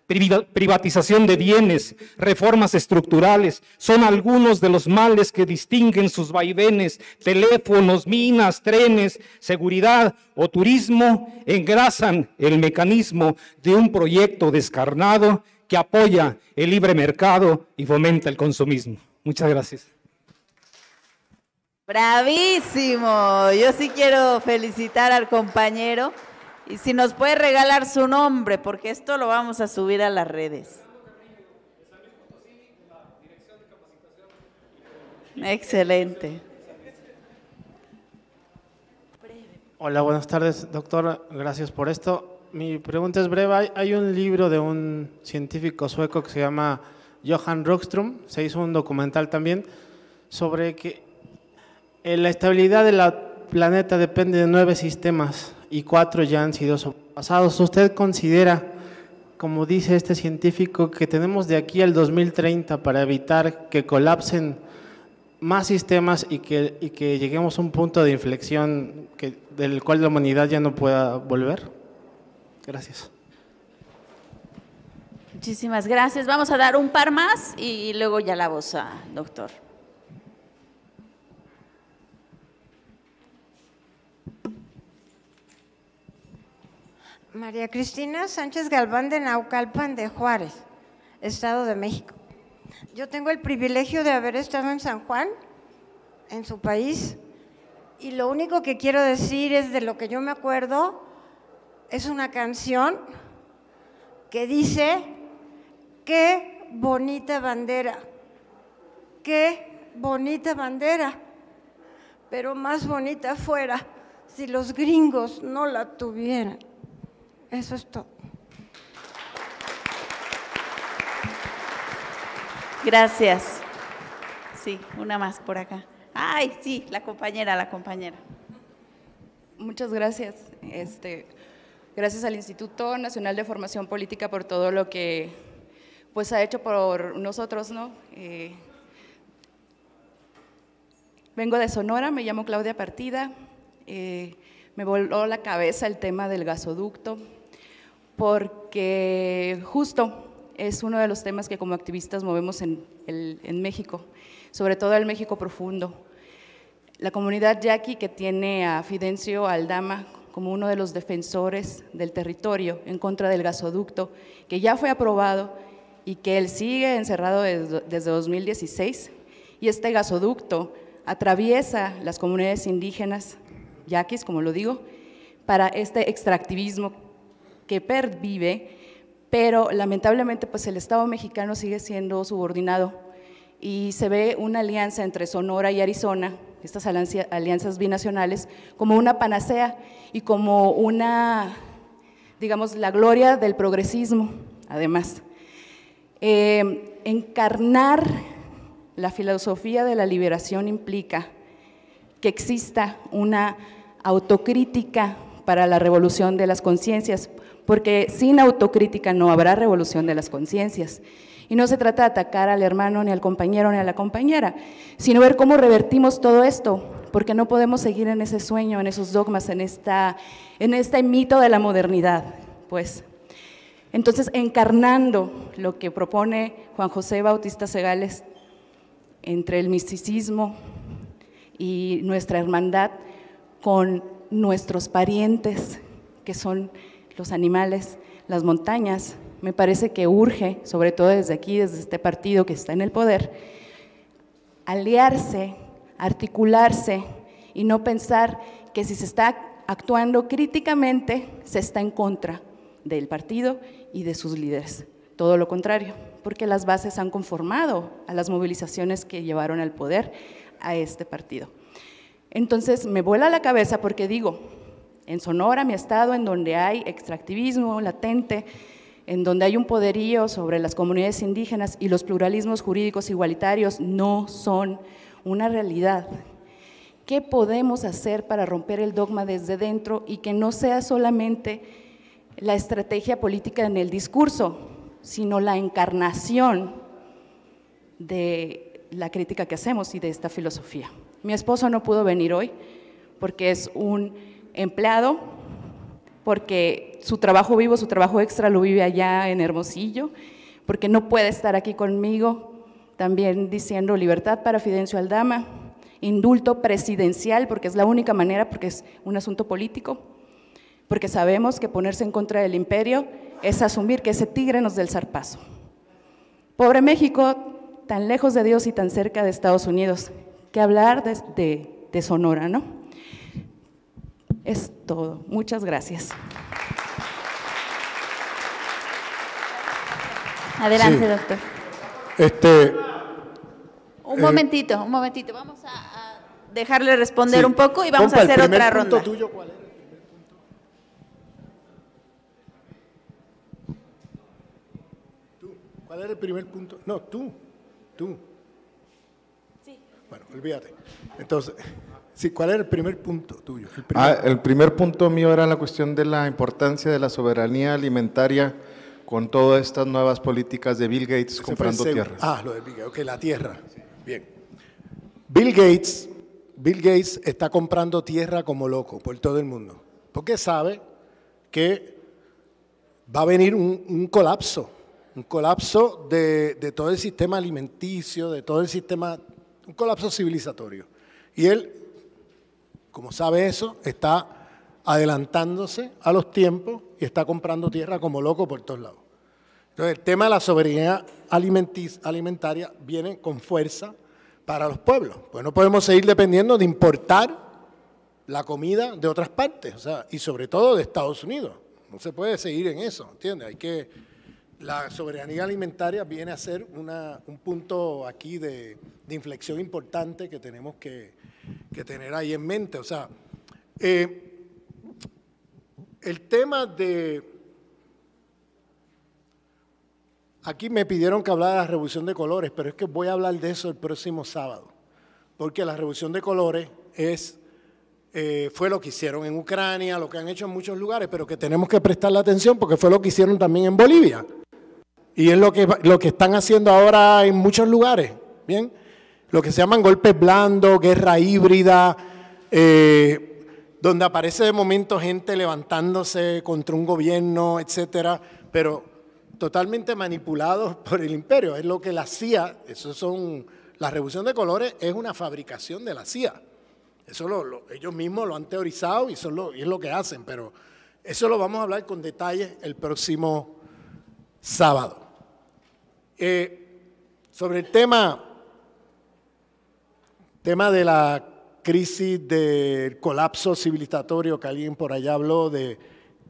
Privatización de bienes, reformas estructurales, son algunos de los males que distinguen sus vaivenes, teléfonos, minas, trenes, seguridad o turismo, engrasan el mecanismo de un proyecto descarnado que apoya el libre mercado y fomenta el consumismo. Muchas gracias. Bravísimo. Yo sí quiero felicitar al compañero. Y si nos puede regalar su nombre, porque esto lo vamos a subir a las redes. Excelente. Hola, buenas tardes, doctor. Gracias por esto. Mi pregunta es breve. Hay un libro de un científico sueco que se llama Johan Rockström. Se hizo un documental también sobre que eh, la estabilidad del planeta depende de nueve sistemas y cuatro ya han sido sobrepasados. ¿Usted considera, como dice este científico, que tenemos de aquí al 2030 para evitar que colapsen más sistemas y que, y que lleguemos a un punto de inflexión que, del cual la humanidad ya no pueda volver? Gracias. Muchísimas gracias. Vamos a dar un par más y luego ya la voz a doctor. María Cristina Sánchez Galván de Naucalpan de Juárez, Estado de México. Yo tengo el privilegio de haber estado en San Juan, en su país, y lo único que quiero decir es de lo que yo me acuerdo, es una canción que dice, qué bonita bandera, qué bonita bandera, pero más bonita fuera si los gringos no la tuvieran. Eso es todo. Gracias. Sí, una más por acá. Ay, sí, la compañera, la compañera. Muchas gracias. Este, gracias al Instituto Nacional de Formación Política por todo lo que pues ha hecho por nosotros, ¿no? Eh, vengo de Sonora, me llamo Claudia Partida. Eh, me voló la cabeza el tema del gasoducto porque justo es uno de los temas que como activistas movemos en, México, sobre todo el México profundo. La comunidad yaqui que tiene a Fidencio Aldama como uno de los defensores del territorio en contra del gasoducto, que ya fue aprobado y que él sigue encerrado desde 2016. Y este gasoducto atraviesa las comunidades indígenas, yaquis, como lo digo, para este extractivismo que pervive, pero lamentablemente pues el Estado mexicano sigue siendo subordinado y se ve una alianza entre Sonora y Arizona, estas alianzas binacionales, como una panacea y como una, digamos, la gloria del progresismo, además. Eh, encarnar la filosofía de la liberación implica que exista una autocrítica para la revolución de las conciencias, porque sin autocrítica no habrá revolución de las conciencias. Y no se trata de atacar al hermano, ni al compañero, ni a la compañera, sino ver cómo revertimos todo esto, porque no podemos seguir en ese sueño, en esos dogmas, en, esta, en este mito de la modernidad. Pues. Entonces, encarnando lo que propone Juan José Bautista Segales entre el misticismo y nuestra hermandad con nuestros parientes, que son los animales, las montañas. Me parece que urge, sobre todo desde aquí, desde este partido que está en el poder, aliarse, articularse y no pensar que si se está actuando críticamente, se está en contra del partido y de sus líderes. Todo lo contrario, porque las bases han conformado a las movilizaciones que llevaron al poder a este partido. Entonces me vuela la cabeza porque digo, en Sonora, mi estado, en donde hay extractivismo latente, en donde hay un poderío sobre las comunidades indígenas y los pluralismos jurídicos igualitarios no son una realidad. ¿Qué podemos hacer para romper el dogma desde dentro y que no sea solamente la estrategia política en el discurso, sino la encarnación de la crítica que hacemos y de esta filosofía? Mi esposo no pudo venir hoy porque es un empleado, porque su trabajo vivo, su trabajo extra lo vive allá en Hermosillo, porque no puede estar aquí conmigo, también diciendo libertad para Fidencio Aldama, indulto presidencial, porque es la única manera, porque es un asunto político, porque sabemos que ponerse en contra del imperio es asumir que ese tigre nos del zarpazo. Pobre México, tan lejos de Dios y tan cerca de Estados Unidos, que hablar de, de, de Sonora, ¿no? Es todo. Muchas gracias. Adelante, doctor. Este, un eh, momentito, un momentito. Vamos a, dejarle responder un poco y vamos a hacer otra punto ronda. ¿cuál es? era el primer punto? No, tú, tú. Sí. Bueno, olvídate. Entonces, ¿cuál era el primer punto tuyo? Ah, el primer... punto mío era la cuestión de la importancia de la soberanía alimentaria con todas estas nuevas políticas de Bill Gates comprando tierra. Ah, lo de Bill Gates, ok, la tierra. Bien. Bill Gates, Bill Gates está comprando tierra como loco por todo el mundo, porque sabe que va a venir un, colapso, un colapso de, de todo el sistema alimenticio, de todo el sistema, un colapso civilizatorio. Y él como sabe eso, está adelantándose a los tiempos y está comprando tierra como loco por todos lados. Entonces, el tema de la soberanía alimentaria viene con fuerza para los pueblos, pues no podemos seguir dependiendo de importar la comida de otras partes, o sea, y sobre todo de Estados Unidos. No se puede seguir en eso, ¿entiendes? Hay que, la soberanía alimentaria viene a ser un punto aquí de inflexión importante que tenemos que, que tener ahí en mente. O sea, eh, el tema de... Aquí me pidieron que hablara de la revolución de colores, pero es que voy a hablar de eso el próximo sábado, porque la revolución de colores es, eh, fue lo que hicieron en Ucrania, lo que han hecho en muchos lugares, pero que tenemos que prestar la atención porque fue lo que hicieron también en Bolivia. Y es lo que, lo que están haciendo ahora en muchos lugares. Bien lo que se llaman golpes blandos, guerra híbrida, eh, donde aparece de momento gente levantándose contra un gobierno, etcétera, pero totalmente manipulados por el imperio. Es lo que la CIA, eso son, la revolución de colores es una fabricación de la CIA. Eso ellos mismos lo han teorizado y, es lo que hacen, pero eso lo vamos a hablar con detalle el próximo sábado. Eh, sobre el tema tema de la crisis del colapso civilizatorio que alguien por allá habló de,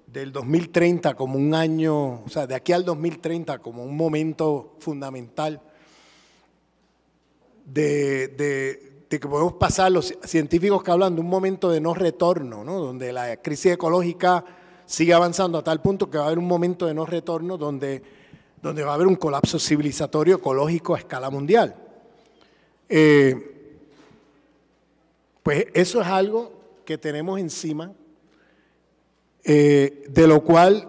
del 2030 como un año, o sea, de aquí al 2030 como un momento fundamental de, que podemos pasar, los científicos que hablan de un momento de no retorno, donde la crisis ecológica sigue avanzando a tal punto que va a haber un momento de no retorno donde, donde va a haber un colapso civilizatorio ecológico a escala mundial. Eh, pues eso es algo que tenemos encima, eh, de lo cual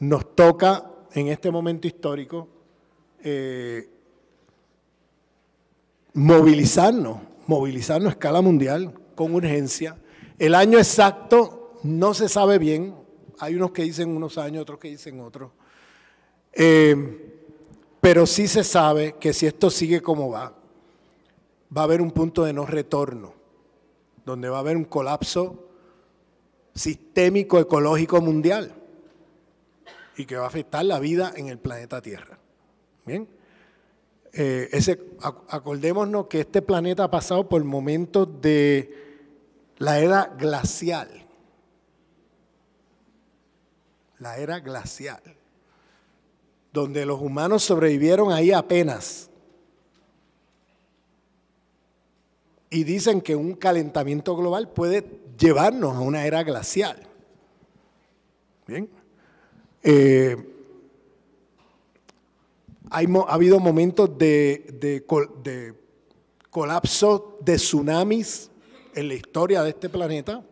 nos toca en este momento histórico eh, movilizarnos, movilizarnos a escala mundial con urgencia. El año exacto no se sabe bien, hay unos que dicen unos años, otros que dicen otros, eh, pero sí se sabe que si esto sigue como va, va a haber un punto de no retorno donde va a haber un colapso sistémico ecológico mundial y que va a afectar la vida en el planeta Tierra. Bien, eh, acordémonos que este planeta ha pasado por momentos de la era glacial. La era glacial, donde los humanos sobrevivieron ahí apenas y dicen que un calentamiento global puede llevarnos a una era glacial. Bien. Eh, hay, ha habido momentos de, de colapso de tsunamis en la historia de este planeta,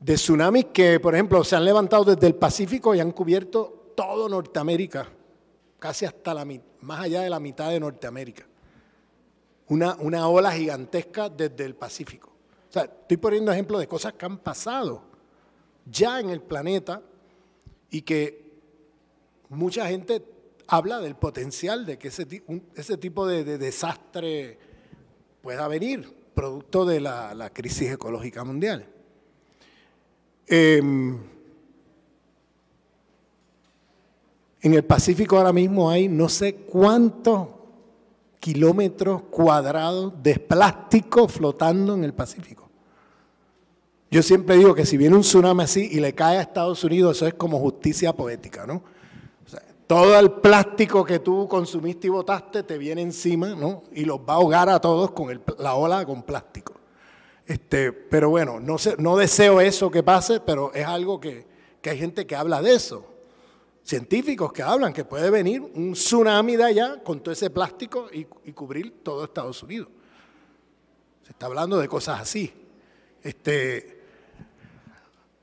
de tsunamis que, por ejemplo, se han levantado desde el Pacífico y han cubierto todo Norteamérica, casi hasta la más allá de la mitad de Norteamérica una, una ola gigantesca desde el Pacífico. O sea, estoy poniendo ejemplos de cosas que han pasado ya en el planeta y que mucha gente habla del potencial de que ese, tipo de, desastre pueda venir, producto de la, crisis ecológica mundial. Em, en el Pacífico ahora mismo hay no sé cuántos kilómetros cuadrados de plástico flotando en el Pacífico. Yo siempre digo que si viene un tsunami así y le cae a Estados Unidos, eso es como justicia poética, ¿no? todo el plástico que tú consumiste y botaste te viene encima, ¿no? Y los va a ahogar a todos con la ola con plástico. Este, pero bueno, no, deseo eso que pase, pero es algo que hay gente que habla de eso científicos que hablan que puede venir un tsunami de allá con todo ese plástico y, cubrir todo Estados Unidos. Se está hablando de cosas así. Este,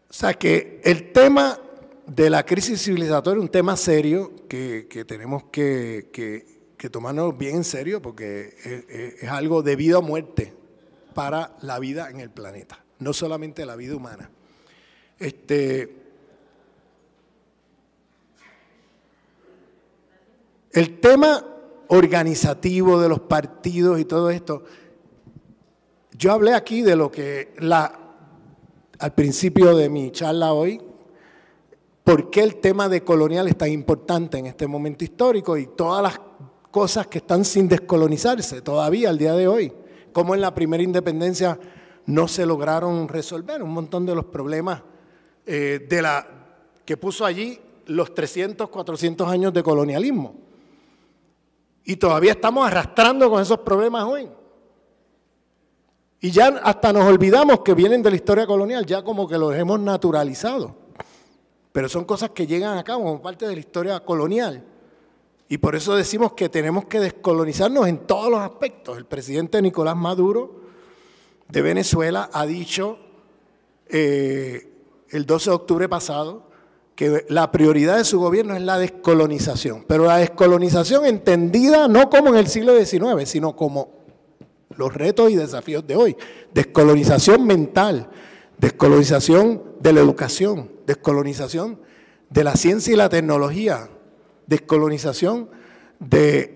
o sea que el tema de la crisis civilizatoria es un tema serio que, tenemos que, tomarnos bien en serio porque es, es algo de vida o muerte para la vida en el planeta, no solamente la vida humana. Este, El tema organizativo de los partidos y todo esto, yo hablé aquí de lo que la, al principio de mi charla hoy, por qué el tema de colonial es tan importante en este momento histórico y todas las cosas que están sin descolonizarse todavía al día de hoy, como en la primera independencia no se lograron resolver un montón de los problemas eh, de la, que puso allí los 300, 400 años de colonialismo. Y todavía estamos arrastrando con esos problemas hoy. Y ya hasta nos olvidamos que vienen de la historia colonial, ya como que los hemos naturalizado. Pero son cosas que llegan a cabo como parte de la historia colonial. Y por eso decimos que tenemos que descolonizarnos en todos los aspectos. El presidente Nicolás Maduro de Venezuela ha dicho eh, el 12 de octubre pasado que la prioridad de su gobierno es la descolonización, pero la descolonización entendida no como en el siglo XIX, sino como los retos y desafíos de hoy. Descolonización mental, descolonización de la educación, descolonización de la ciencia y la tecnología, descolonización de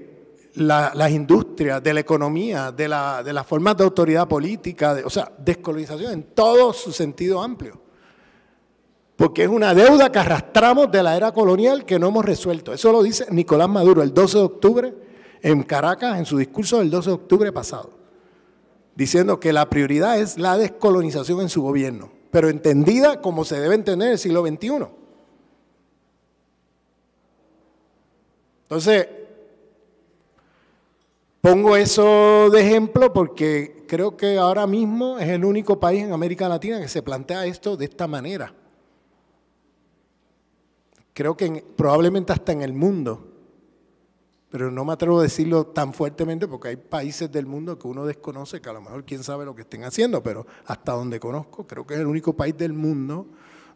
las industrias, de la economía, de, las formas de autoridad política, o sea, descolonización en todo su sentido amplio porque es una deuda que arrastramos de la era colonial que no hemos resuelto. Eso lo dice Nicolás Maduro el 12 de octubre en Caracas, en su discurso del 12 de octubre pasado, diciendo que la prioridad es la descolonización en su gobierno, pero entendida como se debe entender en el siglo XXI. Entonces, pongo eso de ejemplo porque creo que ahora mismo es el único país en América Latina que se plantea esto de esta manera creo que probablemente hasta en el mundo, pero no me atrevo a decirlo tan fuertemente porque hay países del mundo que uno desconoce, que a lo mejor quién sabe lo que estén haciendo, pero hasta donde conozco, creo que es el único país del mundo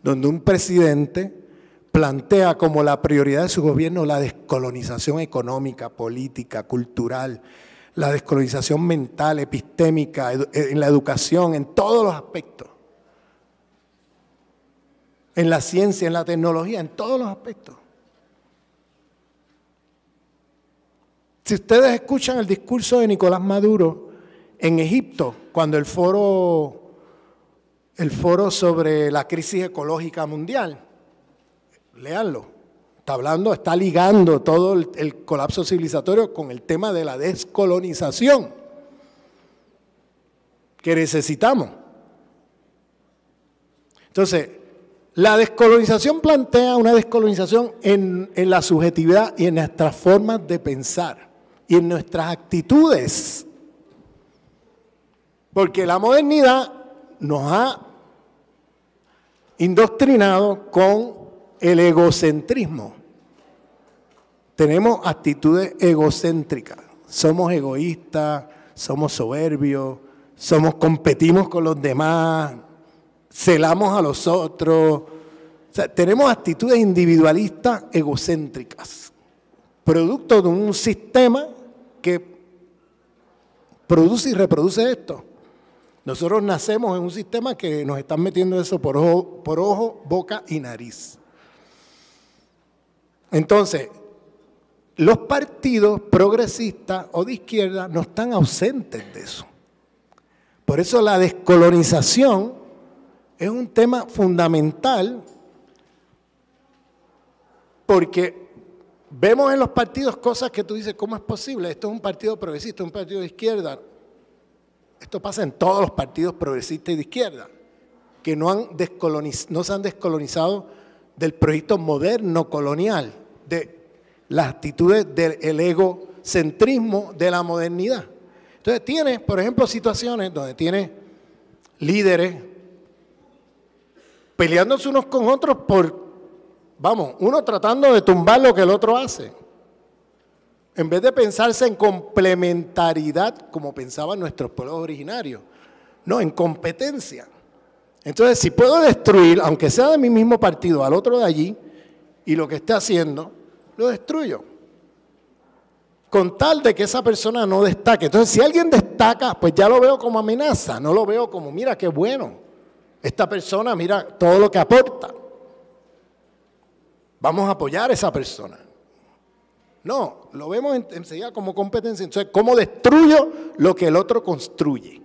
donde un presidente plantea como la prioridad de su gobierno la descolonización económica, política, cultural, la descolonización mental, epistémica, en la educación, en todos los aspectos en la ciencia, en la tecnología, en todos los aspectos. Si ustedes escuchan el discurso de Nicolás Maduro en Egipto, cuando el foro, el foro sobre la crisis ecológica mundial, leanlo, está hablando, está ligando todo el, el colapso civilizatorio con el tema de la descolonización que necesitamos. Entonces, la descolonización plantea una descolonización en, la subjetividad y en nuestras formas de pensar y en nuestras actitudes. Porque la modernidad nos ha indoctrinado con el egocentrismo. Tenemos actitudes egocéntricas. Somos egoístas, somos soberbios, somos, competimos con los demás, celamos a los otros. tenemos actitudes individualistas egocéntricas, producto de un sistema que produce y reproduce esto. Nosotros nacemos en un sistema que nos están metiendo eso por ojo, por ojo boca y nariz. Entonces, los partidos progresistas o de izquierda no están ausentes de eso. Por eso la descolonización es un tema fundamental porque vemos en los partidos cosas que tú dices, ¿cómo es posible? Esto es un partido progresista, un partido de izquierda. Esto pasa en todos los partidos progresistas y de izquierda, que no, han no se han descolonizado del proyecto moderno colonial, de las actitudes del egocentrismo de la modernidad. Entonces tiene por ejemplo, situaciones donde tiene líderes peleándose unos con otros por, vamos, uno tratando de tumbar lo que el otro hace. En vez de pensarse en complementaridad, como pensaban nuestros pueblos originarios, no, en competencia. Entonces, si puedo destruir, aunque sea de mi mismo partido, al otro de allí, y lo que esté haciendo, lo destruyo. Con tal de que esa persona no destaque. Entonces, si alguien destaca, pues ya lo veo como amenaza, no lo veo como, mira, qué bueno. Esta persona, mira todo lo que aporta. Vamos a apoyar a esa persona. No, lo vemos enseguida como competencia. Entonces, ¿cómo destruyo lo que el otro construye?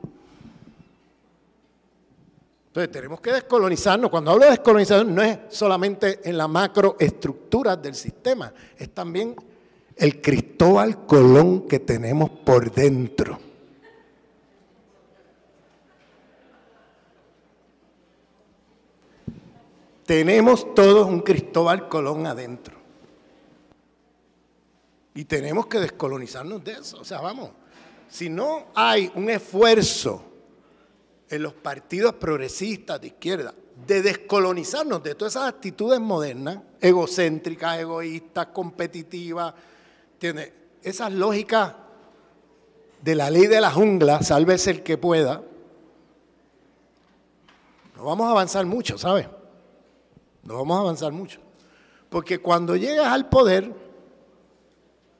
Entonces, tenemos que descolonizarnos. Cuando hablo de descolonización, no es solamente en la macroestructura del sistema, es también el Cristóbal Colón que tenemos por dentro. Tenemos todos un Cristóbal Colón adentro. Y tenemos que descolonizarnos de eso. O sea, vamos, si no hay un esfuerzo en los partidos progresistas de izquierda de descolonizarnos de todas esas actitudes modernas, egocéntricas, egoístas, competitivas, tiene esas lógicas de la ley de la jungla, sálvese el que pueda, no vamos a avanzar mucho, ¿sabes? No vamos a avanzar mucho. Porque cuando llegas al poder,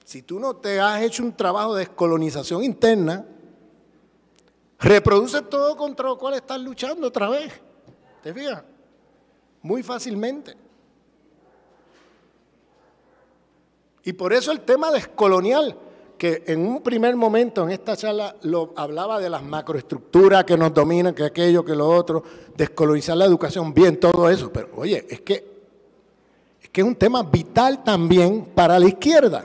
si tú no te has hecho un trabajo de descolonización interna, reproduces todo contra lo cual estás luchando otra vez. ¿Te fijas? Muy fácilmente. Y por eso el tema descolonial que en un primer momento en esta sala lo, hablaba de las macroestructuras que nos dominan, que aquello, que lo otro, descolonizar la educación, bien, todo eso, pero oye, es que es, un tema vital también para la izquierda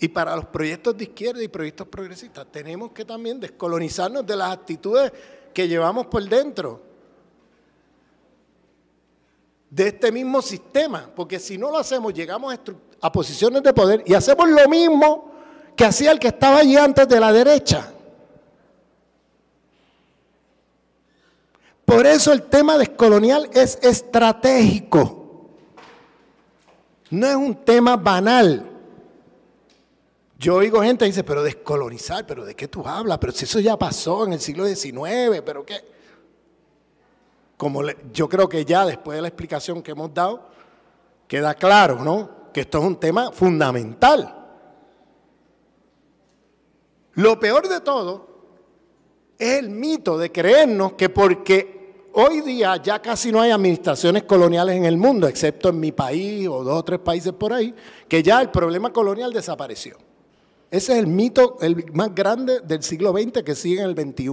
y para los proyectos de izquierda y proyectos progresistas. Tenemos que también descolonizarnos de las actitudes que llevamos por dentro de este mismo sistema, porque si no lo hacemos llegamos a posiciones de poder y hacemos lo mismo que hacía el que estaba allí antes de la derecha. Por eso el tema descolonial es estratégico. No es un tema banal. Yo oigo gente que dice, pero descolonizar, pero ¿de qué tú hablas? Pero si eso ya pasó en el siglo XIX, pero qué. Como yo creo que ya después de la explicación que hemos dado, queda claro, ¿no? Que esto es un tema fundamental. Lo peor de todo es el mito de creernos que porque hoy día ya casi no hay administraciones coloniales en el mundo, excepto en mi país o dos o tres países por ahí, que ya el problema colonial desapareció. Ese es el mito el más grande del siglo XX que sigue en el XXI.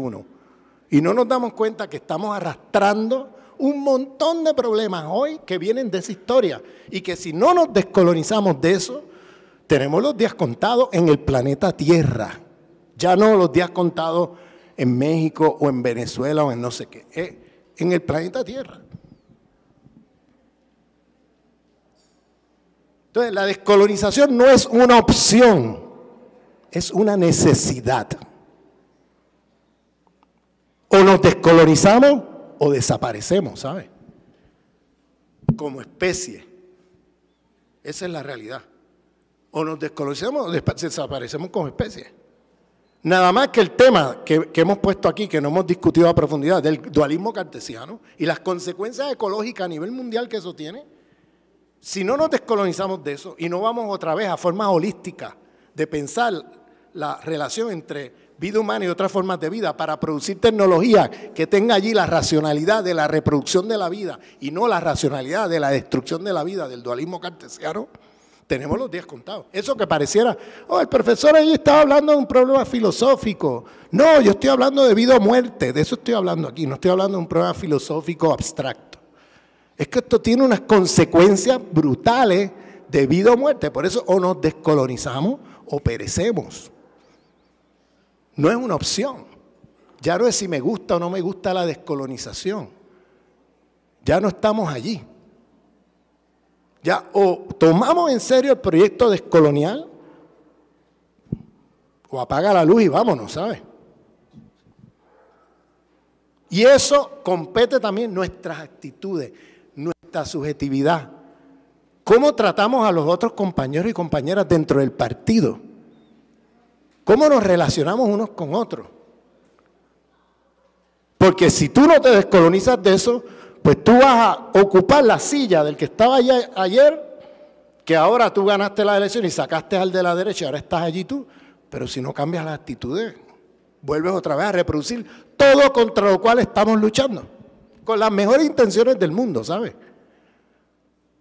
Y no nos damos cuenta que estamos arrastrando un montón de problemas hoy que vienen de esa historia y que si no nos descolonizamos de eso, tenemos los días contados en el planeta Tierra. Ya no los días contados en México o en Venezuela o en no sé qué. Eh, en el planeta Tierra. Entonces, la descolonización no es una opción, es una necesidad. O nos descolonizamos o desaparecemos, ¿sabes? Como especie. Esa es la realidad. O nos descolonizamos o desaparecemos como especie. Nada más que el tema que, hemos puesto aquí, que no hemos discutido a profundidad, del dualismo cartesiano y las consecuencias ecológicas a nivel mundial que eso tiene, si no nos descolonizamos de eso y no vamos otra vez a formas holísticas de pensar la relación entre vida humana y otras formas de vida para producir tecnología que tenga allí la racionalidad de la reproducción de la vida y no la racionalidad de la destrucción de la vida del dualismo cartesiano, tenemos los días contados. Eso que pareciera, oh, el profesor ahí estaba hablando de un problema filosófico. No, yo estoy hablando de vida o muerte, de eso estoy hablando aquí, no estoy hablando de un problema filosófico abstracto. Es que esto tiene unas consecuencias brutales de vida o muerte, por eso o nos descolonizamos o perecemos. No es una opción. Ya no es si me gusta o no me gusta la descolonización. Ya no estamos allí. Ya, o tomamos en serio el proyecto descolonial, o apaga la luz y vámonos, ¿sabes? Y eso compete también nuestras actitudes, nuestra subjetividad. ¿Cómo tratamos a los otros compañeros y compañeras dentro del partido? ¿Cómo nos relacionamos unos con otros? Porque si tú no te descolonizas de eso, pues tú vas a ocupar la silla del que estaba allá ayer, que ahora tú ganaste la elección y sacaste al de la derecha, ahora estás allí tú, pero si no cambias las actitudes, vuelves otra vez a reproducir todo contra lo cual estamos luchando, con las mejores intenciones del mundo, ¿sabes?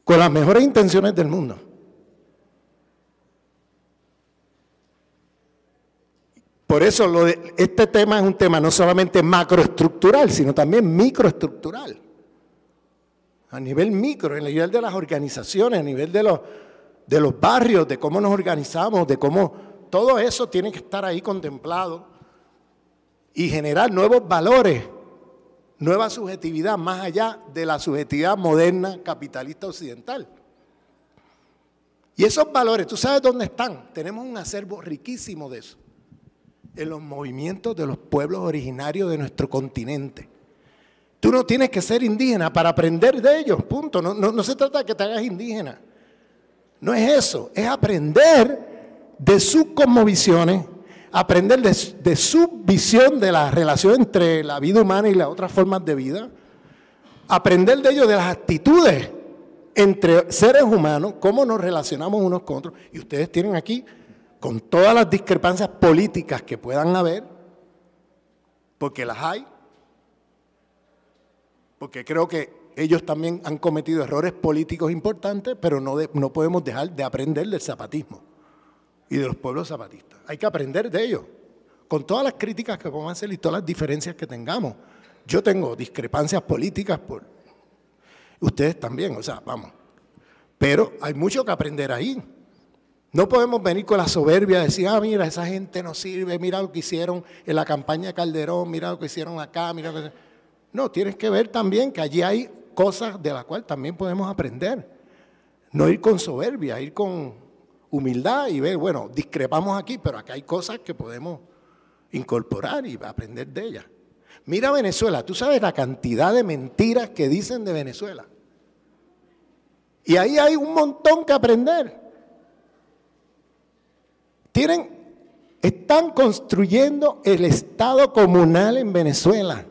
Con las mejores intenciones del mundo. Por eso este tema es un tema no solamente macroestructural, sino también microestructural a nivel micro, a nivel de las organizaciones, a nivel de los, barrios, de cómo nos organizamos, de cómo todo eso tiene que estar ahí contemplado y generar nuevos valores, nueva subjetividad más allá de la subjetividad moderna capitalista occidental. Y esos valores, ¿tú sabes dónde están? Tenemos un acervo riquísimo de eso, en los movimientos de los pueblos originarios de nuestro continente. Tú no tienes que ser indígena para aprender de ellos, punto. No, se trata de que te hagas indígena. No es eso, es aprender de sus cosmovisiones, aprender de su visión de la relación entre la vida humana y las otras formas de vida, aprender de ellos de las actitudes entre seres humanos, cómo nos relacionamos unos con otros. Y ustedes tienen aquí, con todas las discrepancias políticas que puedan haber, porque las hay, porque creo que ellos también han cometido errores políticos importantes, pero no, no podemos dejar de aprender del zapatismo y de los pueblos zapatistas. Hay que aprender de ellos, con todas las críticas que a hacer y todas las diferencias que tengamos. Yo tengo discrepancias políticas por ustedes también, o sea, vamos. Pero hay mucho que aprender ahí. No podemos venir con la soberbia de decir, ah, mira, esa gente no sirve, mira lo que hicieron en la campaña Calderón, mira lo que hicieron acá, mira lo que hicieron no, tienes que ver también que allí hay cosas de las cuales también podemos aprender. No ir con soberbia, ir con humildad y ver, bueno, discrepamos aquí, pero acá hay cosas que podemos incorporar y aprender de ellas. Mira Venezuela, tú sabes la cantidad de mentiras que dicen de Venezuela. Y ahí hay un montón que aprender. Tienen, están construyendo el Estado comunal en Venezuela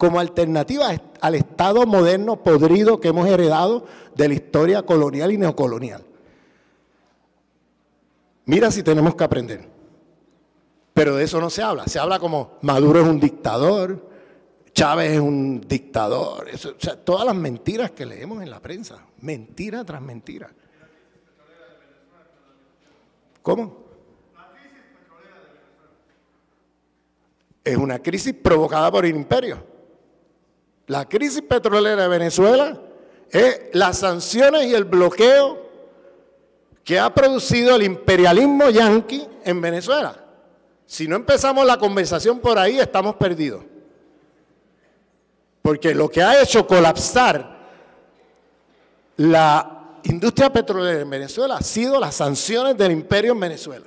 como alternativa al Estado moderno podrido que hemos heredado de la historia colonial y neocolonial. Mira si tenemos que aprender. Pero de eso no se habla. Se habla como Maduro es un dictador, Chávez es un dictador. todas las mentiras que leemos en la prensa, mentira tras mentira. ¿Cómo? Es una crisis provocada por el imperio. La crisis petrolera de Venezuela es las sanciones y el bloqueo que ha producido el imperialismo yanqui en Venezuela. Si no empezamos la conversación por ahí, estamos perdidos. Porque lo que ha hecho colapsar la industria petrolera en Venezuela ha sido las sanciones del imperio en Venezuela.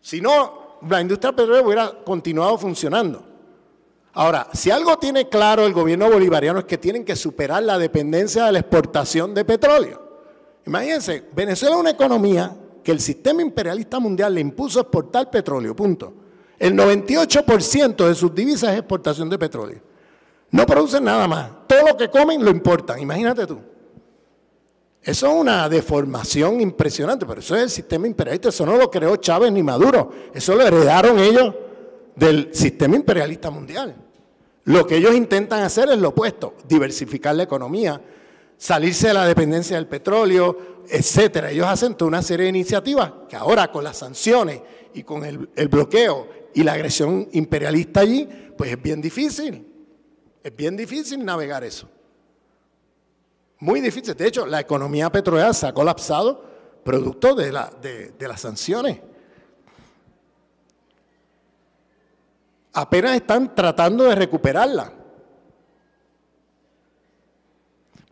Si no, la industria petrolera hubiera continuado funcionando. Ahora, si algo tiene claro el gobierno bolivariano es que tienen que superar la dependencia de la exportación de petróleo. Imagínense, Venezuela es una economía que el sistema imperialista mundial le impuso exportar petróleo, punto. El 98% de sus divisas es exportación de petróleo. No producen nada más. Todo lo que comen lo importan, imagínate tú. Eso es una deformación impresionante, pero eso es el sistema imperialista, eso no lo creó Chávez ni Maduro, eso lo heredaron ellos del sistema imperialista mundial. Lo que ellos intentan hacer es lo opuesto, diversificar la economía, salirse de la dependencia del petróleo, etcétera. Ellos hacen toda una serie de iniciativas que ahora con las sanciones y con el, bloqueo y la agresión imperialista allí, pues es bien difícil. Es bien difícil navegar eso. Muy difícil. De hecho, la economía petrolera se ha colapsado producto de, la, de las sanciones. apenas están tratando de recuperarla.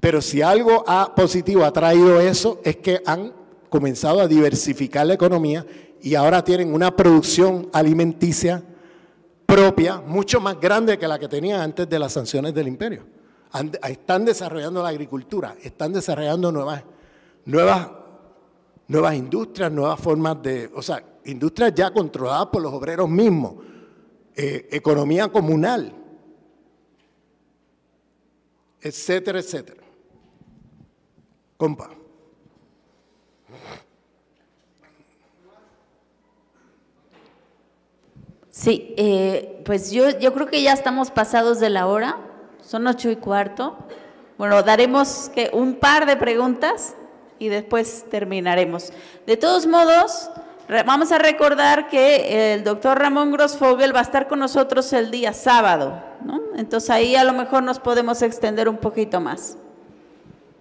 Pero si algo ha positivo ha traído eso es que han comenzado a diversificar la economía y ahora tienen una producción alimenticia propia mucho más grande que la que tenían antes de las sanciones del imperio. Están desarrollando la agricultura, están desarrollando nuevas, nuevas, nuevas industrias, nuevas formas de, o sea, industrias ya controladas por los obreros mismos, eh, economía comunal, etcétera, etcétera. Compa. Sí, eh, pues yo, yo creo que ya estamos pasados de la hora, son ocho y cuarto. Bueno, daremos que un par de preguntas y después terminaremos. De todos modos, Vamos a recordar que el doctor Ramón Grossfogel va a estar con nosotros el día sábado, Entonces ahí a lo mejor nos podemos extender un poquito más.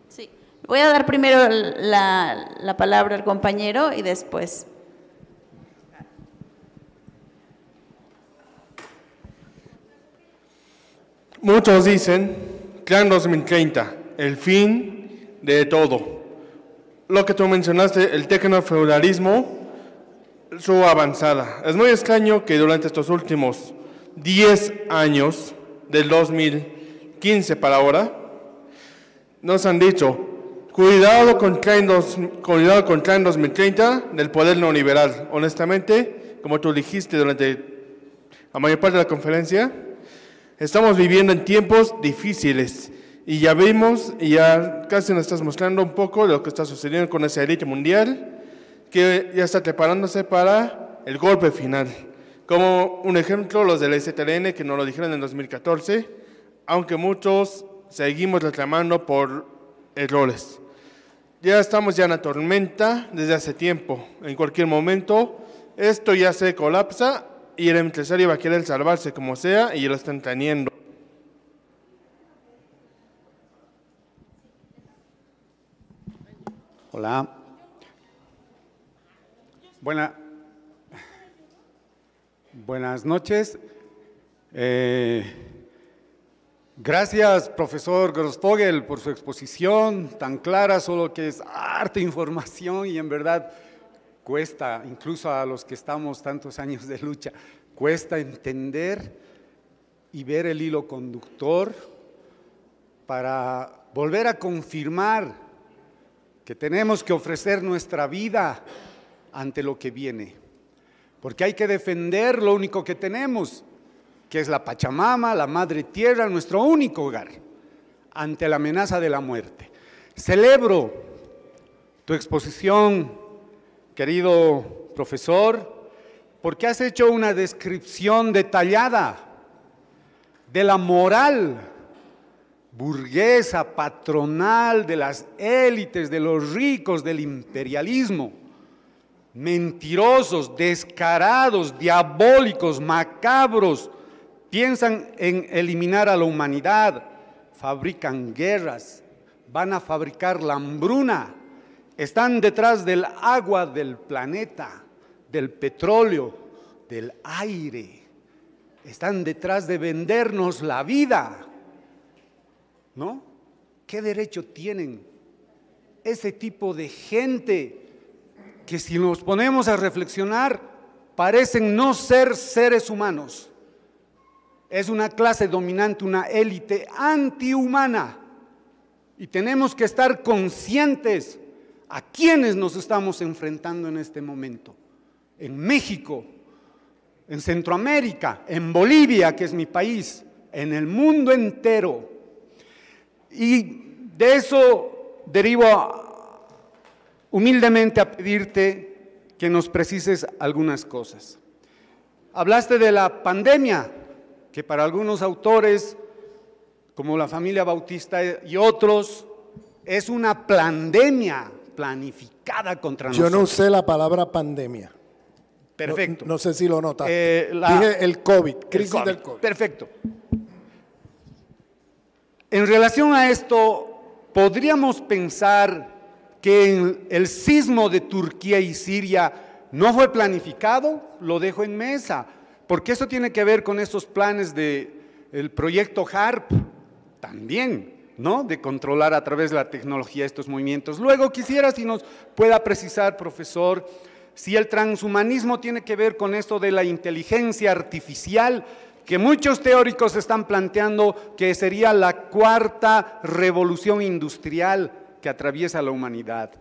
Sí. Voy a dar primero la, la palabra al compañero y después. Muchos dicen, Clan 2030, el fin de todo. Lo que tú mencionaste, el tecnofeudalismo, su avanzada. Es muy extraño que durante estos últimos 10 años, del 2015 para ahora, nos han dicho, cuidado con Klein, cuidado 2030 del poder neoliberal. Honestamente, como tú dijiste durante la mayor parte de la conferencia, estamos viviendo en tiempos difíciles. Y ya vimos, y ya casi nos estás mostrando un poco de lo que está sucediendo con esa élite mundial que ya está preparándose para el golpe final. Como un ejemplo, los del STLN que nos lo dijeron en 2014, aunque muchos seguimos reclamando por errores. Ya estamos ya en la tormenta desde hace tiempo. En cualquier momento, esto ya se colapsa y el empresario va a querer salvarse como sea y lo están teniendo. Hola buenas noches. Eh, gracias, profesor Grostogel, por su exposición tan clara, solo que es harta información y en verdad cuesta, incluso a los que estamos tantos años de lucha, cuesta entender y ver el hilo conductor para volver a confirmar que tenemos que ofrecer nuestra vida ante lo que viene. Porque hay que defender lo único que tenemos, que es la Pachamama, la Madre Tierra, nuestro único hogar, ante la amenaza de la muerte. Celebro tu exposición, querido profesor, porque has hecho una descripción detallada de la moral burguesa, patronal, de las élites, de los ricos, del imperialismo mentirosos, descarados, diabólicos, macabros, piensan en eliminar a la humanidad, fabrican guerras, van a fabricar la hambruna, están detrás del agua del planeta, del petróleo, del aire, están detrás de vendernos la vida, ¿no? ¿Qué derecho tienen ese tipo de gente? que si nos ponemos a reflexionar, parecen no ser seres humanos. Es una clase dominante, una élite antihumana. Y tenemos que estar conscientes a quienes nos estamos enfrentando en este momento. En México, en Centroamérica, en Bolivia, que es mi país, en el mundo entero. Y de eso derivo humildemente a pedirte que nos precises algunas cosas. Hablaste de la pandemia, que para algunos autores, como la familia Bautista y otros, es una pandemia planificada contra nosotros. Yo no usé la palabra pandemia. Perfecto. No, sé si lo notas. Eh, Dije el COVID, crisis del COVID. Perfecto. En relación a esto, podríamos pensar que el sismo de Turquía y Siria no fue planificado, lo dejo en mesa, porque eso tiene que ver con esos planes del proyecto HARP también, ¿no? De controlar a través de la tecnología estos movimientos. Luego quisiera si nos pueda precisar, profesor, si el transhumanismo tiene que ver con esto de la inteligencia artificial, que muchos teóricos están planteando que sería la cuarta revolución industrial que atraviesa la humanidad.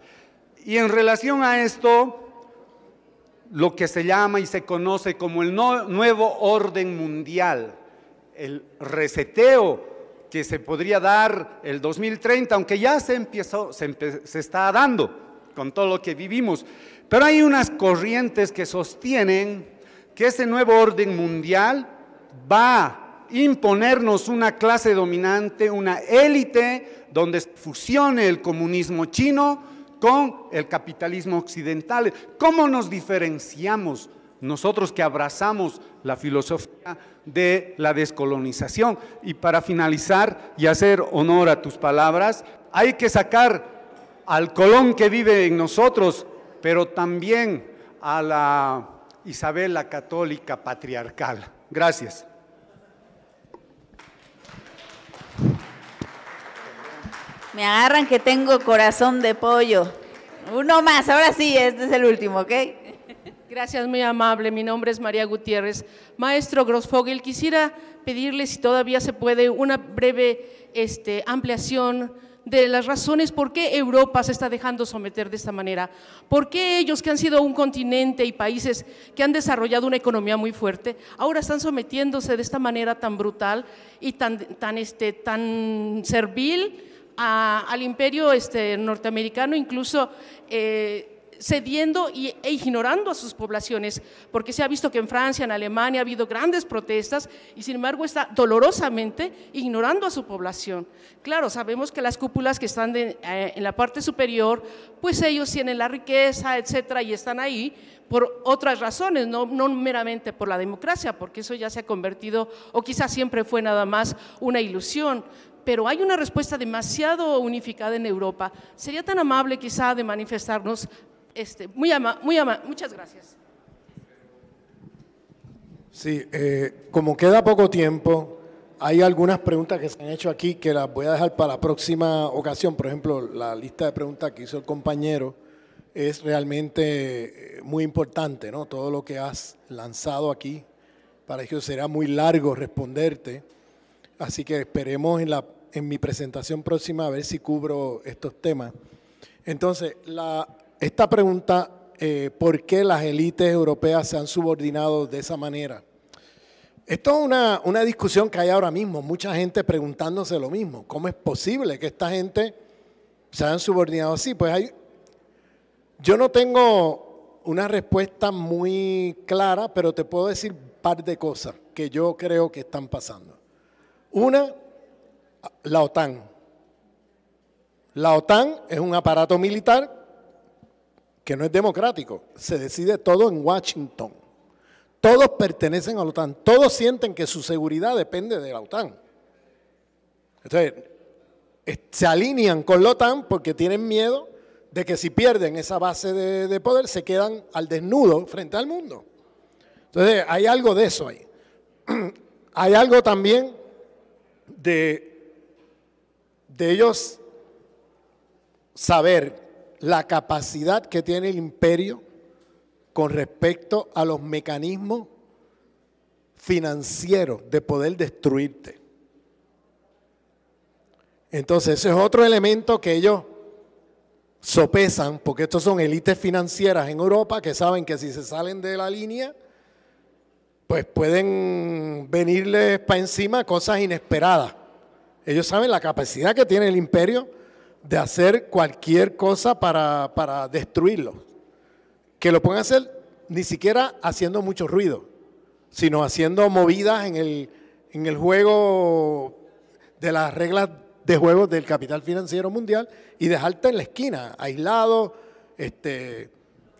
Y en relación a esto, lo que se llama y se conoce como el nuevo orden mundial, el reseteo que se podría dar el 2030, aunque ya se empezó, se, se está dando con todo lo que vivimos. Pero hay unas corrientes que sostienen que ese nuevo orden mundial va a imponernos una clase dominante, una élite donde fusione el comunismo chino con el capitalismo occidental. ¿Cómo nos diferenciamos nosotros que abrazamos la filosofía de la descolonización? Y para finalizar y hacer honor a tus palabras, hay que sacar al Colón que vive en nosotros, pero también a la Isabel la Católica Patriarcal. Gracias. Me agarran que tengo corazón de pollo. Uno más, ahora sí, este es el último, ¿ok? Gracias, muy amable. Mi nombre es María Gutiérrez. Maestro Grossfogel, quisiera pedirle si todavía se puede una breve este, ampliación de las razones por qué Europa se está dejando someter de esta manera, por qué ellos que han sido un continente y países que han desarrollado una economía muy fuerte, ahora están sometiéndose de esta manera tan brutal y tan, tan, este, tan servil al imperio este, norteamericano, incluso eh, cediendo y, e ignorando a sus poblaciones, porque se ha visto que en Francia, en Alemania ha habido grandes protestas y sin embargo está dolorosamente ignorando a su población. Claro, sabemos que las cúpulas que están eh, en la parte superior, pues ellos tienen la riqueza, etcétera, y están ahí por otras razones, no, no meramente por la democracia, porque eso ya se ha convertido, o quizás siempre fue nada más una ilusión, pero hay una respuesta demasiado unificada en Europa. Sería tan amable quizá de manifestarnos, este, muy muchas gracias. Sí, eh, como queda poco tiempo, hay algunas preguntas que se han hecho aquí que las voy a dejar para la próxima ocasión. Por ejemplo, la lista de preguntas que hizo el compañero es realmente eh, muy importante, ¿no? Todo lo que has lanzado aquí. Para ello será muy largo responderte. Así que esperemos en la en mi presentación próxima a ver si cubro estos temas. Entonces, la, esta pregunta, eh, ¿por qué las élites europeas se han subordinado de esa manera? Esto es una, una discusión que hay ahora mismo, mucha gente preguntándose lo mismo. ¿Cómo es posible que esta gente se haya subordinado así? Pues hay, yo no tengo una respuesta muy clara, pero te puedo decir un par de cosas que yo creo que están pasando. Una, la OTAN. La OTAN es un aparato militar que no es democrático. Se decide todo en Washington. Todos pertenecen a la OTAN. Todos sienten que su seguridad depende de la OTAN. Entonces, se alinean con la OTAN porque tienen miedo de que si pierden esa base de, poder se quedan al desnudo frente al mundo. Entonces, hay algo de eso ahí. hay algo también de de ellos saber la capacidad que tiene el imperio con respecto a los mecanismos financieros de poder destruirte. Entonces, ese es otro elemento que ellos sopesan, porque estos son élites financieras en Europa que saben que si se salen de la línea, pues pueden venirles para encima cosas inesperadas. Ellos saben la capacidad que tiene el imperio de hacer cualquier cosa para, para destruirlo. Que lo pueden hacer ni siquiera haciendo mucho ruido, sino haciendo movidas en el, en el juego de las reglas de juego del capital financiero mundial y dejarte en la esquina, aislado, este,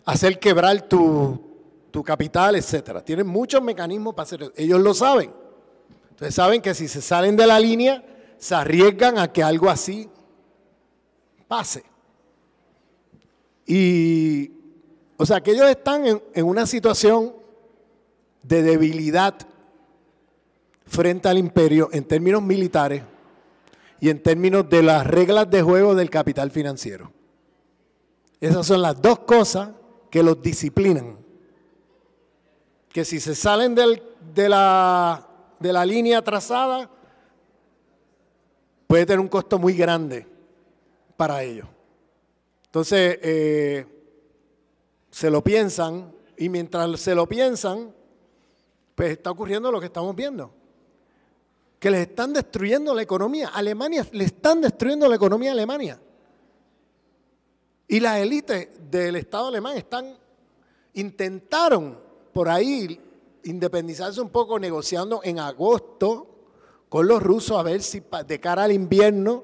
hacer quebrar tu, capital, etc. Tienen muchos mecanismos para hacer eso. Ellos lo saben. Entonces saben que si se salen de la línea, se arriesgan a que algo así pase. Y, o sea, que ellos están en, una situación de debilidad frente al imperio en términos militares y en términos de las reglas de juego del capital financiero. Esas son las dos cosas que los disciplinan. Que si se salen de la línea trazada, puede tener un costo muy grande para ellos. Entonces, eh, se lo piensan y mientras se lo piensan, pues está ocurriendo lo que estamos viendo. Que les están destruyendo la economía. Alemania, le están destruyendo la economía a Alemania. Y las élites del Estado alemán están, intentaron por ahí independizarse un poco negociando en agosto con los rusos a ver si de cara al invierno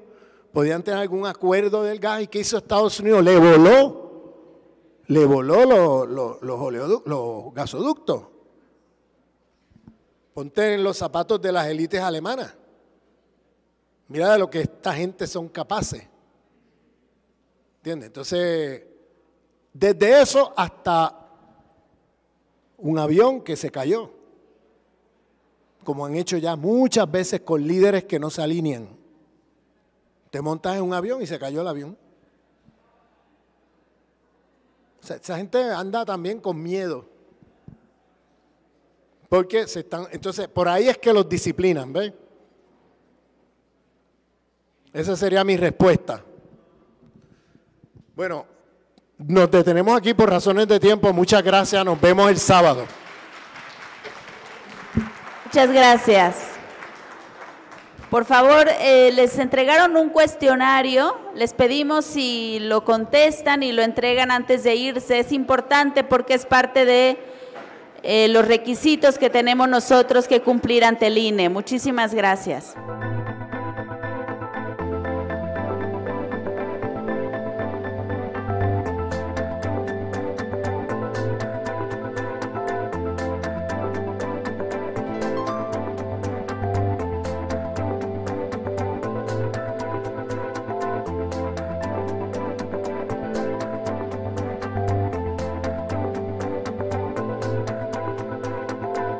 podían tener algún acuerdo del gas. ¿Y que hizo Estados Unidos? Le voló, le voló los, gasoductos. Ponte en los zapatos de las élites alemanas. Mira de lo que esta gente son capaces. ¿Entiendes? Entonces, desde eso hasta un avión que se cayó como han hecho ya muchas veces con líderes que no se alinean. Te montas en un avión y se cayó el avión. O sea, esa gente anda también con miedo. Porque se están, entonces, por ahí es que los disciplinan, ¿ves? Esa sería mi respuesta. Bueno, nos detenemos aquí por razones de tiempo. Muchas gracias. Nos vemos el sábado. Muchas gracias. Por favor, eh, les entregaron un cuestionario, les pedimos si lo contestan y lo entregan antes de irse. Es importante porque es parte de eh, los requisitos que tenemos nosotros que cumplir ante el INE. Muchísimas gracias.